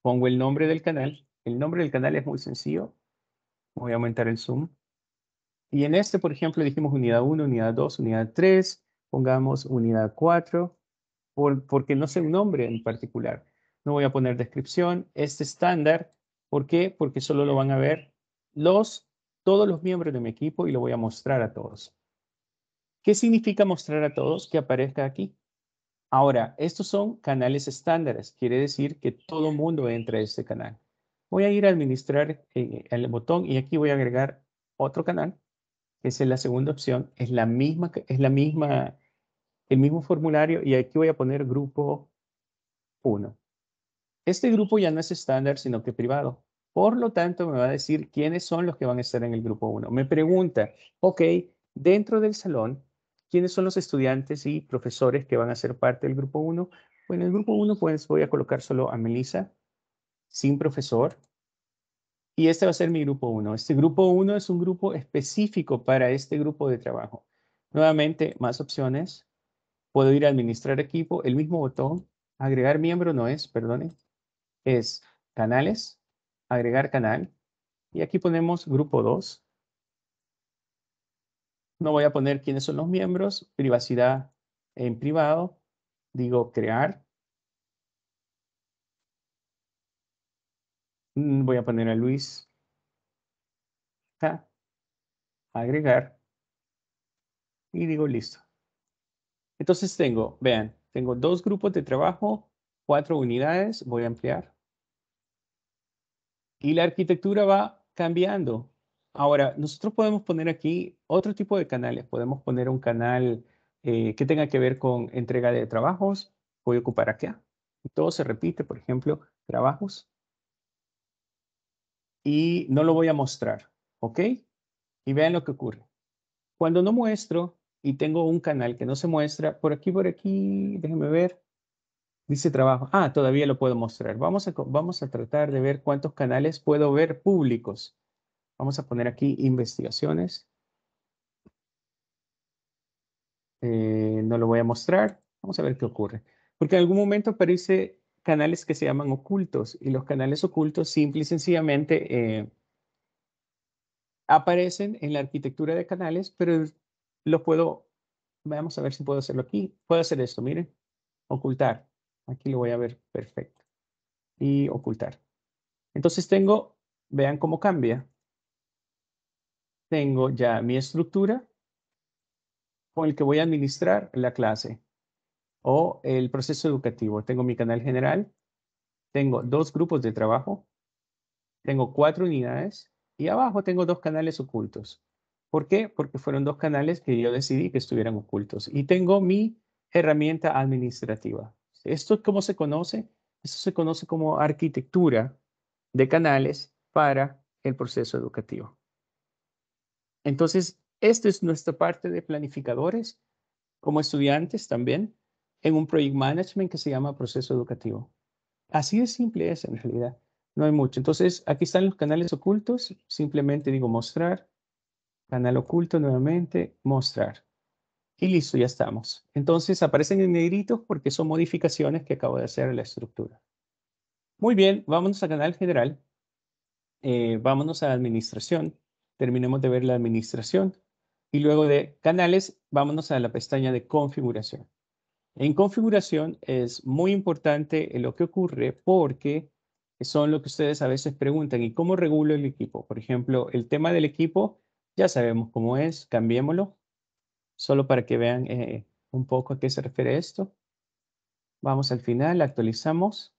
pongo el nombre del canal. El nombre del canal es muy sencillo, Voy a aumentar el zoom. Y en este, por ejemplo, dijimos unidad 1, unidad 2, unidad 3, pongamos unidad 4, porque no sé un nombre en particular. No voy a poner descripción. Este estándar, ¿por qué? Porque solo lo van a ver los, todos los miembros de mi equipo y lo voy a mostrar a todos. ¿Qué significa mostrar a todos que aparezca aquí? Ahora, estos son canales estándares, quiere decir que todo mundo entra a este canal. Voy a ir a administrar eh, el botón y aquí voy a agregar otro canal. Esa es la segunda opción. Es la misma, es la misma, el mismo formulario y aquí voy a poner grupo 1. Este grupo ya no es estándar, sino que privado. Por lo tanto, me va a decir quiénes son los que van a estar en el grupo 1. Me pregunta, ok, dentro del salón, ¿quiénes son los estudiantes y profesores que van a ser parte del grupo 1? Bueno, el grupo 1 pues voy a colocar solo a Melissa, sin profesor. Y este va a ser mi grupo 1. Este grupo 1 es un grupo específico para este grupo de trabajo. Nuevamente, más opciones. Puedo ir a administrar equipo, el mismo botón. Agregar miembro no es, perdone. Es canales, agregar canal. Y aquí ponemos grupo 2. No voy a poner quiénes son los miembros, privacidad en privado. Digo crear. Mm, voy a poner a Luis. Acá. Agregar. Y digo listo. Entonces tengo, vean, tengo dos grupos de trabajo, cuatro unidades, voy a ampliar. Y la arquitectura va cambiando. Ahora, nosotros podemos poner aquí otro tipo de canales. Podemos poner un canal eh, que tenga que ver con entrega de trabajos. Voy a ocupar acá. Y todo se repite, por ejemplo, trabajos y no lo voy a mostrar, ¿ok? Y vean lo que ocurre. Cuando no muestro y tengo un canal que no se muestra, por aquí, por aquí, déjenme ver, dice trabajo. Ah, todavía lo puedo mostrar. Vamos a, vamos a tratar de ver cuántos canales puedo ver públicos. Vamos a poner aquí investigaciones. Eh, no lo voy a mostrar. Vamos a ver qué ocurre. Porque en algún momento aparece canales que se llaman ocultos y los canales ocultos simple y sencillamente eh, aparecen en la arquitectura de canales, pero lo puedo, vamos a ver si puedo hacerlo aquí. Puedo hacer esto, miren, ocultar. Aquí lo voy a ver perfecto. Y ocultar. Entonces tengo, vean cómo cambia. Tengo ya mi estructura con el que voy a administrar la clase o el proceso educativo. Tengo mi canal general, tengo dos grupos de trabajo, tengo cuatro unidades y abajo tengo dos canales ocultos. ¿Por qué? Porque fueron dos canales que yo decidí que estuvieran ocultos. Y tengo mi herramienta administrativa. ¿Esto cómo se conoce? Esto se conoce como arquitectura de canales para el proceso educativo. Entonces, esta es nuestra parte de planificadores, como estudiantes también en un project management que se llama proceso educativo. Así de simple es en realidad, no hay mucho. Entonces, aquí están los canales ocultos, simplemente digo mostrar, canal oculto nuevamente, mostrar. Y listo, ya estamos. Entonces aparecen en negritos porque son modificaciones que acabo de hacer a la estructura. Muy bien, vámonos a canal general. Eh, vámonos a administración. Terminemos de ver la administración. Y luego de canales, vámonos a la pestaña de configuración. En configuración es muy importante lo que ocurre porque son lo que ustedes a veces preguntan, ¿y cómo regulo el equipo? Por ejemplo, el tema del equipo, ya sabemos cómo es, cambiémoslo, solo para que vean eh, un poco a qué se refiere esto. Vamos al final, actualizamos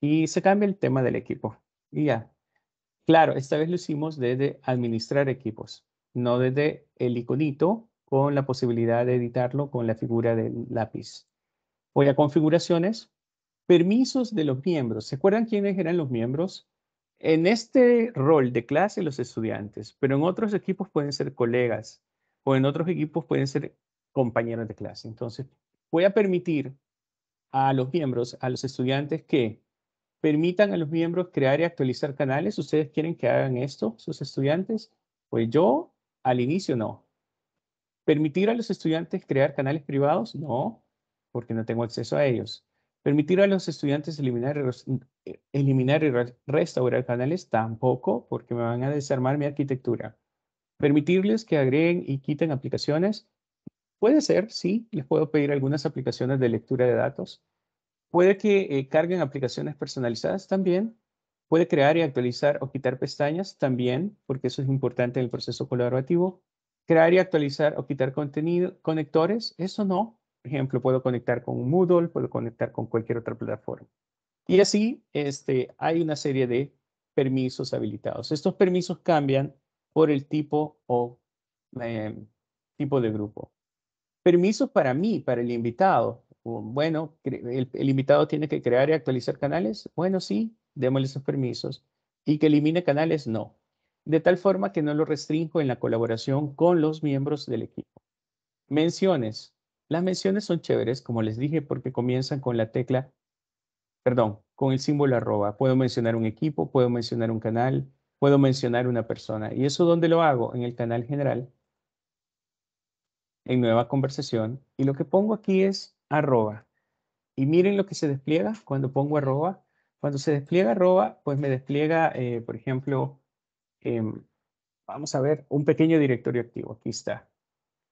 y se cambia el tema del equipo. Y ya. Claro, esta vez lo hicimos desde administrar equipos, no desde el iconito con la posibilidad de editarlo con la figura del lápiz. Voy a configuraciones, permisos de los miembros. ¿Se acuerdan quiénes eran los miembros? En este rol de clase los estudiantes, pero en otros equipos pueden ser colegas o en otros equipos pueden ser compañeros de clase. Entonces, voy a permitir a los miembros, a los estudiantes que permitan a los miembros crear y actualizar canales. ¿Ustedes quieren que hagan esto, sus estudiantes? Pues yo al inicio no, ¿Permitir a los estudiantes crear canales privados? No, porque no tengo acceso a ellos. ¿Permitir a los estudiantes eliminar, eliminar y restaurar canales? Tampoco, porque me van a desarmar mi arquitectura. ¿Permitirles que agreguen y quiten aplicaciones? Puede ser, sí, les puedo pedir algunas aplicaciones de lectura de datos. Puede que eh, carguen aplicaciones personalizadas también. Puede crear y actualizar o quitar pestañas también, porque eso es importante en el proceso colaborativo. Crear y actualizar o quitar contenido, conectores, eso no. Por ejemplo, puedo conectar con Moodle, puedo conectar con cualquier otra plataforma. Y así este, hay una serie de permisos habilitados. Estos permisos cambian por el tipo o em, tipo de grupo. Permisos para mí, para el invitado. Bueno, el, el invitado tiene que crear y actualizar canales. Bueno, sí, démosle esos permisos. Y que elimine canales, no de tal forma que no lo restringo en la colaboración con los miembros del equipo. Menciones. Las menciones son chéveres, como les dije, porque comienzan con la tecla, perdón, con el símbolo arroba. Puedo mencionar un equipo, puedo mencionar un canal, puedo mencionar una persona. ¿Y eso dónde lo hago? En el canal general, en nueva conversación. Y lo que pongo aquí es arroba. Y miren lo que se despliega cuando pongo arroba. Cuando se despliega arroba, pues me despliega, eh, por ejemplo, Em, vamos a ver un pequeño directorio activo. Aquí está.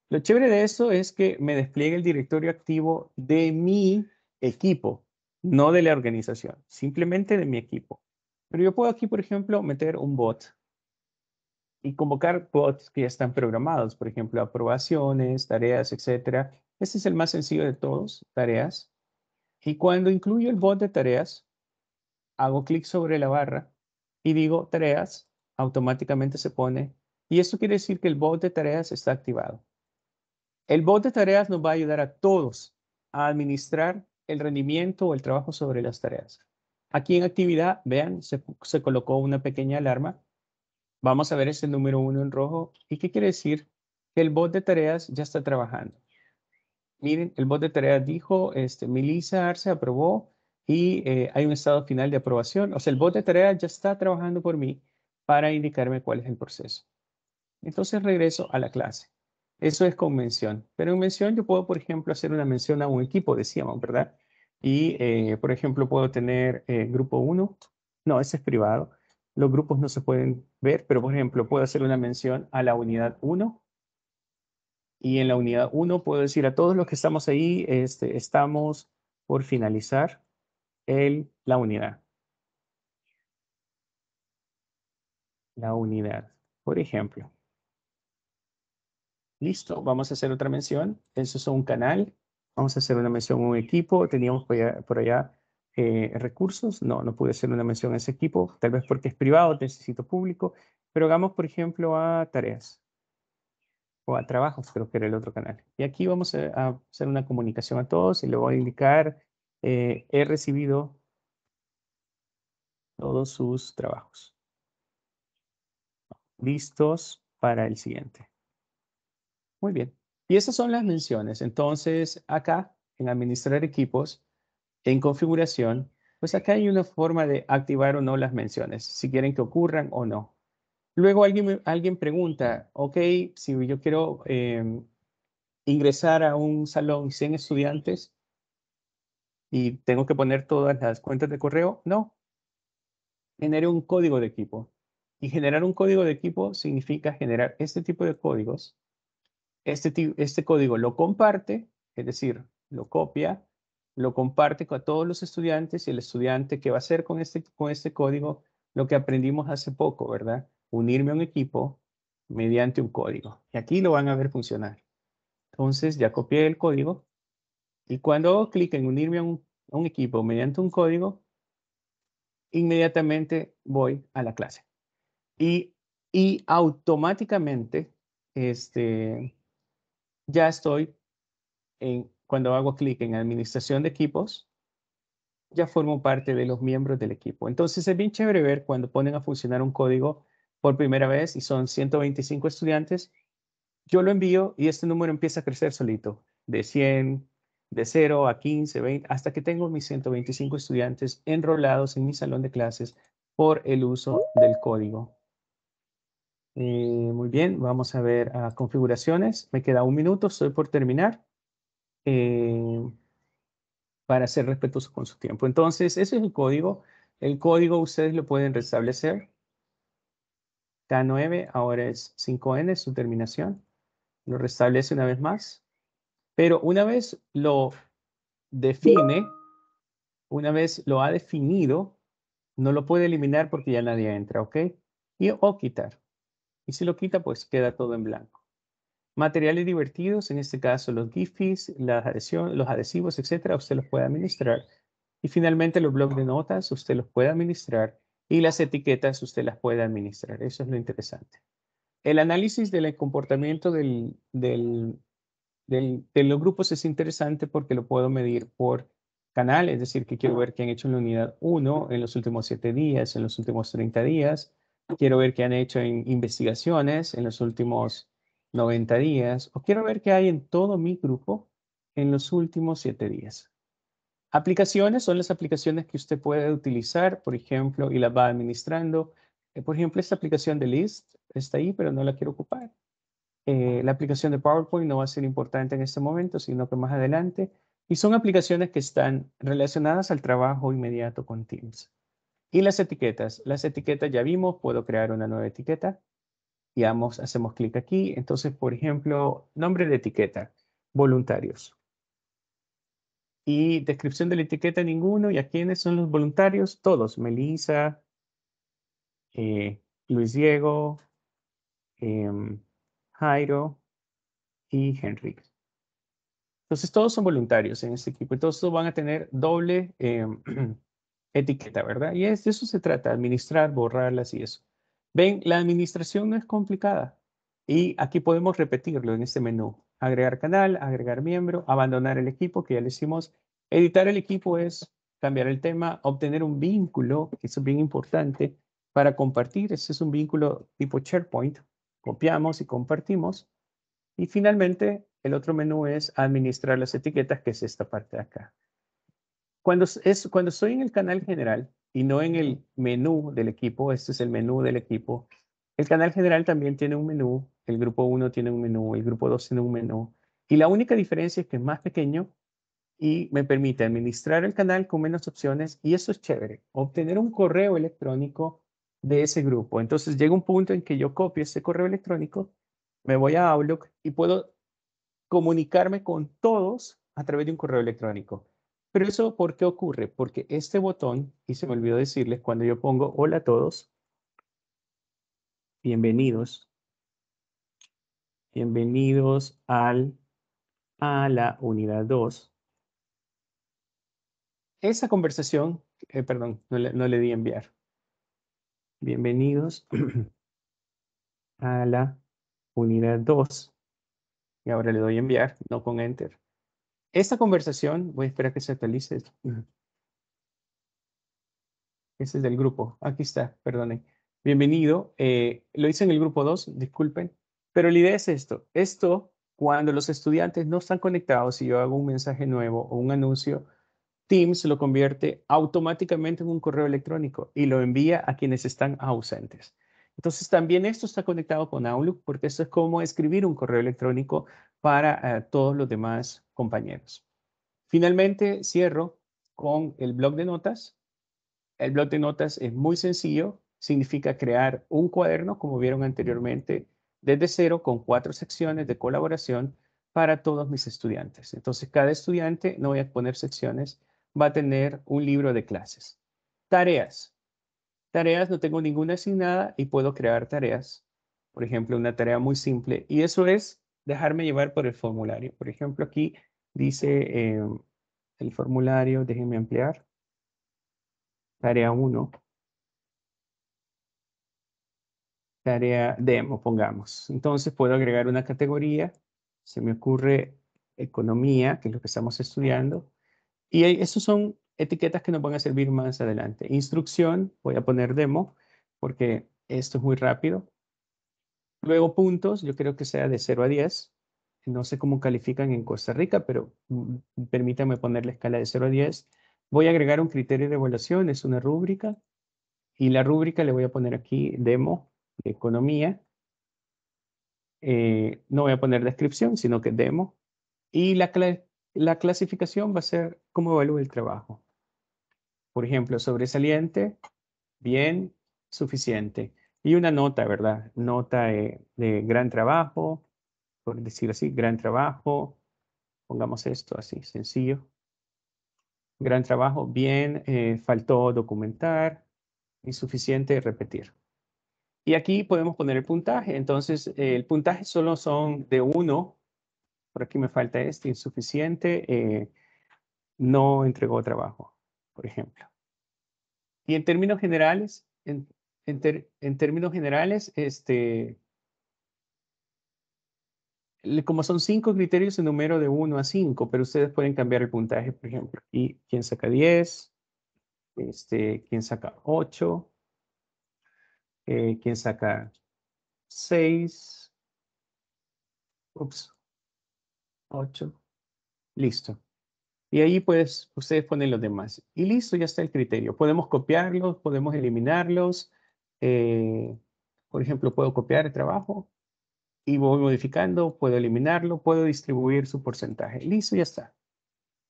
Lo chévere de esto es que me despliegue el directorio activo de mi equipo, no de la organización, simplemente de mi equipo. Pero yo puedo aquí, por ejemplo, meter un bot y convocar bots que ya están programados, por ejemplo, aprobaciones, tareas, etc. Este es el más sencillo de todos, tareas. Y cuando incluyo el bot de tareas, hago clic sobre la barra y digo tareas automáticamente se pone y esto quiere decir que el bot de tareas está activado. El bot de tareas nos va a ayudar a todos a administrar el rendimiento o el trabajo sobre las tareas. Aquí en actividad, vean, se, colocó una pequeña alarma. Vamos a ver este número uno en rojo. ¿Y qué quiere decir? Que el bot de tareas ya está trabajando. Miren, el bot de tareas dijo, este, Melissa Arce aprobó y eh, hay un estado final de aprobación. O sea, el bot de tareas ya está trabajando por mí para indicarme cuál es el proceso. Entonces regreso a la clase. Eso es con mención. Pero en mención yo puedo, por ejemplo, hacer una mención a un equipo, decíamos, ¿verdad? Y, eh, por ejemplo, puedo tener eh, grupo 1. No, ese es privado. Los grupos no se pueden ver, pero, por ejemplo, puedo hacer una mención a la unidad 1. Y en la unidad 1 puedo decir a todos los que estamos ahí, este, estamos por finalizar el, la unidad. la unidad. Por ejemplo, listo, vamos a hacer otra mención. Eso es un canal. Vamos a hacer una mención a un equipo. Teníamos por allá, eh, recursos. No, no pude hacer una mención a ese equipo. Tal vez porque es privado, necesito público. Pero hagamos, por ejemplo, a tareas o a trabajos, creo que era el otro canal. Y aquí vamos a, hacer una comunicación a todos y le voy a indicar, eh, he recibido todos sus trabajos listos para el siguiente. Muy bien. Y esas son las menciones. Entonces, acá en administrar equipos, en configuración, pues acá hay una forma de activar o no las menciones, si quieren que ocurran o no. Luego alguien, alguien pregunta, ok, si yo quiero em, ingresar a un salón 100 estudiantes y tengo que poner todas las cuentas de correo, no. Genere un código de equipo. Y generar un código de equipo significa generar este tipo de códigos. Este, este código lo comparte, es decir, lo copia, lo comparte con todos los estudiantes y el estudiante que va a hacer con este, con este código lo que aprendimos hace poco, ¿verdad? Unirme a un equipo mediante un código. Y aquí lo van a ver funcionar. Entonces ya copié el código y cuando hago clic en unirme a un equipo mediante un código, inmediatamente voy a la clase. Y, y automáticamente este, ya estoy, en, cuando hago clic en administración de equipos, ya formo parte de los miembros del equipo. Entonces es bien chévere ver cuando ponen a funcionar un código por primera vez y son 125 estudiantes, yo lo envío y este número empieza a crecer solito, de 100, de 0 a 15, 20, hasta que tengo mis 125 estudiantes enrolados en mi salón de clases por el uso del código. Eh, muy bien, vamos a ver a configuraciones. Me queda un minuto, estoy por terminar. Eh, para ser respetuoso con su tiempo. Entonces, ese es el código. El código ustedes lo pueden restablecer. K9 ahora es 5N, su terminación. Lo restablece una vez más. Pero una vez lo define, una vez lo ha definido, no lo puede eliminar porque ya nadie entra, ¿ok? Y o quitar y si lo quita, pues queda todo en blanco. Materiales divertidos, en este caso los GIFs, los adhesivos, etcétera, usted los puede administrar. Y finalmente los blogs de notas, usted los puede administrar y las etiquetas usted las puede administrar. Eso es lo interesante. El análisis del comportamiento del, de los grupos es interesante porque lo puedo medir por canal, es decir, que quiero ver qué han hecho en la unidad 1 en los últimos 7 días, en los últimos 30 días, quiero ver qué han hecho en investigaciones en los últimos 90 días o quiero ver qué hay en todo mi grupo en los últimos 7 días. Aplicaciones son las aplicaciones que usted puede utilizar, por ejemplo, y las va administrando. Eh, por ejemplo, esta aplicación de List está ahí, pero no la quiero ocupar. Eh, la aplicación de PowerPoint no va a ser importante en este momento, sino que más adelante. Y son aplicaciones que están relacionadas al trabajo inmediato con Teams. Y las etiquetas. Las etiquetas ya vimos, puedo crear una nueva etiqueta. Y hacemos clic aquí. Entonces, por ejemplo, nombre de etiqueta, voluntarios. Y descripción de la etiqueta, ninguno. ¿Y a quiénes son los voluntarios? Todos. Melissa, eh, Luis Diego, em, Jairo y Henrik. Entonces, todos son voluntarios en este equipo. Entonces, todos van a tener doble... Em, etiqueta, ¿verdad? Y es, de eso se trata, administrar, borrarlas y eso. Ven, la administración es complicada. Y aquí podemos repetirlo en este menú. Agregar canal, agregar miembro, abandonar el equipo, que ya le hicimos. Editar el equipo es cambiar el tema, obtener un vínculo, que es bien importante, para compartir. Ese es un vínculo tipo SharePoint. Copiamos y compartimos. Y finalmente, el otro menú es administrar las etiquetas, que es esta parte de acá. Cuando, es, cuando estoy en el canal general y no en el menú del equipo, este es el menú del equipo, el canal general también tiene un menú, el grupo 1 tiene un menú, el grupo 2 tiene un menú, y la única diferencia es que es más pequeño y me permite administrar el canal con menos opciones, y eso es chévere, obtener un correo electrónico de ese grupo. Entonces llega un punto en que yo copio ese correo electrónico, me voy a Outlook y puedo comunicarme con todos a través de un correo electrónico. Pero eso, ¿por qué ocurre? Porque este botón, y se me olvidó decirles, cuando yo pongo hola a todos, bienvenidos, bienvenidos al, a la unidad 2. Esa conversación, eh, perdón, no le, no le di enviar. Bienvenidos a la unidad 2. Y ahora le doy enviar, no con enter. Esta conversación, voy a esperar que se actualice. Ese es del grupo. Aquí está, perdonen. Bienvenido. Eh, lo hice en el grupo 2, disculpen. Pero la idea es esto. Esto, cuando los estudiantes no están conectados y yo hago un mensaje nuevo o un anuncio, Teams lo convierte automáticamente en un correo electrónico y lo envía a quienes están ausentes. Entonces también esto está conectado con Outlook porque esto es como escribir un correo electrónico para eh, todos los demás compañeros. Finalmente, cierro con el blog de notas. El blog de notas es muy sencillo, significa crear un cuaderno, como vieron anteriormente, desde cero con cuatro secciones de colaboración para todos mis estudiantes. Entonces, cada estudiante, no voy a poner secciones, va a tener un libro de clases. Tareas. Tareas no tengo ninguna asignada y puedo crear tareas. Por ejemplo, una tarea muy simple. Y eso es dejarme llevar por el formulario. Por ejemplo, aquí dice eh, el formulario, déjenme ampliar. Tarea 1. Tarea demo, pongamos. Entonces puedo agregar una categoría. Se me ocurre economía, que es lo que estamos estudiando. Y esos son etiquetas que nos van a servir más adelante. Instrucción, voy a poner demo porque esto es muy rápido. Luego puntos, yo creo que sea de 0 a 10. No sé cómo califican en Costa Rica, pero mm, permítame poner la escala de 0 a 10. Voy a agregar un criterio de evaluación, es una rúbrica. Y la rúbrica le voy a poner aquí demo de economía. Eh, no voy a poner descripción, sino que demo. Y la, la clasificación va a ser cómo evalúo el trabajo. Por ejemplo, sobresaliente, bien, suficiente. Y una nota, ¿verdad? Nota de, gran trabajo, por decir así, gran trabajo. Pongamos esto así, sencillo. Gran trabajo, bien, eh, faltó documentar, insuficiente repetir. Y aquí podemos poner el puntaje. Entonces, eh, el puntaje solo son de 1. Por aquí me falta este, insuficiente. Eh, no entregó trabajo por ejemplo. Y en términos generales, en, en, términos generales, este, como son cinco criterios, en número de 1 a 5, pero ustedes pueden cambiar el puntaje, por ejemplo. Y quién saca 10, este, quién saca 8, eh, quién saca 6, ups, 8, listo. Y ahí pues ustedes ponen los demás. Y listo, ya está el criterio. Podemos copiarlos, podemos eliminarlos. Eh, por ejemplo, puedo copiar el trabajo y voy modificando, puedo eliminarlo, puedo distribuir su porcentaje. Listo, ya está.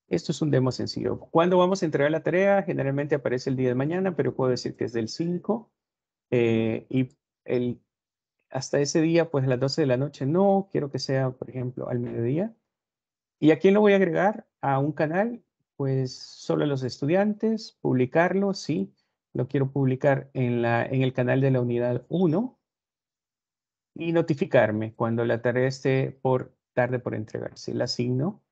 Esto es un demo sencillo. Cuando vamos a entregar la tarea? Generalmente aparece el día de mañana, pero puedo decir que es del 5. Eh, y el, hasta ese día, pues las 12 de la noche, no, quiero que sea, por ejemplo, al mediodía. ¿Y a quién lo voy a agregar? a un canal, pues solo los estudiantes, publicarlo, sí, lo quiero publicar en, la, en el canal de la unidad 1 y notificarme cuando la tarea esté por tarde por entregarse. La asigno,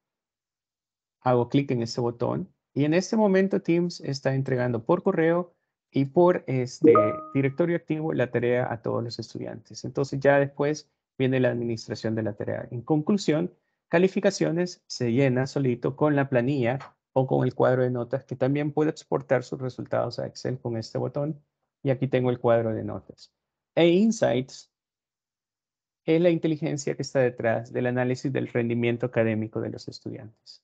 hago clic en este botón y en este momento Teams está entregando por correo y por este directorio activo la tarea a todos los estudiantes. Entonces ya después viene la administración de la tarea. En conclusión, Calificaciones se llena solito con la planilla o con el cuadro de notas que también puede exportar sus resultados a Excel con este botón. Y aquí tengo el cuadro de notas. E Insights es la inteligencia que está detrás del análisis del rendimiento académico de los estudiantes.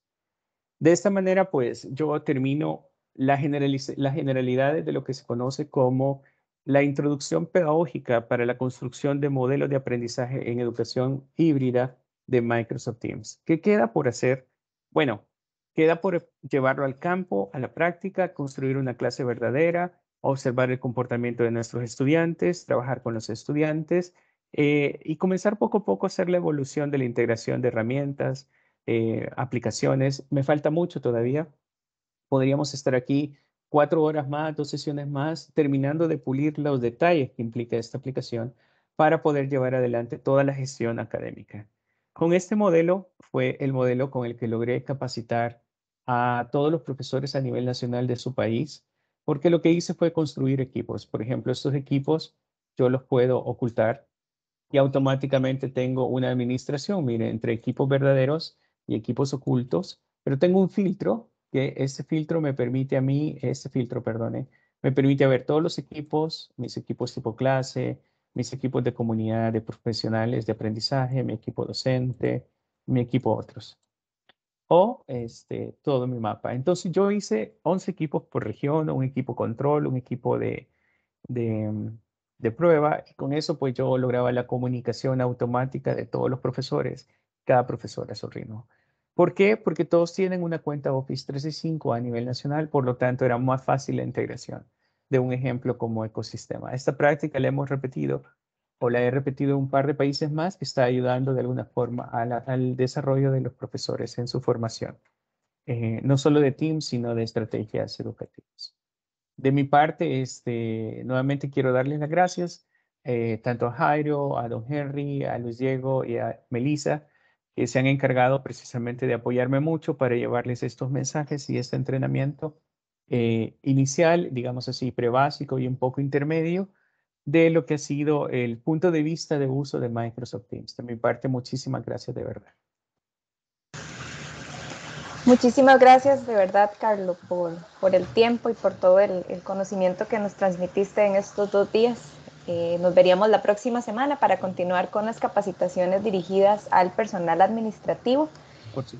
De esta manera, pues, yo termino las generalidades de lo que se conoce como la introducción pedagógica para la construcción de modelos de aprendizaje en educación híbrida de Microsoft Teams. ¿Qué queda por hacer? Bueno, queda por llevarlo al campo, a la práctica, construir una clase verdadera, observar el comportamiento de nuestros estudiantes, trabajar con los estudiantes eh, y comenzar poco a poco a hacer la evolución de la integración de herramientas, eh, aplicaciones. Me falta mucho todavía. Podríamos estar aquí cuatro horas más, dos sesiones más, terminando de pulir los detalles que implica esta aplicación para poder llevar adelante toda la gestión académica. Con este modelo fue el modelo con el que logré capacitar a todos los profesores a nivel nacional de su país, porque lo que hice fue construir equipos. Por ejemplo, estos equipos yo los puedo ocultar y automáticamente tengo una administración, mire, entre equipos verdaderos y equipos ocultos, pero tengo un filtro que ese filtro me permite a mí, ese filtro, perdone, me permite ver todos los equipos, mis equipos tipo clase, mis equipos de comunidad de profesionales de aprendizaje, mi equipo docente, mi equipo otros. O este, todo mi mapa. Entonces yo hice 11 equipos por región, un equipo control, un equipo de, prueba. Y con eso pues yo lograba la comunicación automática de todos los profesores, cada profesor a su ritmo. ¿Por qué? Porque todos tienen una cuenta Office 365 a nivel nacional, por lo tanto era más fácil la integración de un ejemplo como ecosistema. Esta práctica la hemos repetido o la he repetido un par de países más que está ayudando de alguna forma al desarrollo de los profesores en su formación, eh, no solo de Teams, sino de estrategias educativas. De mi parte, este, nuevamente quiero darles las gracias eh, tanto a Jairo, a Don Henry, a Luis Diego y a Melissa, que se han encargado precisamente de apoyarme mucho para llevarles estos mensajes y este entrenamiento eh, inicial, digamos así, prebásico y un poco intermedio de lo que ha sido el punto de vista de uso de Microsoft Teams. De mi parte, muchísimas gracias de verdad. Muchísimas gracias de verdad, Carlos, por, el tiempo y por todo el, conocimiento que nos transmitiste en estos dos días. Eh, nos veríamos la próxima semana para continuar con las capacitaciones dirigidas al personal administrativo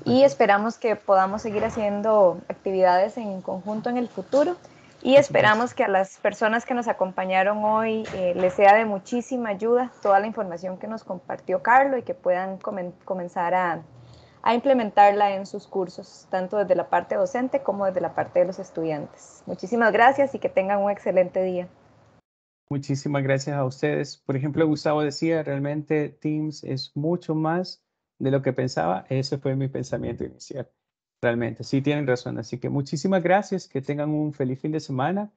y esperamos que podamos seguir haciendo actividades en conjunto en el futuro y esperamos que a las personas que nos acompañaron hoy eh, les sea de muchísima ayuda toda la información que nos compartió Carlos y que puedan comenzar a, a implementarla en sus cursos, tanto desde la parte docente como desde la parte de los estudiantes. Muchísimas gracias y que tengan un excelente día. Muchísimas gracias a ustedes. Por ejemplo, Gustavo decía, realmente Teams es mucho más de lo que pensaba, ese fue mi pensamiento inicial. Realmente, sí tienen razón. Así que muchísimas gracias, que tengan un feliz fin de semana,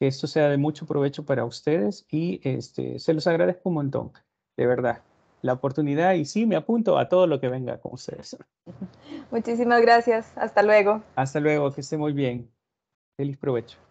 que esto sea de mucho provecho para ustedes y este, se los agradezco un montón, de verdad, la oportunidad y sí, me apunto a todo lo que venga con ustedes. Muchísimas gracias, hasta luego. Hasta luego, que esté muy bien. Feliz provecho.